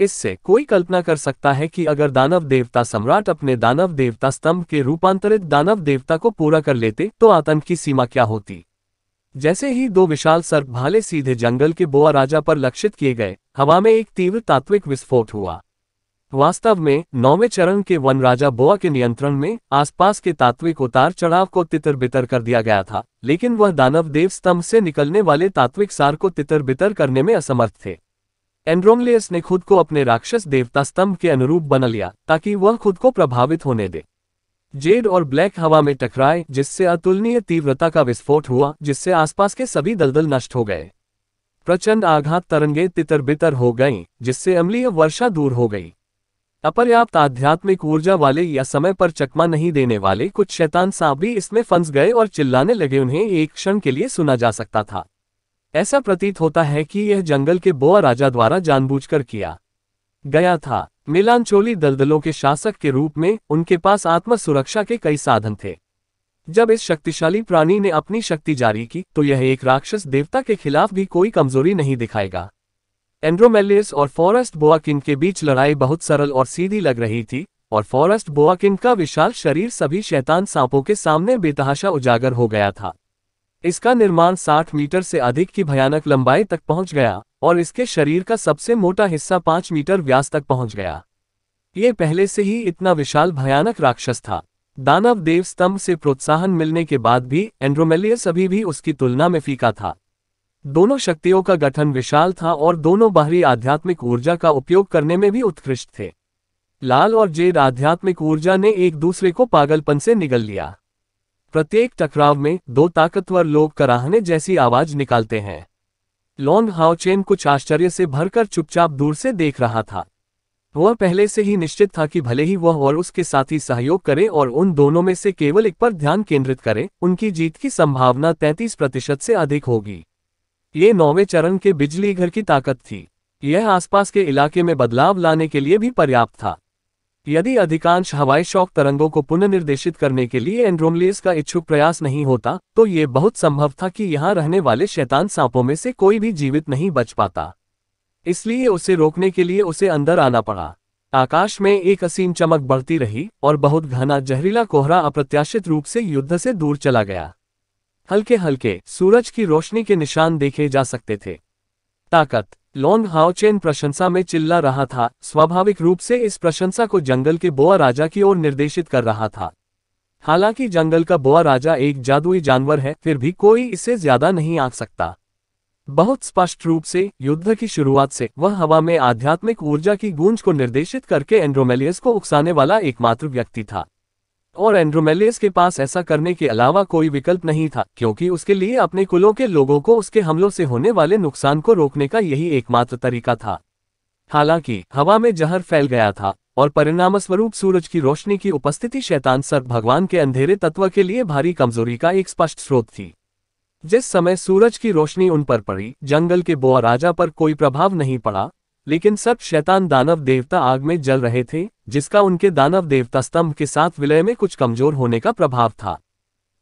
इससे कोई कल्पना कर सकता है कि अगर दानव देवता सम्राट अपने दानव देवता स्तंभ के रूपांतरित दानव देवता को पूरा कर लेते तो आतंक की सीमा क्या होती जैसे ही दो विशाल सर्प भाले सीधे जंगल के बोआ राजा पर लक्षित किए गए हवा में एक तीव्र तात्विक विस्फोट हुआ वास्तव में नौवें चरण के वन राजा बोआ के नियंत्रण में आसपास के तात्विक उतार चढ़ाव को तितर बितर कर दिया गया था लेकिन वह दानव देव स्तंभ से निकलने वाले तात्विक सार को तितर बितर करने में असमर्थ थे एंड्रोमलियस ने खुद को अपने राक्षस देवता स्तंभ के अनुरूप बना लिया ताकि वह खुद को प्रभावित होने दे जेड और ब्लैक हवा में टकराए जिससे अतुलनीय तीव्रता का विस्फोट हुआ जिससे आसपास के सभी दलदल नष्ट हो गए प्रचंड आघात तरंगे तितर बितर हो गई जिससे अम्लीय वर्षा दूर हो गई अपर्याप्त आध्यात्मिक ऊर्जा वाले या समय पर चकमा नहीं देने वाले कुछ शैतान सांप भी इसमें फंस गए और चिल्लाने लगे उन्हें एक क्षण के लिए सुना जा सकता था ऐसा प्रतीत होता है कि यह जंगल के बोआ राजा द्वारा जानबूझकर किया गया था मिलानचोली दलदलों के शासक के रूप में उनके पास आत्म सुरक्षा के कई साधन थे जब इस शक्तिशाली प्राणी ने अपनी शक्ति जारी की तो यह एक राक्षस देवता के खिलाफ भी कोई कमजोरी नहीं दिखाएगा एंड्रोमेलियस और फॉरेस्ट बोआकिन के बीच लड़ाई बहुत सरल और सीधी लग रही थी और फॉरेस्ट बोआकिन का विशाल शरीर सभी शैतान सांपों के सामने बेतहाशा उजागर हो गया था इसका निर्माण 60 मीटर से अधिक की भयानक लंबाई तक पहुंच गया और इसके शरीर का सबसे मोटा हिस्सा 5 मीटर व्यास तक पहुंच गया ये पहले से ही इतना विशाल भयानक राक्षस था दानव देव स्तंभ से प्रोत्साहन मिलने के बाद भी एंड्रोमेलियस अभी भी उसकी तुलना में फीका था दोनों शक्तियों का गठन विशाल था और दोनों बाहरी आध्यात्मिक ऊर्जा का उपयोग करने में भी उत्कृष्ट थे लाल और जेड आध्यात्मिक ऊर्जा ने एक दूसरे को पागलपन से निगल लिया प्रत्येक टकराव में दो ताकतवर लोग कराहने जैसी आवाज निकालते हैं लॉन्ग हाओचेन कुछ आश्चर्य से भरकर चुपचाप दूर से देख रहा था वह पहले से ही निश्चित था कि भले ही वह और उसके साथी सहयोग करें और उन दोनों में से केवल एक पर ध्यान केंद्रित करें उनकी जीत की संभावना 33 प्रतिशत से अधिक होगी ये नौवे चरण के बिजली घर की ताकत थी यह आसपास के इलाके में बदलाव लाने के लिए भी पर्याप्त था यदि अधिकांश हवाई शौक तरंगों को पुनर्निर्देशित करने के लिए एंड्रोमलेस का इच्छुक प्रयास नहीं होता तो ये बहुत संभव था कि यहाँ रहने वाले शैतान सांपों में से कोई भी जीवित नहीं बच पाता इसलिए उसे रोकने के लिए उसे अंदर आना पड़ा आकाश में एक असीम चमक बढ़ती रही और बहुत घना जहरीला कोहरा अप्रत्याशित रूप से युद्ध से दूर चला गया हल्के हल्के सूरज की रोशनी के निशान देखे जा सकते थे ताकत लॉन्ग हाओचेन प्रशंसा में चिल्ला रहा था स्वाभाविक रूप से इस प्रशंसा को जंगल के बोआ राजा की ओर निर्देशित कर रहा था हालांकि जंगल का बोआ राजा एक जादुई जानवर है फिर भी कोई इससे ज्यादा नहीं आ सकता बहुत स्पष्ट रूप से युद्ध की शुरुआत से वह हवा में आध्यात्मिक ऊर्जा की गूंज को निर्देशित करके एंड्रोमेलियस को उकसाने वाला एकमात्र व्यक्ति था और एंड्रोमेलियस के पास ऐसा करने के अलावा कोई विकल्प नहीं था क्योंकि उसके लिए अपने कुलों के लोगों को उसके हमलों से होने वाले नुकसान को रोकने का यही एकमात्र तरीका था हालांकि हवा में जहर फैल गया था और परिणामस्वरूप सूरज की रोशनी की उपस्थिति शैतान सर भगवान के अंधेरे तत्व के लिए भारी कमजोरी का एक स्पष्ट स्रोत थी जिस समय सूरज की रोशनी उन पर पड़ी जंगल के बोआ राजा पर कोई प्रभाव नहीं पड़ा लेकिन सब शैतान दानव देवता आग में जल रहे थे जिसका उनके दानव देवता स्तंभ के साथ विलय में कुछ कमजोर होने का प्रभाव था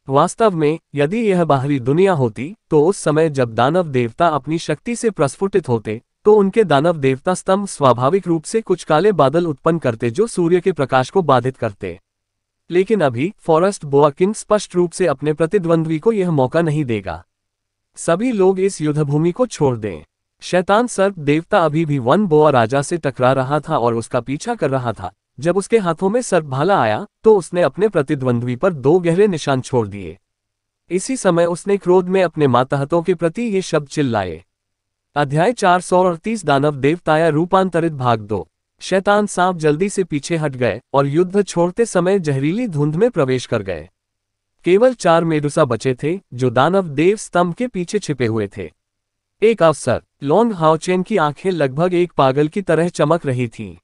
वास्तव में यदि यह बाहरी दुनिया होती तो उस समय जब दानव देवता अपनी शक्ति से प्रस्फुटित होते तो उनके दानव देवता स्तंभ स्वाभाविक रूप से कुछ काले बादल उत्पन्न करते जो सूर्य के प्रकाश को बाधित करते लेकिन अभी फॉरेस्ट बोआकिन स्पष्ट रूप से अपने प्रतिद्वंद्वी को यह मौका नहीं देगा सभी लोग इस युद्धभूमि को छोड़ दें शैतान सर्प देवता अभी भी वन बोआ राजा से टकरा रहा था और उसका पीछा कर रहा था जब उसके हाथों में सर्प भाला आया तो उसने अपने प्रतिद्वंद्वी पर दो गहरे निशान छोड़ दिए इसी समय उसने क्रोध में अपने माताहतों के प्रति ये शब्द चिल्लाए अध्याय चार सौ अड़तीस दानव देवताया रूपांतरित भाग दो शैतान सांप जल्दी से पीछे हट गए और युद्ध छोड़ते समय जहरीली धुंध में प्रवेश कर गए केवल चार मेडुसा बचे थे जो दानव देव स्तंभ के पीछे छिपे हुए थे एक अवसर लॉन्ग हाउचेन की आंखें लगभग एक पागल की तरह चमक रही थीं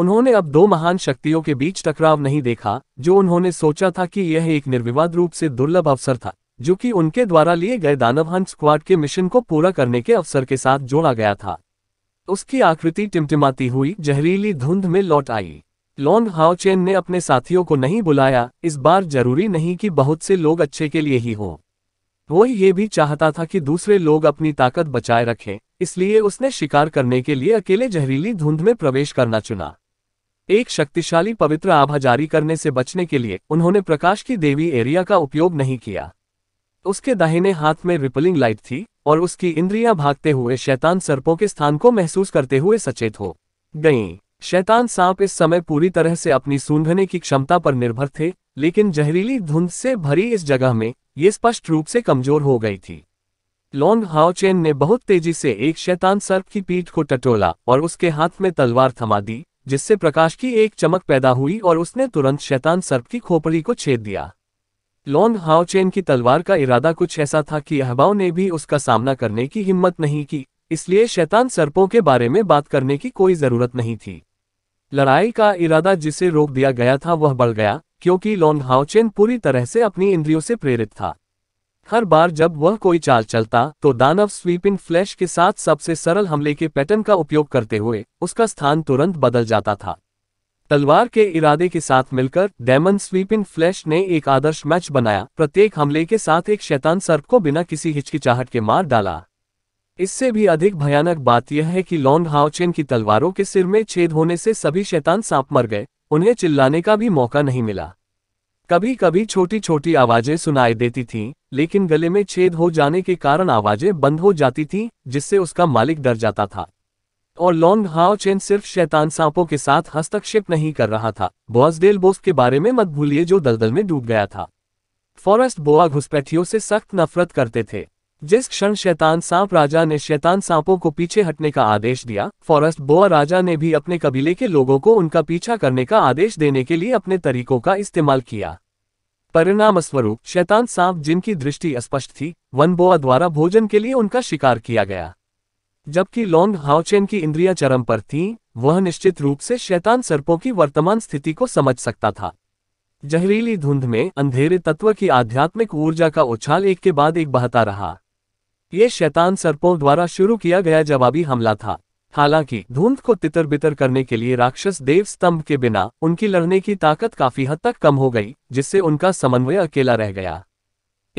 उन्होंने अब दो महान शक्तियों के बीच टकराव नहीं देखा जो उन्होंने सोचा था कि यह एक निर्विवाद रूप से दुर्लभ अवसर था जो कि उनके द्वारा लिए गए दानवहन स्क्वाड के मिशन को पूरा करने के अवसर के साथ जोड़ा गया था उसकी आकृति टिमटिमाती हुई जहरीली धुंध में लौट आई लॉन्ग हाउचेन ने अपने साथियों को नहीं बुलाया इस बार जरूरी नहीं कि बहुत से लोग अच्छे के लिए ही हों वह ये भी चाहता था कि दूसरे लोग अपनी ताकत बचाए रखें इसलिए उसने शिकार करने के लिए अकेले जहरीली धुंध में प्रवेश करना चुना एक शक्तिशाली पवित्र आभा जारी करने से बचने के लिए उन्होंने प्रकाश की देवी एरिया का उपयोग नहीं किया उसके दाहिने हाथ में रिपलिंग लाइट थी और उसकी इंद्रियां भागते हुए शैतान सर्पों के स्थान को महसूस करते हुए सचेत हो गईं शैतान सांप इस समय पूरी तरह से अपनी सूंघने की क्षमता पर निर्भर थे लेकिन जहरीली धुंध से भरी इस जगह में ये स्पष्ट रूप से कमजोर हो गई थी लॉन्ग हाओचेन ने बहुत तेजी से एक शैतान सर्प की पीठ को टटोला और उसके हाथ में तलवार थमा दी जिससे प्रकाश की एक चमक पैदा हुई और उसने तुरंत शैतान सर्प की खोपड़ी को छेद दिया लॉन्ग हाओचेन की तलवार का इरादा कुछ ऐसा था कि अहबाव ने भी उसका सामना करने की हिम्मत नहीं की इसलिए शैतान सर्पों के बारे में बात करने की कोई जरूरत नहीं थी लड़ाई का इरादा जिसे रोक दिया गया था वह बढ़ गया क्योंकि लॉन्ग हाउचेन पूरी तरह से अपनी इंद्रियों से प्रेरित था हर बार जब वह कोई चाल चलता तो दानव स्वीप इन फ्लैश के साथ सबसे सरल हमले के पैटर्न का उपयोग करते हुए उसका स्थान तुरंत बदल जाता था तलवार के इरादे के साथ मिलकर डेमन इन फ्लैश ने एक आदर्श मैच बनाया प्रत्येक हमले के साथ एक शैतान सर्प को बिना किसी हिचकिचाहट के मार डाला इससे भी अधिक भयानक बात यह है कि लॉन्ग हाउचेन की तलवारों के सिर में छेद होने से सभी शैतान सांप मर गए उन्हें चिल्लाने का भी मौका नहीं मिला कभी कभी छोटी छोटी आवाजें सुनाई देती थीं, लेकिन गले में छेद हो जाने के कारण आवाजें बंद हो जाती थीं, जिससे उसका मालिक डर जाता था और लॉन्ग हाव चेन सिर्फ शैतान सांपों के साथ हस्तक्षेप नहीं कर रहा था बॉसडेल बोस के बारे में मत भूलिए जो दलदल में डूब गया था फॉरेस्ट बोआ घुसपैठियों से सख्त नफरत करते थे जिस क्षण शैतान सांप राजा ने शैतान सांपों को पीछे हटने का आदेश दिया फॉरेस्ट बोआ राजा ने भी अपने कबीले के लोगों को उनका पीछा करने का आदेश देने के लिए अपने तरीकों का इस्तेमाल किया परिणाम स्वरूप शैतान सांप जिनकी दृष्टि स्पष्ट थी वन बोआ द्वारा भोजन के लिए उनका शिकार किया गया जबकि लॉन्ग हाउचेन की इंद्रिया चरम पर थीं, वह निश्चित रूप से शैतान सर्पों की वर्तमान स्थिति को समझ सकता था जहरीली धुंध में अंधेरे तत्व की आध्यात्मिक ऊर्जा का उछाल एक के बाद एक बहता रहा ये शैतान सर्पों द्वारा शुरू किया गया जवाबी हमला था हालांकि धुंध को तितर बितर करने के लिए राक्षस देव स्तंभ के बिना उनकी लड़ने की ताकत काफी हद तक कम हो गई जिससे उनका समन्वय अकेला रह गया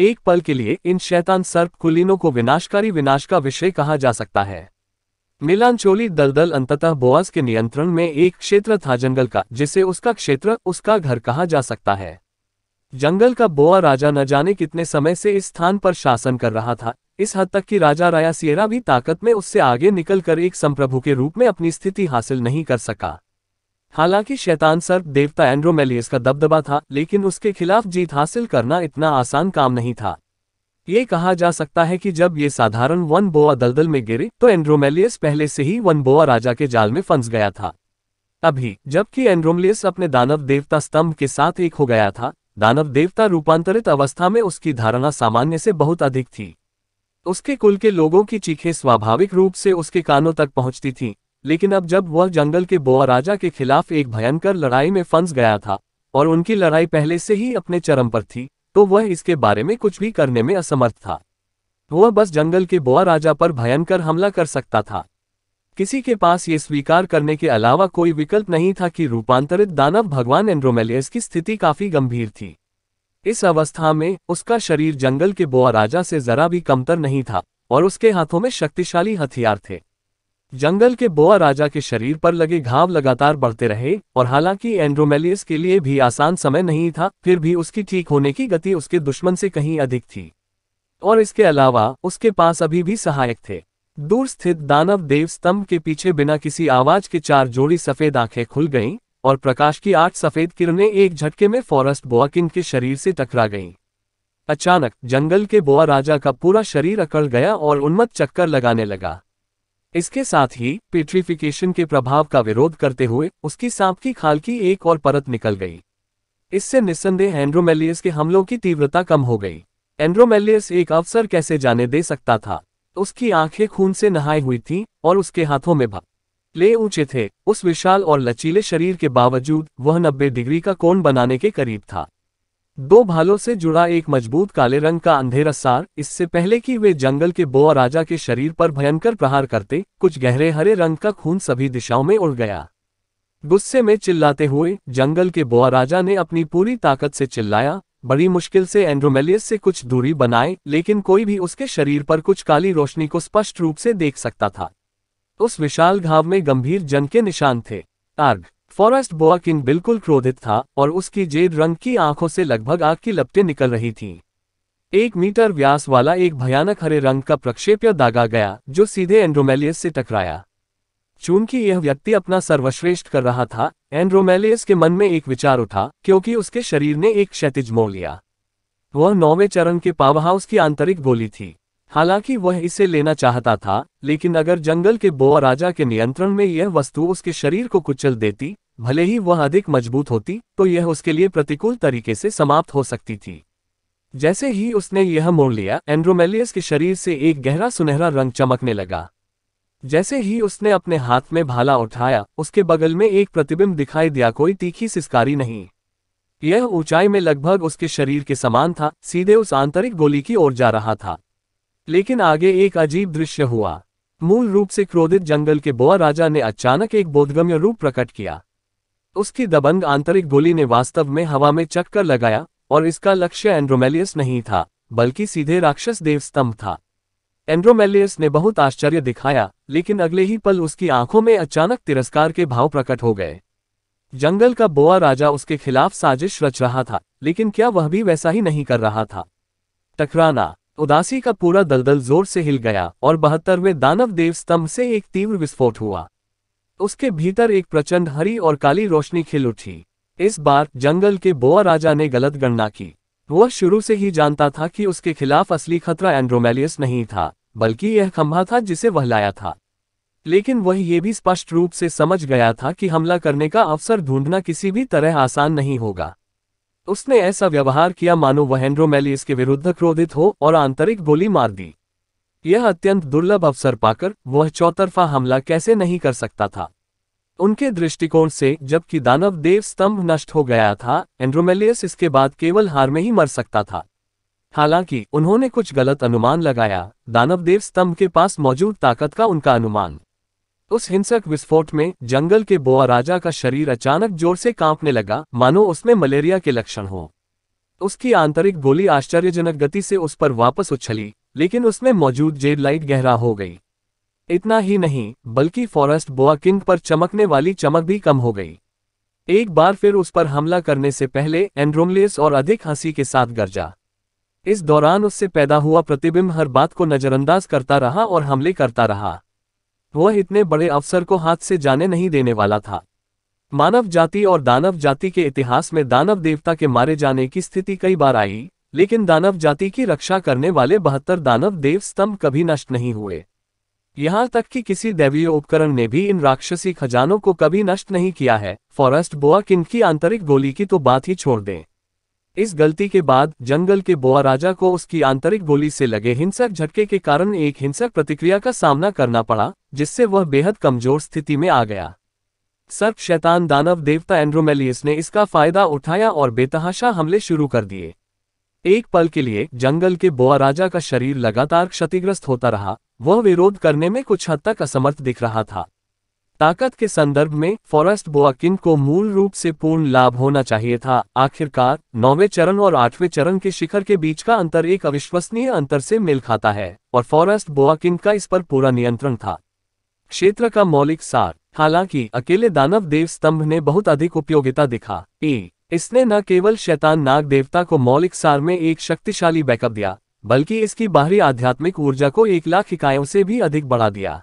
एक पल के लिए इन शैतान सर्प कुलीनों को विनाशकारी विनाश का विषय कहा जा सकता है मिलांचोली दलदल अंततः बोआस के नियंत्रण में एक क्षेत्र था जंगल का जिसे उसका क्षेत्र उसका घर कहा जा सकता है जंगल का बोआ राजा न जाने कितने समय से इस स्थान पर शासन कर रहा था इस हद तक कि राजा सियरा भी ताकत में उससे आगे निकलकर एक संप्रभु के रूप में अपनी स्थिति हासिल नहीं कर सका हालांकि शैतान सर्प देवता एंड्रोमेलियस का दबदबा था लेकिन उसके खिलाफ जीत हासिल करना इतना आसान काम नहीं था ये कहा जा सकता है कि जब ये साधारण वन बोआ दलदल में गिरे तो एंड्रोमेलियस पहले से ही वन बोआ राजा के जाल में फंस गया था अभी जबकि एंड्रोमलियस अपने दानव देवता स्तंभ के साथ एक हो गया था दानव देवता रूपांतरित अवस्था में उसकी धारणा सामान्य से बहुत अधिक थी उसके कुल के लोगों की चीखें स्वाभाविक रूप से उसके कानों तक पहुंचती थीं, लेकिन अब जब वह जंगल के बोआ राजा के खिलाफ एक भयंकर लड़ाई में फंस गया था और उनकी लड़ाई पहले से ही अपने चरम पर थी तो वह इसके बारे में कुछ भी करने में असमर्थ था वह बस जंगल के बोआ राजा पर भयंकर हमला कर सकता था किसी के पास ये स्वीकार करने के अलावा कोई विकल्प नहीं था कि रूपांतरित दानव भगवान एंड्रोमेलियस की स्थिति काफी गंभीर थी इस अवस्था में उसका शरीर जंगल के बोआ राजा से जरा भी कमतर नहीं था और उसके हाथों में शक्तिशाली हथियार थे जंगल के बोआ राजा के शरीर पर लगे घाव लगातार बढ़ते रहे और हालांकि एंड्रोमेलियस के लिए भी आसान समय नहीं था फिर भी उसकी ठीक होने की गति उसके दुश्मन से कहीं अधिक थी और इसके अलावा उसके पास अभी भी सहायक थे दूर स्थित दानव देव स्तंभ के पीछे बिना किसी आवाज के चार जोड़ी सफेद आंखें खुल गईं और प्रकाश की आठ सफेद किरणें एक झटके में फॉरेस्ट बोआ के शरीर से टकरा गईं अचानक जंगल के बोआ राजा का पूरा शरीर अकड़ गया और उन्मत चक्कर लगाने लगा इसके साथ ही पेट्रीफिकेशन के प्रभाव का विरोध करते हुए उसकी सांप की खाल की एक और परत निकल गई इससे निस्संदेह एंड्रोमेलियस के हमलों की तीव्रता कम हो गई एंड्रोमेलियस एक अवसर कैसे जाने दे सकता था उसकी आंखें खून से नहाई हुई थीं और उसके हाथों में भा ले ऊंचे थे उस विशाल और लचीले शरीर के बावजूद वह नब्बे डिग्री का कोण बनाने के करीब था दो भालों से जुड़ा एक मजबूत काले रंग का अंधेरा सार इससे पहले कि वे जंगल के बोआ राजा के शरीर पर भयंकर प्रहार करते कुछ गहरे हरे रंग का खून सभी दिशाओं में उड़ गया गुस्से में चिल्लाते हुए जंगल के बोआ राजा ने अपनी पूरी ताकत से चिल्लाया बड़ी मुश्किल से एंड्रोमेलियस से कुछ दूरी बनाए लेकिन कोई भी उसके शरीर पर कुछ काली रोशनी को स्पष्ट रूप से देख सकता था उस विशाल घाव में गंभीर जंग के निशान थे आर्ग फॉरेस्ट किंग बिल्कुल क्रोधित था और उसकी जेद रंग की आंखों से लगभग आग की लपटें निकल रही थीं। एक मीटर व्यास वाला एक भयानक हरे रंग का प्रक्षेप्य दागा गया जो सीधे एंड्रोमेलियस से टकराया चूंकि यह व्यक्ति अपना सर्वश्रेष्ठ कर रहा था एंड्रोमेलियस के मन में एक विचार उठा क्योंकि उसके शरीर ने एक क्षतिज मोड़ लिया वह नौवें चरण के पावहाउस की आंतरिक गोली थी हालांकि वह इसे लेना चाहता था लेकिन अगर जंगल के बोआ राजा के नियंत्रण में यह वस्तु उसके शरीर को कुचल देती भले ही वह अधिक मजबूत होती तो यह उसके लिए प्रतिकूल तरीके से समाप्त हो सकती थी जैसे ही उसने यह मोड़ लिया एंड्रोमेलियस के शरीर से एक गहरा सुनहरा रंग चमकने लगा जैसे ही उसने अपने हाथ में भाला उठाया उसके बगल में एक प्रतिबिंब दिखाई दिया कोई तीखी सिस्कारी नहीं यह ऊंचाई में लगभग उसके शरीर के समान था सीधे उस आंतरिक गोली की ओर जा रहा था लेकिन आगे एक अजीब दृश्य हुआ मूल रूप से क्रोधित जंगल के बोआ राजा ने अचानक एक बोधगम्य रूप प्रकट किया उसकी दबंग आंतरिक गोली ने वास्तव में हवा में चक्कर लगाया और इसका लक्ष्य एंड्रोमेलियस नहीं था बल्कि सीधे राक्षस देवस्तंभ था एंड्रोमेलियस ने बहुत आश्चर्य दिखाया लेकिन अगले ही पल उसकी आंखों में अचानक तिरस्कार के भाव प्रकट हो गए जंगल का बोआ राजा उसके खिलाफ साजिश रच रहा था लेकिन क्या वह भी वैसा ही नहीं कर रहा था टकराना उदासी का पूरा दलदल जोर से हिल गया और बहत्तरवें दानव देव स्तंभ से एक तीव्र विस्फोट हुआ उसके भीतर एक प्रचंड हरी और काली रोशनी खिल उठी इस बार जंगल के बोआ राजा ने गलत गणना की वह शुरू से ही जानता था कि उसके खिलाफ असली खतरा एंड्रोमेलियस नहीं था बल्कि यह खम्भा था जिसे वहलाया था लेकिन वह ये भी स्पष्ट रूप से समझ गया था कि हमला करने का अवसर ढूंढना किसी भी तरह आसान नहीं होगा उसने ऐसा व्यवहार किया मानो वह एंड्रोमेलियस के विरुद्ध क्रोधित हो और आंतरिक गोली मार दी यह अत्यंत दुर्लभ अवसर पाकर वह चौतरफा हमला कैसे नहीं कर सकता था उनके दृष्टिकोण से जबकि दानव देव स्तंभ नष्ट हो गया था एंड्रोमेलियस इसके बाद केवल हार में ही मर सकता था हालांकि उन्होंने कुछ गलत अनुमान लगाया दानवदेव स्तंभ के पास मौजूद ताकत का उनका अनुमान उस हिंसक विस्फोट में जंगल के बोआ राजा का शरीर अचानक जोर से कांपने लगा मानो उसमें मलेरिया के लक्षण हो उसकी आंतरिक गोली आश्चर्यजनक गति से उस पर वापस उछली लेकिन उसमें मौजूद जेड लाइट गहरा हो गई इतना ही नहीं बल्कि फॉरेस्ट बोआ किंग पर चमकने वाली चमक भी कम हो गई एक बार फिर उस पर हमला करने से पहले एंड्रोमलियस और अधिक हंसी के साथ गरजा इस दौरान उससे पैदा हुआ प्रतिबिंब हर बात को नजरअंदाज करता रहा और हमले करता रहा वह इतने बड़े अवसर को हाथ से जाने नहीं देने वाला था मानव जाति और दानव जाति के इतिहास में दानव देवता के मारे जाने की स्थिति कई बार आई लेकिन दानव जाति की रक्षा करने वाले बहत्तर दानव देव स्तंभ कभी नष्ट नहीं हुए यहां तक कि किसी दैवीय उपकरण ने भी इन राक्षसी खजानों को कभी नष्ट नहीं किया है फॉरेस्ट बोआ किन की आंतरिक गोली की तो बात ही छोड़ दें इस गलती के बाद जंगल के बोआ राजा को उसकी आंतरिक गोली से लगे हिंसक झटके के कारण एक हिंसक प्रतिक्रिया का सामना करना पड़ा जिससे वह बेहद कमजोर स्थिति में आ गया सर्प शैतान दानव देवता एंड्रोमेलियस ने इसका फायदा उठाया और बेतहाशा हमले शुरू कर दिए एक पल के लिए जंगल के बोआ राजा का शरीर लगातार क्षतिग्रस्त होता रहा वह विरोध करने में कुछ हद तक असमर्थ दिख रहा था ताकत के संदर्भ में फॉरेस्ट बोआकिन को मूल रूप से पूर्ण लाभ होना चाहिए था आखिरकार नौवे चरण और आठवें चरण के शिखर के बीच का अंतर एक अविश्वसनीय अंतर से मेल खाता है और फॉरेस्ट बोआकिन का इस पर पूरा नियंत्रण था क्षेत्र का मौलिक सार हालांकि अकेले दानव देव स्तंभ ने बहुत अधिक उपयोगिता दिखा ए इसने न केवल शैतान नाग देवता को मौलिक सार में एक शक्तिशाली बैकअप दिया बल्कि इसकी बाहरी आध्यात्मिक ऊर्जा को एक लाख इकायों से भी अधिक बढ़ा दिया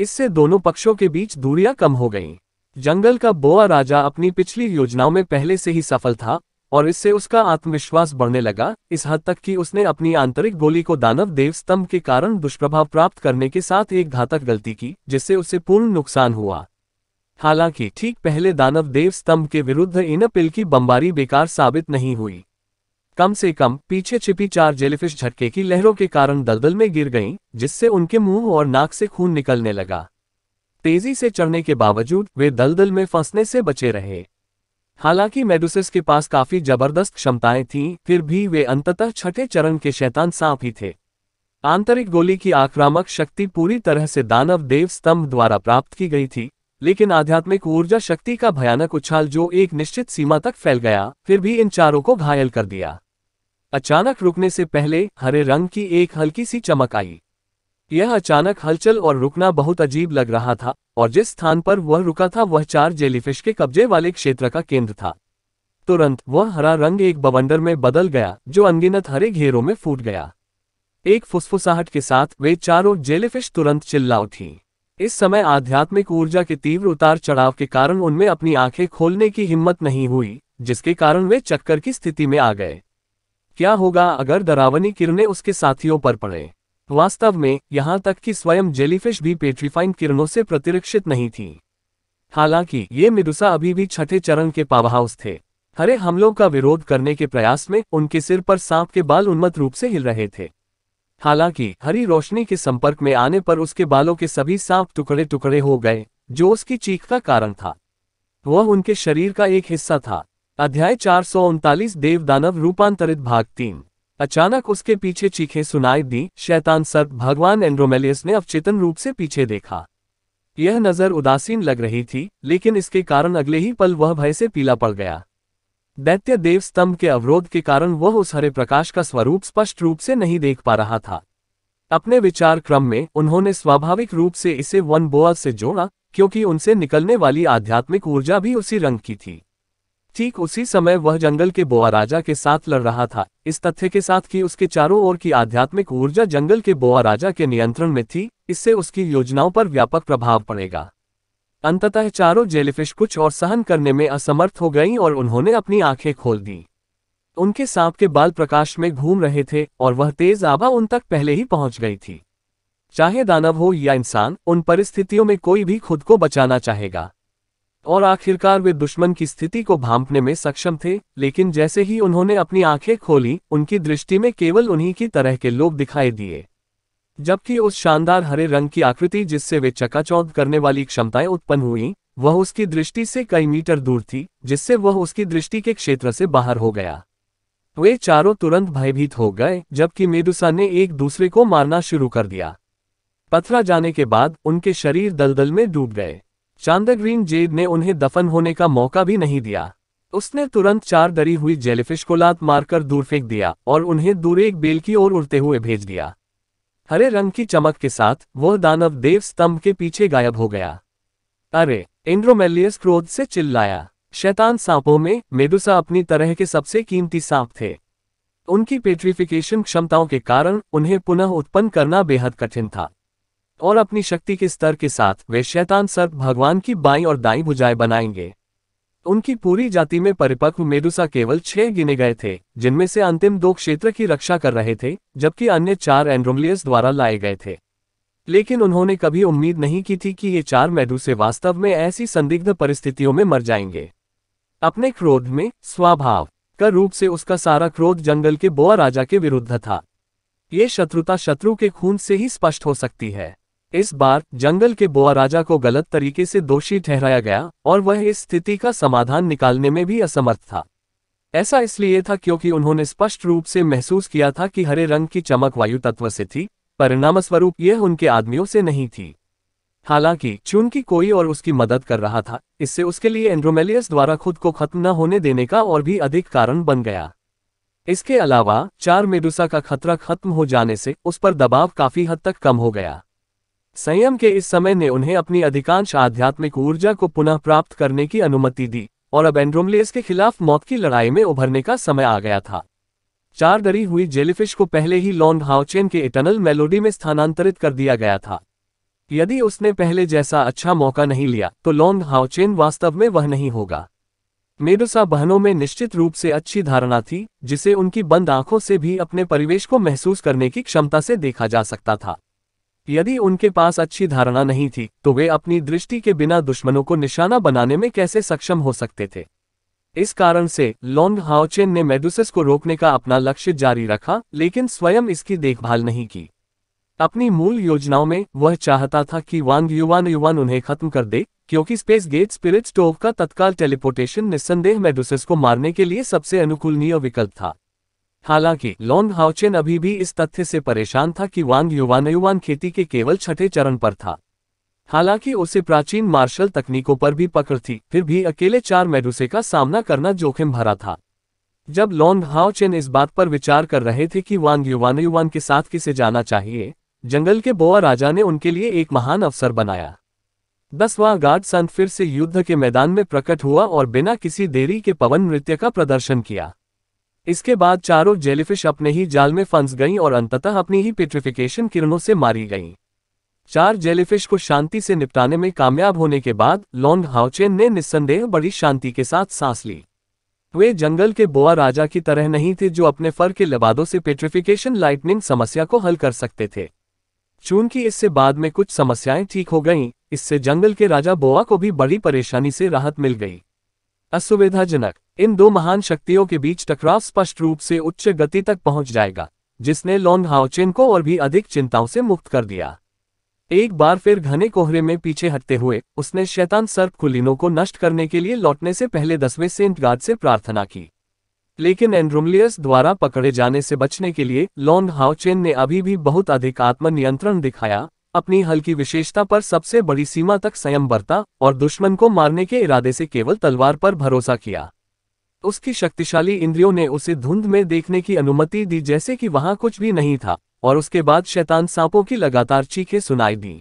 इससे दोनों पक्षों के बीच दूरियां कम हो गईं। जंगल का बोआ राजा अपनी पिछली योजनाओं में पहले से ही सफल था और इससे उसका आत्मविश्वास बढ़ने लगा इस हद तक कि उसने अपनी आंतरिक गोली को दानव देव स्तंभ के कारण दुष्प्रभाव प्राप्त करने के साथ एक घातक गलती की जिससे उसे पूर्ण नुकसान हुआ हालांकि ठीक पहले दानव देव स्तंभ के विरुद्ध इनपिल की बमबारी बेकार साबित नहीं हुई कम से कम पीछे छिपी चार जेलीफिश झटके की लहरों के कारण दलदल में गिर गईं, जिससे उनके मुंह और नाक से खून निकलने लगा तेजी से चढ़ने के बावजूद वे दलदल में फंसने से बचे रहे हालांकि मेडुसिस के पास काफी जबरदस्त क्षमताएं थीं, फिर भी वे अंततः छठे चरण के शैतान सांप ही थे आंतरिक गोली की आक्रामक शक्ति पूरी तरह से दानव देव स्तंभ द्वारा प्राप्त की गई थी लेकिन आध्यात्मिक ऊर्जा शक्ति का भयानक उछाल जो एक निश्चित सीमा तक फैल गया फिर भी इन चारों को घायल कर दिया अचानक रुकने से पहले हरे रंग की एक हल्की सी चमक आई यह अचानक हलचल और रुकना बहुत अजीब लग रहा था और जिस स्थान पर वह रुका था वह चार जेलीफिश के कब्जे वाले क्षेत्र का केंद्र था तुरंत वह हरा रंग एक बवंडर में बदल गया जो अनगिनत हरे घेरों में फूट गया एक फुसफुसाहट के साथ वे चारों जेलीफिश तुरंत चिल्ला उठी इस समय आध्यात्मिक ऊर्जा के तीव्र उतार चढ़ाव के कारण उनमें अपनी आंखें खोलने की हिम्मत नहीं हुई जिसके कारण वे चक्कर की स्थिति में आ गए क्या होगा अगर डरावनी किरणें उसके साथियों पर पड़े वास्तव में यहां तक कि स्वयं जेलीफिश भी पेट्रीफाइन किरणों से प्रतिरक्षित नहीं थी हालांकि ये मिडुसा अभी भी छठे चरण के पावहाउस थे हरे हमलों का विरोध करने के प्रयास में उनके सिर पर सांप के बाल उन्मत रूप से हिल रहे थे हालांकि हरी रोशनी के संपर्क में आने पर उसके बालों के सभी सांप टुकड़े टुकड़े हो गए जो उसकी चीख का कारण था वह उनके शरीर का एक हिस्सा था अध्याय चार सौ उनतालीस देव दानव रूपांतरित भाग तीन अचानक उसके पीछे चीखें सुनाई दी शैतान सर्प भगवान एंड्रोमेलियस ने अवचेतन रूप से पीछे देखा यह नज़र उदासीन लग रही थी लेकिन इसके कारण अगले ही पल वह भय से पीला पड़ गया दैत्य देव स्तंभ के अवरोध के कारण वह उस हरे प्रकाश का स्वरूप स्पष्ट रूप से नहीं देख पा रहा था अपने विचार क्रम में उन्होंने स्वाभाविक रूप से इसे वन बोअ से जोड़ा क्योंकि उनसे निकलने वाली आध्यात्मिक ऊर्जा भी उसी रंग की थी ठीक उसी समय वह जंगल के बोआ राजा के साथ लड़ रहा था इस तथ्य के साथ कि उसके चारों ओर की आध्यात्मिक ऊर्जा जंगल के बोआ राजा के नियंत्रण में थी इससे उसकी योजनाओं पर व्यापक प्रभाव पड़ेगा अंततः चारों जेलीफिश कुछ और सहन करने में असमर्थ हो गईं और उन्होंने अपनी आंखें खोल दीं उनके सांप के बाल प्रकाश में घूम रहे थे और वह तेज आभा उन तक पहले ही पहुंच गई थी चाहे दानव हो या इंसान उन परिस्थितियों में कोई भी खुद को बचाना चाहेगा और आखिरकार वे दुश्मन की स्थिति को भांपने में सक्षम थे लेकिन जैसे ही उन्होंने अपनी आंखें खोली उनकी दृष्टि में केवल उन्हीं की तरह के लोग दिखाई दिए जबकि उस शानदार हरे रंग की आकृति जिससे वे चकाचौंध करने वाली क्षमताएं उत्पन्न हुई वह उसकी दृष्टि से कई मीटर दूर थी जिससे वह उसकी दृष्टि के क्षेत्र से बाहर हो गया वे चारों तुरंत भयभीत हो गए जबकि मेदुसा ने एक दूसरे को मारना शुरू कर दिया पथरा जाने के बाद उनके शरीर दलदल में डूब गए चांदग्रीन जेड ने उन्हें दफन होने का मौका भी नहीं दिया उसने तुरंत चार दरी हुई जेलीफिश को लात मारकर दूर फेंक दिया और उन्हें दूर एक बेल की ओर उड़ते हुए भेज दिया हरे रंग की चमक के साथ वह दानव देव स्तंभ के पीछे गायब हो गया अरे एंड्रोमेलियस क्रोध से चिल्लाया शैतान सांपों में मेदुसा अपनी तरह के सबसे कीमती सांप थे उनकी पेट्रिफिकेशन क्षमताओं के कारण उन्हें पुनः उत्पन्न करना बेहद कठिन था और अपनी शक्ति के स्तर के साथ वे शैतान सर्प भगवान की बाई और दाई भुजाएं बनाएंगे उनकी पूरी जाति में परिपक्व मेदुसा केवल छह गिने गए थे जिनमें से अंतिम दो क्षेत्र की रक्षा कर रहे थे जबकि अन्य चार एंड्रोमलियस द्वारा लाए गए थे लेकिन उन्होंने कभी उम्मीद नहीं की थी कि ये चार मेदुसे वास्तव में ऐसी संदिग्ध परिस्थितियों में मर जाएंगे अपने क्रोध में स्वभाव का रूप से उसका सारा क्रोध जंगल के बोआ राजा के विरुद्ध था ये शत्रुता शत्रु के खून से ही स्पष्ट हो सकती है इस बार जंगल के बोआ राजा को गलत तरीके से दोषी ठहराया गया और वह इस स्थिति का समाधान निकालने में भी असमर्थ था ऐसा इसलिए था क्योंकि उन्होंने स्पष्ट रूप से महसूस किया था कि हरे रंग की चमक वायु तत्व से थी परिणामस्वरूप यह उनके आदमियों से नहीं थी हालांकि चूंकि कोई और उसकी मदद कर रहा था इससे उसके लिए एंड्रोमेलियस द्वारा खुद को खत्म न होने देने का और भी अधिक कारण बन गया इसके अलावा चार मेडुसा का खतरा खत्म हो जाने से उस पर दबाव काफी हद तक कम हो गया संयम के इस समय ने उन्हें अपनी अधिकांश आध्यात्मिक ऊर्जा को पुनः प्राप्त करने की अनुमति दी और अब एंड्रोमलेस के खिलाफ मौत की लड़ाई में उभरने का समय आ गया था चार डरी हुई जेलीफिश को पहले ही लॉन्ग हाउचेन के इटनल मेलोडी में स्थानांतरित कर दिया गया था यदि उसने पहले जैसा अच्छा मौका नहीं लिया तो लॉन्ग हाउचेन वास्तव में वह नहीं होगा मेडोसा बहनों में निश्चित रूप से अच्छी धारणा थी जिसे उनकी बंद आंखों से भी अपने परिवेश को महसूस करने की क्षमता से देखा जा सकता था यदि उनके पास अच्छी धारणा नहीं थी तो वे अपनी दृष्टि के बिना दुश्मनों को निशाना बनाने में कैसे सक्षम हो सकते थे इस कारण से लॉन्ग हाउचेन ने मेडुसिस को रोकने का अपना लक्ष्य जारी रखा लेकिन स्वयं इसकी देखभाल नहीं की अपनी मूल योजनाओं में वह चाहता था कि वांग युवान युवान उन्हें खत्म कर दे क्योंकि स्पेस गेट स्पिरिट स्टोव का तत्काल टेलीपोर्टेशन निस्संदेह मेडुसिस को मारने के लिए सबसे अनुकूलनीय विकल्प था हालांकि लॉन्ग हाउचेन अभी भी इस तथ्य से परेशान था कि वांग युवान खेती के केवल छठे चरण पर था हालांकि उसे प्राचीन मार्शल तकनीकों पर भी पकड़ थी फिर भी अकेले चार मेडुसे का सामना करना जोखिम भरा था जब लॉन्ग हाउचेन इस बात पर विचार कर रहे थे कि वांग युवानयुवान के साथ किसे जाना चाहिए जंगल के बोआ राजा ने उनके लिए एक महान अवसर बनाया दसवां गार्ड सन फिर से युद्ध के मैदान में प्रकट हुआ और बिना किसी देरी के पवन नृत्य का प्रदर्शन किया इसके बाद चारों जेलीफिश अपने ही जाल में फंस गईं और अंततः अपनी ही पेट्रिफिकेशन किरणों से मारी गईं चार जेलीफिश को शांति से निपटाने में कामयाब होने के बाद लॉन्ग हाउचेन ने निस्संदेह बड़ी शांति के साथ सांस ली वे जंगल के बोआ राजा की तरह नहीं थे जो अपने फर के लबादों से पेट्रिफिकेशन लाइटनिंग समस्या को हल कर सकते थे चूंकि इससे बाद में कुछ समस्याएं ठीक हो गईं इससे जंगल के राजा बोआ को भी बड़ी परेशानी से राहत मिल गई असुविधाजनक इन दो महान शक्तियों के बीच टकराव स्पष्ट रूप से उच्च गति तक पहुंच जाएगा जिसने लॉन्ग हाउचिन को और भी अधिक चिंताओं से मुक्त कर दिया एक बार फिर घने कोहरे में पीछे हटते हुए उसने शैतान सर्प कुलिनों को नष्ट करने के लिए लौटने से पहले दसवें सेंट गार्ड से प्रार्थना की लेकिन एंड्रोमलियस द्वारा पकड़े जाने से बचने के लिए लॉन्ग हाउचेन ने अभी भी बहुत अधिक आत्मनियंत्रण दिखाया अपनी हल्की विशेषता पर सबसे बड़ी सीमा तक संयम बरता और दुश्मन को मारने के इरादे से केवल तलवार पर भरोसा किया उसकी शक्तिशाली इंद्रियों ने उसे धुंध में देखने की अनुमति दी जैसे कि वहां कुछ भी नहीं था और उसके बाद शैतान सांपों की लगातार चीखें सुनाई दी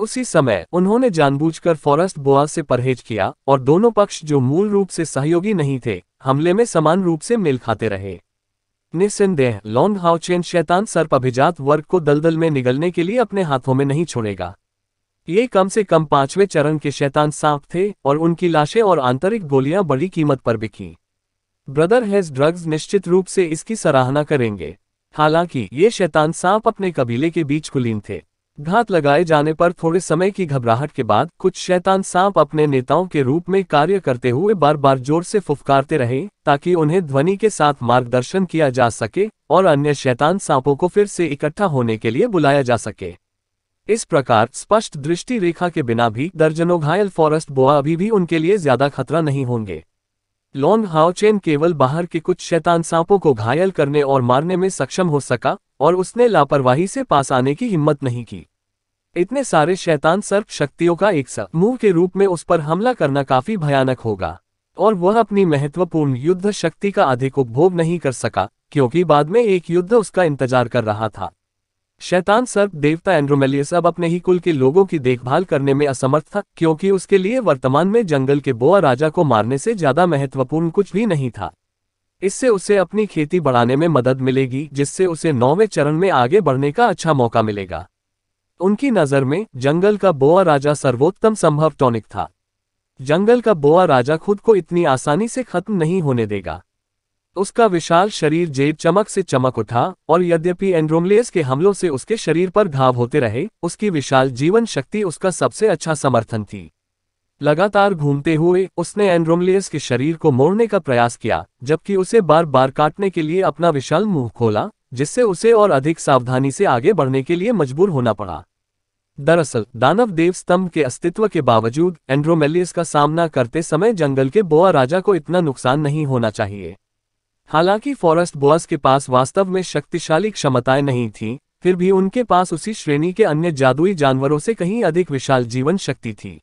उसी समय उन्होंने जानबूझकर फॉरेस्ट बोआ से परहेज किया और दोनों पक्ष जो मूल रूप से सहयोगी नहीं थे हमले में समान रूप से मेल खाते रहे निसंदेह लॉन्ग हाउचेन शैतान सर्प अभिजात वर्ग को दलदल में निगलने के लिए अपने हाथों में नहीं छोड़ेगा ये कम से कम पांचवें चरण के शैतान सांप थे और उनकी लाशें और आंतरिक गोलियां बड़ी कीमत पर बिकी ब्रदर हैज ड्रग्स निश्चित रूप से इसकी सराहना करेंगे हालांकि ये शैतान सांप अपने कबीले के बीच कुलीन थे घात लगाए जाने पर थोड़े समय की घबराहट के बाद कुछ शैतान सांप अपने नेताओं के रूप में कार्य करते हुए बार बार जोर से फुफकारते रहे ताकि उन्हें ध्वनि के साथ मार्गदर्शन किया जा सके और अन्य शैतान सांपों को फिर से इकट्ठा होने के लिए बुलाया जा सके इस प्रकार स्पष्ट दृष्टि रेखा के बिना भी दर्जनों घायल फॉरेस्ट बोआ अभी भी उनके लिए ज्यादा खतरा नहीं होंगे लॉन्ग हाउचेन केवल बाहर के कुछ शैतान सांपों को घायल करने और मारने में सक्षम हो सका और उसने लापरवाही से पास आने की हिम्मत नहीं की इतने सारे शैतान सर्प शक्तियों का एक समूह के रूप में उस पर हमला करना काफी भयानक होगा और वह अपनी महत्वपूर्ण युद्ध शक्ति का अधिक उपभोग नहीं कर सका क्योंकि बाद में एक युद्ध उसका इंतजार कर रहा था शैतान सर्प देवता एंड्रोमेलियस अब अपने ही कुल के लोगों की देखभाल करने में असमर्थ था क्योंकि उसके लिए वर्तमान में जंगल के बोआ राजा को मारने से ज्यादा महत्वपूर्ण कुछ भी नहीं था इससे उसे अपनी खेती बढ़ाने में मदद मिलेगी जिससे उसे नौवें चरण में आगे बढ़ने का अच्छा मौका मिलेगा उनकी नज़र में जंगल का बोआ राजा सर्वोत्तम संभव टॉनिक था जंगल का बोआ राजा खुद को इतनी आसानी से खत्म नहीं होने देगा उसका विशाल शरीर जेब चमक से चमक उठा और यद्यपि एंड्रोमलेस के हमलों से उसके शरीर पर घाव होते रहे उसकी विशाल जीवन शक्ति उसका सबसे अच्छा समर्थन थी लगातार घूमते हुए उसने एंड्रोमलेस के शरीर को मोड़ने का प्रयास किया जबकि उसे बार बार काटने के लिए अपना विशाल मुंह खोला जिससे उसे और अधिक सावधानी से आगे बढ़ने के लिए मजबूर होना पड़ा दरअसल दानव देव स्तंभ के अस्तित्व के बावजूद एंड्रोमेलियस का सामना करते समय जंगल के बोआ राजा को इतना नुकसान नहीं होना चाहिए हालांकि फॉरेस्ट बॉस के पास वास्तव में शक्तिशाली क्षमताएं नहीं थीं, फिर भी उनके पास उसी श्रेणी के अन्य जादुई जानवरों से कहीं अधिक विशाल जीवन शक्ति थी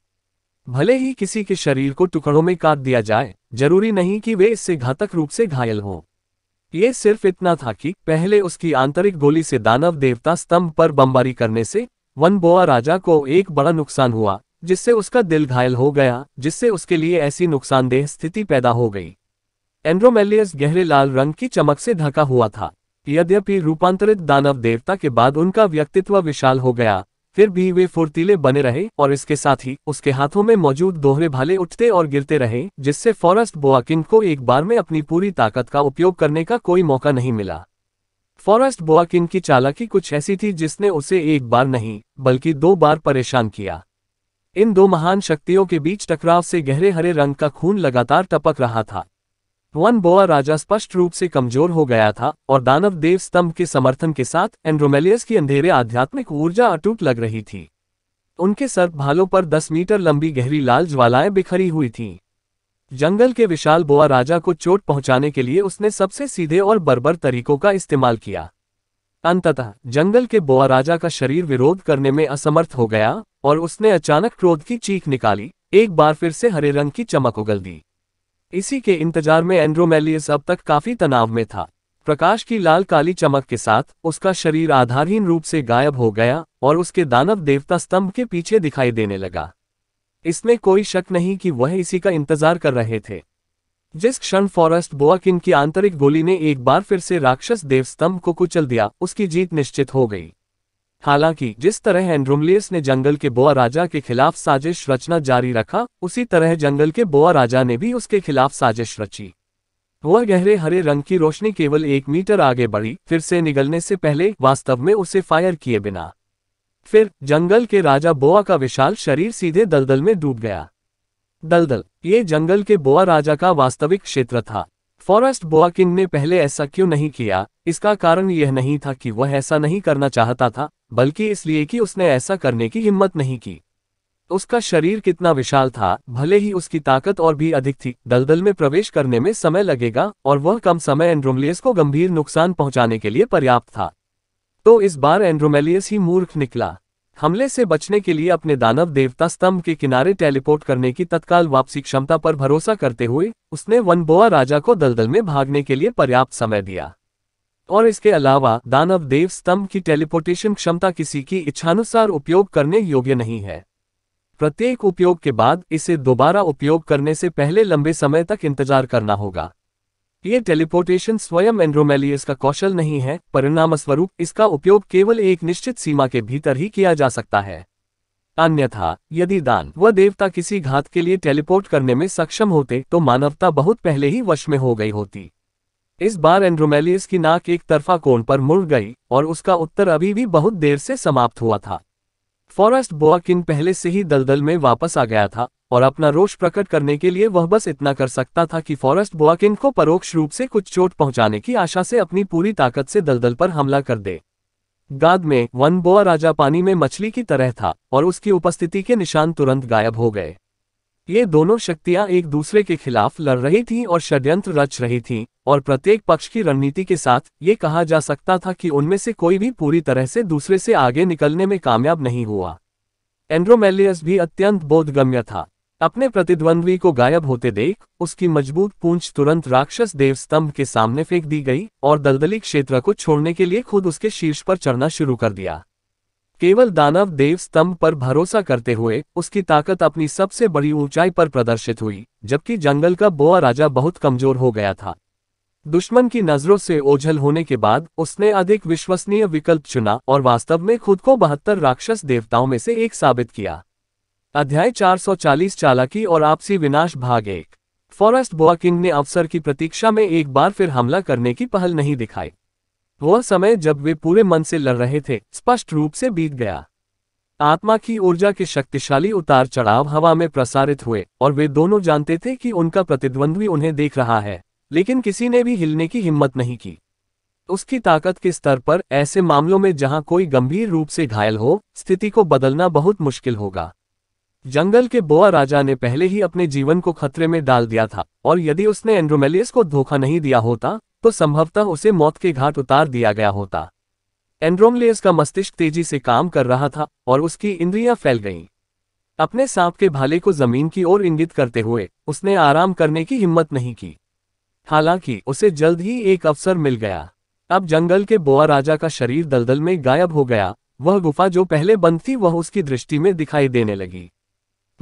भले ही किसी के शरीर को टुकड़ों में काट दिया जाए जरूरी नहीं कि वे इससे घातक रूप से घायल हों ये सिर्फ इतना था कि पहले उसकी आंतरिक गोली से दानव देवता स्तंभ पर बमबारी करने से वन बोआ राजा को एक बड़ा नुकसान हुआ जिससे उसका दिल घायल हो गया जिससे उसके लिए ऐसी नुकसानदेह स्थिति पैदा हो गई एंड्रोमेलियस गहरे लाल रंग की चमक से ढका हुआ था यद्यपि रूपांतरित दानव देवता के बाद उनका व्यक्तित्व विशाल हो गया फिर भी वे फुर्तीले बने रहे और इसके साथ ही उसके हाथों में मौजूद दोहरे भाले उठते और गिरते रहे जिससे फॉरेस्ट बोआकिन को एक बार में अपनी पूरी ताकत का उपयोग करने का कोई मौका नहीं मिला फॉरेस्ट बोआकिन की चालाकी कुछ ऐसी थी जिसने उसे एक बार नहीं बल्कि दो बार परेशान किया इन दो महान शक्तियों के बीच टकराव से गहरे हरे रंग का खून लगातार टपक रहा था वन बोआ राजा स्पष्ट रूप से कमजोर हो गया था और दानव देव स्तंभ के समर्थन के साथ एंड्रोमेलियस की अंधेरे आध्यात्मिक ऊर्जा अटूट लग रही थी उनके सर्प भालों पर दस मीटर लंबी गहरी लाल ज्वालाएं बिखरी हुई थीं। जंगल के विशाल बोआ राजा को चोट पहुंचाने के लिए उसने सबसे सीधे और बर्बर तरीकों का इस्तेमाल किया अंततः जंगल के बोआ राजा का शरीर विरोध करने में असमर्थ हो गया और उसने अचानक क्रोध की चीख निकाली एक बार फिर से हरे रंग की चमक उगल दी इसी के इंतजार में एंड्रोमेलियस अब तक काफी तनाव में था प्रकाश की लाल काली चमक के साथ उसका शरीर आधारहीन रूप से गायब हो गया और उसके दानव देवता स्तंभ के पीछे दिखाई देने लगा इसमें कोई शक नहीं कि वह इसी का इंतजार कर रहे थे जिस क्षण फॉरेस्ट बोआकिन की आंतरिक गोली ने एक बार फिर से राक्षस देव स्तंभ को कुचल दिया उसकी जीत निश्चित हो गई हालांकि जिस तरह एंड्रोमलियस ने जंगल के बोआ राजा के खिलाफ साजिश रचना जारी रखा उसी तरह जंगल के बोआ राजा ने भी उसके खिलाफ साजिश रची वह गहरे हरे रंग की रोशनी केवल एक मीटर आगे बढ़ी फिर से निगलने से पहले वास्तव में उसे फायर किए बिना फिर जंगल के राजा बोआ का विशाल शरीर सीधे दलदल में डूब गया दलदल ये जंगल के बोआ राजा का वास्तविक क्षेत्र था फॉरेस्ट बोआ किंग ने पहले ऐसा क्यों नहीं किया इसका कारण यह नहीं था कि वह ऐसा नहीं करना चाहता था बल्कि इसलिए कि उसने ऐसा करने की हिम्मत नहीं की उसका शरीर कितना विशाल था भले ही उसकी ताकत और भी अधिक थी दलदल में प्रवेश करने में समय लगेगा और वह कम समय एंड्रोमलियस को गंभीर नुकसान पहुंचाने के लिए पर्याप्त था तो इस बार एंड्रोमेलियस ही मूर्ख निकला हमले से बचने के लिए अपने दानव देवता स्तंभ के किनारे टेलीपोर्ट करने की तत्काल वापसी क्षमता पर भरोसा करते हुए उसने वनबोआ राजा को दलदल में भागने के लिए पर्याप्त समय दिया और इसके अलावा दानव देव स्तंभ की टेलीपोर्टेशन क्षमता किसी की इच्छानुसार उपयोग करने योग्य नहीं है प्रत्येक उपयोग के बाद इसे दोबारा उपयोग करने से पहले लंबे समय तक इंतजार करना होगा ये टेलीपोर्टेशन स्वयं एंड्रोमेलियस का कौशल नहीं है परिणामस्वरूप इसका उपयोग केवल एक निश्चित सीमा के भीतर ही किया जा सकता है अन्यथा यदि दान व देवता किसी घात के लिए टेलीपोर्ट करने में सक्षम होते तो मानवता बहुत पहले ही वश में हो गई होती इस बार एंड्रोमेलियस की नाक एक तरफा कोण पर मुड़ गई और उसका उत्तर अभी भी बहुत देर से समाप्त हुआ था फॉरेस्ट बोआकिन पहले से ही दलदल में वापस आ गया था और अपना रोष प्रकट करने के लिए वह बस इतना कर सकता था कि फॉरेस्ट बोआकिन को परोक्ष रूप से कुछ चोट पहुंचाने की आशा से अपनी पूरी ताकत से दलदल पर हमला कर दे गाद में वन बोआ राजा पानी में मछली की तरह था और उसकी उपस्थिति के निशान तुरंत गायब हो गए ये दोनों शक्तियां एक दूसरे के खिलाफ लड़ रही थीं और षड्यंत्र रच रही थीं, और प्रत्येक पक्ष की रणनीति के साथ ये कहा जा सकता था कि उनमें से कोई भी पूरी तरह से दूसरे से आगे निकलने में कामयाब नहीं हुआ एंड्रोमेलियस भी अत्यंत बोधगम्य था अपने प्रतिद्वंद्वी को गायब होते देख उसकी मजबूत पूंछ तुरंत राक्षस देव स्तंभ के सामने फेंक दी गई और दलदली क्षेत्र को छोड़ने के लिए खुद उसके शीर्ष पर चढ़ना शुरू कर दिया केवल दानव देव स्तंभ पर भरोसा करते हुए उसकी ताकत अपनी सबसे बड़ी ऊंचाई पर प्रदर्शित हुई जबकि जंगल का बोआ राजा बहुत कमजोर हो गया था दुश्मन की नजरों से ओझल होने के बाद उसने अधिक विश्वसनीय विकल्प चुना और वास्तव में खुद को बहत्तर राक्षस देवताओं में से एक साबित किया अध्याय 440 चालाकी और आपसी विनाश भाग एक फॉरेस्ट बोआ किंग ने अवसर की प्रतीक्षा में एक बार फिर हमला करने की पहल नहीं दिखाई वह समय जब वे पूरे मन से लड़ रहे थे स्पष्ट रूप से बीत गया आत्मा की ऊर्जा के शक्तिशाली उतार चढ़ाव हवा में प्रसारित हुए और वे दोनों जानते थे कि उनका प्रतिद्वंद्वी उन्हें देख रहा है लेकिन किसी ने भी हिलने की हिम्मत नहीं की उसकी ताकत के स्तर पर ऐसे मामलों में जहां कोई गंभीर रूप से घायल हो स्थिति को बदलना बहुत मुश्किल होगा जंगल के बोआ राजा ने पहले ही अपने जीवन को खतरे में डाल दिया था और यदि उसने एंड्रोमेलियस को धोखा नहीं दिया होता तो संभवतः उसे मौत के घाट उतार दिया गया होता एंड्रोमलेस का मस्तिष्क तेजी से काम कर रहा था और उसकी इंद्रियां फैल गईं अपने सांप के भाले को जमीन की ओर इंगित करते हुए उसने आराम करने की हिम्मत नहीं की हालांकि उसे जल्द ही एक अवसर मिल गया अब जंगल के बोआ राजा का शरीर दलदल में गायब हो गया वह गुफा जो पहले बंद थी वह उसकी दृष्टि में दिखाई देने लगी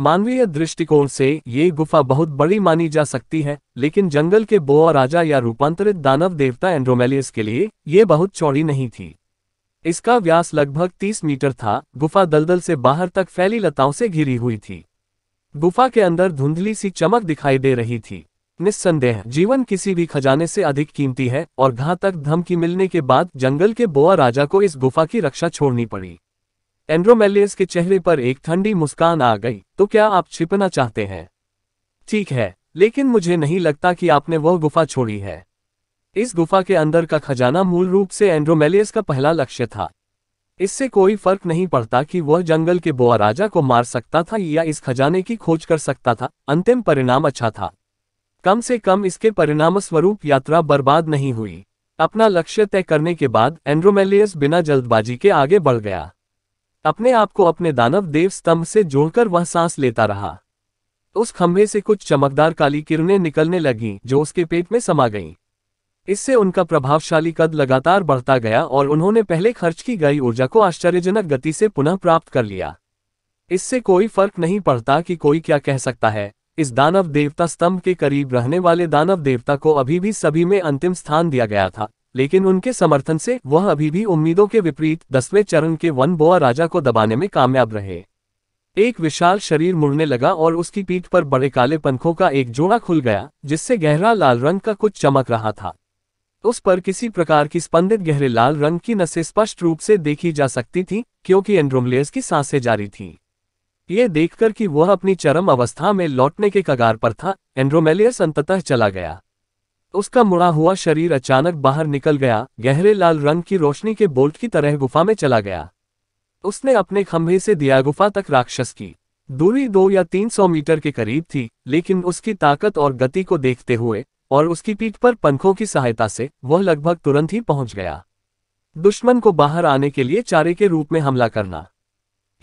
मानवीय दृष्टिकोण से ये गुफा बहुत बड़ी मानी जा सकती है लेकिन जंगल के बोआ राजा या रूपांतरित दानव देवता एंड्रोमेलियस के लिए ये बहुत चौड़ी नहीं थी इसका व्यास लगभग 30 मीटर था गुफा दलदल से बाहर तक फैली लताओं से घिरी हुई थी गुफा के अंदर धुंधली सी चमक दिखाई दे रही थी निस्संदेह जीवन किसी भी खजाने से अधिक कीमती है और घातक धमकी मिलने के बाद जंगल के बोआ राजा को इस गुफा की रक्षा छोड़नी पड़ी एंड्रोमेलियस के चेहरे पर एक ठंडी मुस्कान आ गई तो क्या आप छिपना चाहते हैं ठीक है लेकिन मुझे नहीं लगता कि आपने वह गुफा छोड़ी है इस गुफा के अंदर का खजाना मूल रूप से एंड्रोमेलियस का पहला लक्ष्य था इससे कोई फर्क नहीं पड़ता कि वह जंगल के बोआ राजा को मार सकता था या इस खजाने की खोज कर सकता था अंतिम परिणाम अच्छा था कम से कम इसके परिणाम स्वरूप यात्रा बर्बाद नहीं हुई अपना लक्ष्य तय करने के बाद एंड्रोमेलियस बिना जल्दबाजी के आगे बढ़ गया अपने आप को अपने दानव देव स्तंभ से जोड़कर वह सांस लेता रहा उस खंभे से कुछ चमकदार काली किरणें निकलने लगीं जो उसके पेट में समा गईं इससे उनका प्रभावशाली कद लगातार बढ़ता गया और उन्होंने पहले खर्च की गई ऊर्जा को आश्चर्यजनक गति से पुनः प्राप्त कर लिया इससे कोई फर्क नहीं पड़ता कि कोई क्या कह सकता है इस दानव देवता स्तंभ के करीब रहने वाले दानव देवता को अभी भी सभी में अंतिम स्थान दिया गया था लेकिन उनके समर्थन से वह अभी भी उम्मीदों के विपरीत दसवें चरण के वन बोआ राजा को दबाने में कामयाब रहे एक विशाल शरीर मुड़ने लगा और उसकी पीठ पर बड़े काले पंखों का एक जोड़ा खुल गया जिससे गहरा लाल रंग का कुछ चमक रहा था उस पर किसी प्रकार की स्पंदित गहरे लाल रंग की नसें स्पष्ट रूप से देखी जा सकती थी क्योंकि एंड्रोमलेयर्स की सांसें जारी थीं ये देखकर कि वह अपनी चरम अवस्था में लौटने के कगार पर था एंड्रोमेलियस अंततः चला गया उसका मुड़ा हुआ शरीर अचानक बाहर निकल गया गहरे लाल रंग की रोशनी के बोल्ट की तरह गुफा में चला गया उसने अपने खंभे से दिया गुफा तक राक्षस की दूरी दो या तीन सौ मीटर के करीब थी लेकिन उसकी ताकत और गति को देखते हुए और उसकी पीठ पर पंखों की सहायता से वह लगभग तुरंत ही पहुंच गया दुश्मन को बाहर आने के लिए चारे के रूप में हमला करना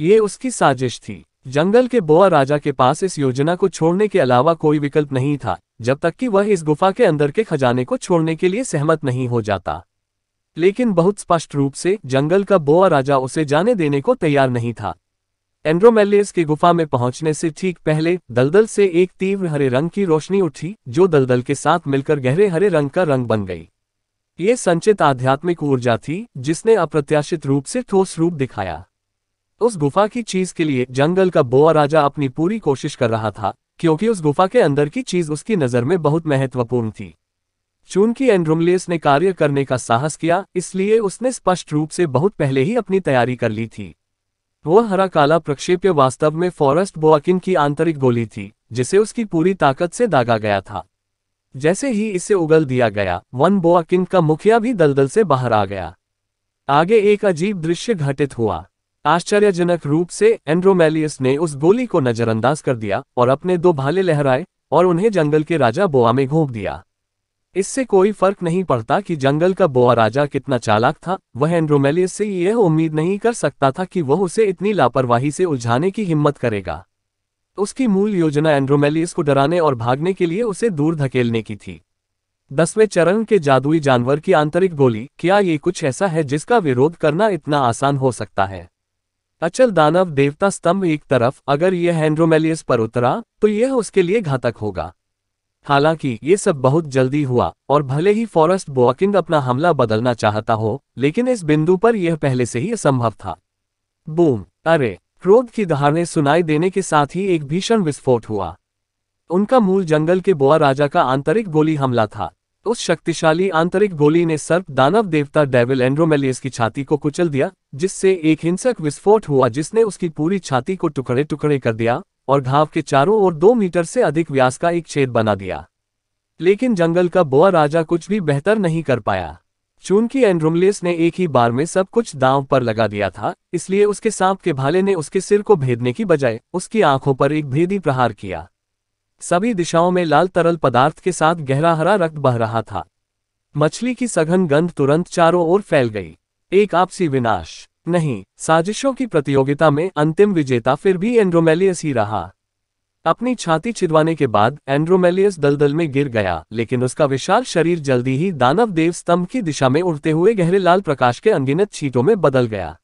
ये उसकी साजिश थी जंगल के बोआ राजा के पास इस योजना को छोड़ने के अलावा कोई विकल्प नहीं था जब तक कि वह इस गुफा के अंदर के खजाने को छोड़ने के लिए सहमत नहीं हो जाता लेकिन बहुत स्पष्ट रूप से जंगल का बोआ राजा उसे जाने देने को तैयार नहीं था एंड्रोमेलियस की गुफा में पहुंचने से ठीक पहले दलदल से एक तीव्र हरे रंग की रोशनी उठी जो दलदल के साथ मिलकर गहरे हरे रंग का रंग बन गई ये संचित आध्यात्मिक ऊर्जा थी जिसने अप्रत्याशित रूप से ठोस रूप दिखाया उस गुफा की चीज के लिए जंगल का बोआ राजा अपनी पूरी कोशिश कर रहा था क्योंकि उस गुफा के अंदर की चीज उसकी नजर में बहुत महत्वपूर्ण थी चूंकि एंड्रोमलेस ने कार्य करने का साहस किया इसलिए उसने स्पष्ट रूप से बहुत पहले ही अपनी तैयारी कर ली थी वह हरा काला प्रक्षेप्य वास्तव में फॉरेस्ट बोआकिन की आंतरिक गोली थी जिसे उसकी पूरी ताकत से दागा गया था जैसे ही इसे उगल दिया गया वन बोआकिन का मुखिया भी दलदल से बाहर आ गया आगे एक अजीब दृश्य घटित हुआ आश्चर्यजनक रूप से एंड्रोमेलियस ने उस गोली को नजरअंदाज कर दिया और अपने दो भाले लहराए और उन्हें जंगल के राजा बोआ में घोंप दिया इससे कोई फर्क नहीं पड़ता कि जंगल का बोआ राजा कितना चालाक था वह एंड्रोमेलियस से यह उम्मीद नहीं कर सकता था कि वह उसे इतनी लापरवाही से उलझाने की हिम्मत करेगा उसकी मूल योजना एंड्रोमेलियस को डराने और भागने के लिए उसे दूर धकेलने की थी दसवें चरण के जादुई जानवर की आंतरिक गोली क्या ये कुछ ऐसा है जिसका विरोध करना इतना आसान हो सकता है अचल दानव देवता स्तंभ एक तरफ अगर यह हैंड्रोमेलियस पर उतरा तो यह उसके लिए घातक होगा हालांकि ये सब बहुत जल्दी हुआ और भले ही फॉरेस्ट बोकिंग अपना हमला बदलना चाहता हो लेकिन इस बिंदु पर यह पहले से ही असंभव था बूम अरे क्रोध की दहाड़ें सुनाई देने के साथ ही एक भीषण विस्फोट हुआ उनका मूल जंगल के बोआ राजा का आंतरिक गोली हमला था उस शक्तिशाली आंतरिक गोली ने सर्प दानव देवता डेविल एंड्रोमेलियस की छाती को कुचल दिया जिससे एक हिंसक विस्फोट हुआ जिसने उसकी पूरी छाती को टुकड़े टुकड़े कर दिया और घाव के चारों ओर दो मीटर से अधिक व्यास का एक छेद बना दिया लेकिन जंगल का बोआ राजा कुछ भी बेहतर नहीं कर पाया चूंकि एंड्रोमलियस ने एक ही बार में सब कुछ दांव पर लगा दिया था इसलिए उसके सांप के भाले ने उसके सिर को भेदने की बजाय उसकी आंखों पर एक भेदी प्रहार किया सभी दिशाओं में लाल तरल पदार्थ के साथ गहरा हरा रक्त बह रहा था मछली की सघन गंध तुरंत चारों ओर फैल गई एक आपसी विनाश नहीं साजिशों की प्रतियोगिता में अंतिम विजेता फिर भी एंड्रोमेलियस ही रहा अपनी छाती छिदवाने के बाद एंड्रोमेलियस दलदल में गिर गया लेकिन उसका विशाल शरीर जल्दी ही दानव देव स्तंभ की दिशा में उड़ते हुए गहरे लाल प्रकाश के अनगिनत छीटों में बदल गया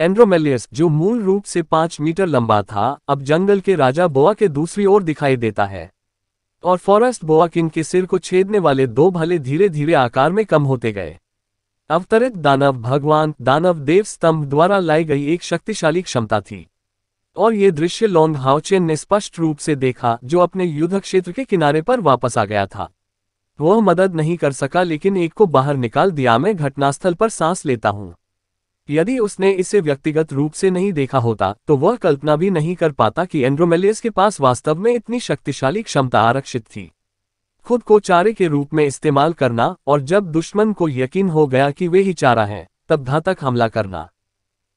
एंड्रोमेलियस जो मूल रूप से पांच मीटर लंबा था अब जंगल के राजा बोआ के दूसरी ओर दिखाई देता है और फॉरेस्ट बोआ किंग के सिर को छेदने वाले दो भले धीरे धीरे आकार में कम होते गए अवतरित दानव भगवान दानव देव स्तंभ द्वारा लाई गई एक शक्तिशाली क्षमता थी और ये दृश्य लॉन्ग हाउचेन ने स्पष्ट रूप से देखा जो अपने युद्ध क्षेत्र के किनारे पर वापस आ गया था वह मदद नहीं कर सका लेकिन एक को बाहर निकाल दिया मैं घटनास्थल पर सांस लेता हूं यदि उसने इसे व्यक्तिगत रूप से नहीं देखा होता तो वह कल्पना भी नहीं कर पाता कि एंड्रोमेलियस के पास वास्तव में इतनी शक्तिशाली क्षमता आरक्षित थी खुद को चारे के रूप में इस्तेमाल करना और जब दुश्मन को यकीन हो गया कि वे ही चारा हैं तब घातक हमला करना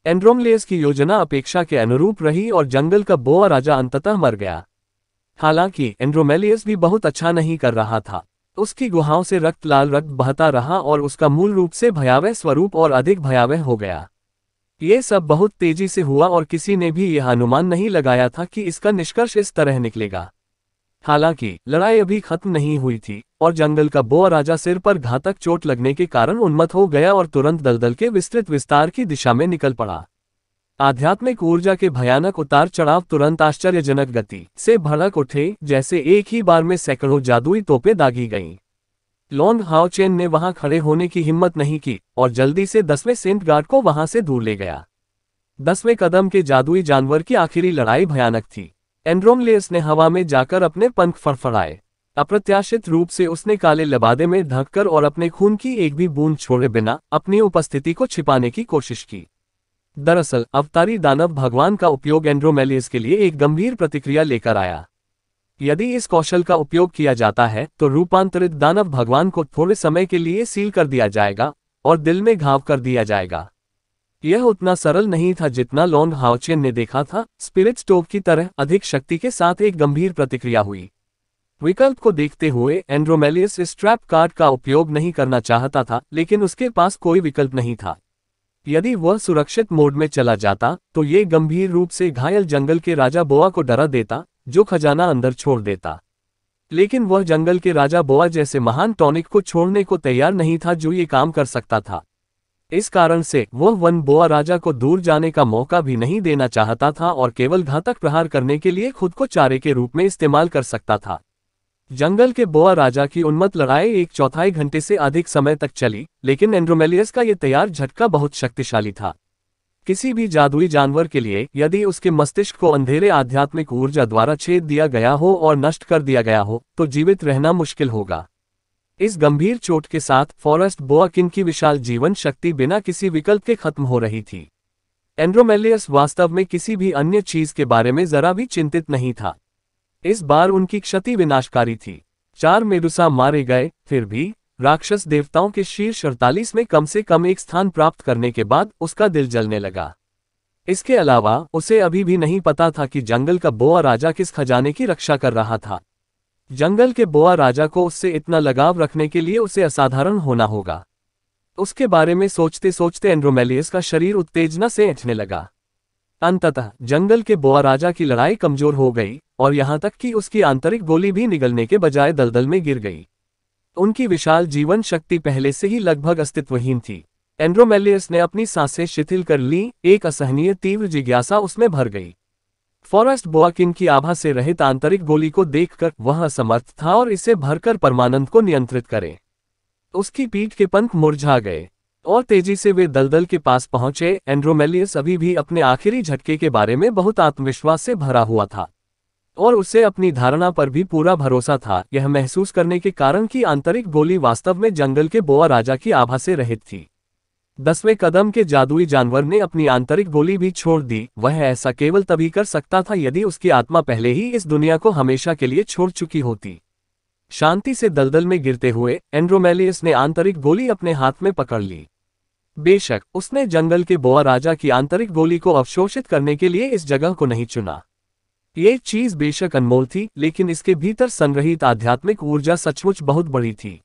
एंड्रोमलियस की योजना अपेक्षा के अनुरूप रही और जंगल का बोआ राजा अंततः मर गया हालांकि एंड्रोमेलियस भी बहुत अच्छा नहीं कर रहा था उसकी गुहाओं से रक्त लाल रक्त बहता रहा और उसका मूल रूप से भयावह स्वरूप और अधिक भयावह हो गया ये सब बहुत तेजी से हुआ और किसी ने भी यह अनुमान नहीं लगाया था कि इसका निष्कर्ष इस तरह निकलेगा हालांकि लड़ाई अभी खत्म नहीं हुई थी और जंगल का बोआ राजा सिर पर घातक चोट लगने के कारण उन्मत हो गया और तुरंत दलदल के विस्तृत विस्तार की दिशा में निकल पड़ा आध्यात्मिक ऊर्जा के भयानक उतार चढ़ाव तुरंत आश्चर्यजनक गति से भड़क उठे जैसे एक ही बार में सैकड़ों जादुई तोपे दागी गईं। लॉन्ग हाओचेन ने वहां खड़े होने की हिम्मत नहीं की और जल्दी से दसवें सेंट गार्ड को वहां से दूर ले गया दसवें कदम के जादुई जानवर की आखिरी लड़ाई भयानक थी एंड्रोमलेस ने हवा में जाकर अपने पंख फड़फड़ाए अप्रत्याशित रूप से उसने काले लबादे में ढककर और अपने खून की एक भी बूंद छोड़े बिना अपनी उपस्थिति को छिपाने की कोशिश की दरअसल अवतारी दानव भगवान का उपयोग एंड्रोमेलियस के लिए एक गंभीर प्रतिक्रिया लेकर आया यदि इस कौशल का उपयोग किया जाता है तो रूपांतरित दानव भगवान को थोड़े समय के लिए सील कर दिया जाएगा और दिल में घाव कर दिया जाएगा यह उतना सरल नहीं था जितना लॉन्ग हाउचेन ने देखा था स्पिरिट स्टोव की तरह अधिक शक्ति के साथ एक गंभीर प्रतिक्रिया हुई विकल्प को देखते हुए एंड्रोमेलियस स्ट्रैप कार्ड का उपयोग नहीं करना चाहता था लेकिन उसके पास कोई विकल्प नहीं था यदि वह सुरक्षित मोड में चला जाता तो ये गंभीर रूप से घायल जंगल के राजा बोआ को डरा देता जो खजाना अंदर छोड़ देता लेकिन वह जंगल के राजा बोआ जैसे महान टॉनिक को छोड़ने को तैयार नहीं था जो ये काम कर सकता था इस कारण से वह वन बोआ राजा को दूर जाने का मौका भी नहीं देना चाहता था और केवल घातक प्रहार करने के लिए खुद को चारे के रूप में इस्तेमाल कर सकता था जंगल के बोआ राजा की उन्मत लड़ाई एक चौथाई घंटे से अधिक समय तक चली लेकिन एंड्रोमेलियस का ये तैयार झटका बहुत शक्तिशाली था किसी भी जादुई जानवर के लिए यदि उसके मस्तिष्क को अंधेरे आध्यात्मिक ऊर्जा द्वारा छेद दिया गया हो और नष्ट कर दिया गया हो तो जीवित रहना मुश्किल होगा इस गंभीर चोट के साथ फॉरेस्ट बोआ किन की विशाल जीवन शक्ति बिना किसी विकल्प के खत्म हो रही थी एंड्रोमेलियस वास्तव में किसी भी अन्य चीज के बारे में जरा भी चिंतित नहीं था इस बार उनकी क्षति विनाशकारी थी चार मेदुसा मारे गए फिर भी राक्षस देवताओं के शीर्ष अड़तालीस में कम से कम एक स्थान प्राप्त करने के बाद उसका दिल जलने लगा इसके अलावा उसे अभी भी नहीं पता था कि जंगल का बोआ राजा किस खजाने की रक्षा कर रहा था जंगल के बोआ राजा को उससे इतना लगाव रखने के लिए उसे असाधारण होना होगा उसके बारे में सोचते सोचते एंड्रोमेलियस का शरीर उत्तेजना से ऐठने लगा अंततः जंगल के बोआ राजा की लड़ाई कमजोर हो गई और यहां तक कि उसकी आंतरिक गोली भी निगलने के बजाय दलदल में गिर गई उनकी विशाल जीवन शक्ति पहले से ही लगभग अस्तित्वहीन थी एंड्रोमेलियस ने अपनी सांसें शिथिल कर ली एक असहनीय तीव्र जिज्ञासा उसमें भर गई फॉरेस्ट बोआकिन की आभा से रहित आंतरिक गोली को देखकर वह असमर्थ था और इसे भरकर परमानंद को नियंत्रित करें उसकी पीठ के पंख मुरझा गए और तेजी से वे दलदल के पास पहुंचे एंड्रोमेलियस अभी भी अपने आखिरी झटके के बारे में बहुत आत्मविश्वास से भरा हुआ था और उसे अपनी धारणा पर भी पूरा भरोसा था यह महसूस करने के कारण कि आंतरिक गोली वास्तव में जंगल के बोआ राजा की आभा से रहित थी दसवें कदम के जादुई जानवर ने अपनी आंतरिक गोली भी छोड़ दी वह ऐसा केवल तभी कर सकता था यदि उसकी आत्मा पहले ही इस दुनिया को हमेशा के लिए छोड़ चुकी होती शांति से दलदल में गिरते हुए एंड्रोमेलियस ने आंतरिक गोली अपने हाथ में पकड़ ली बेशक उसने जंगल के बोआ राजा की आंतरिक बोली को अवशोषित करने के लिए इस जगह को नहीं चुना ये चीज बेशक अनमोल थी लेकिन इसके भीतर संग्रहित आध्यात्मिक ऊर्जा सचमुच बहुत बड़ी थी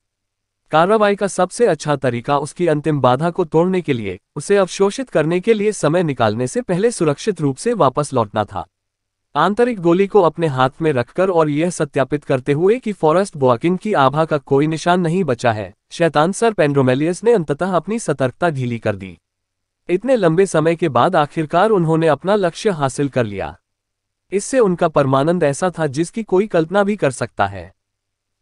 कार्रवाई का सबसे अच्छा तरीका उसकी अंतिम बाधा को तोड़ने के लिए उसे अवशोषित करने के लिए समय निकालने से पहले सुरक्षित रूप से वापस लौटना था आंतरिक गोली को अपने हाथ में रखकर और यह सत्यापित करते हुए कि फॉरेस्ट बॉकिंग की आभा का कोई निशान नहीं बचा है शैतान सर पेंड्रोमेलियस ने अंततः अपनी सतर्कता ढीली कर दी इतने लंबे समय के बाद आखिरकार उन्होंने अपना लक्ष्य हासिल कर लिया इससे उनका परमानंद ऐसा था जिसकी कोई कल्पना भी कर सकता है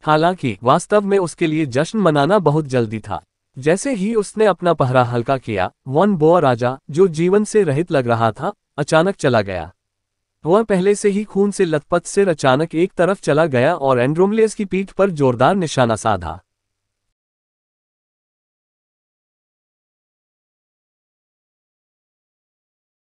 हालांकि वास्तव में उसके लिए जश्न मनाना बहुत जल्दी था जैसे ही उसने अपना पहरा हल्का किया वन बोआ राजा जो जीवन से रहित लग रहा था अचानक चला गया वह पहले से ही खून से लथपथ सिर अचानक एक तरफ चला गया और एंड्रोमलेस की पीठ पर जोरदार निशाना साधा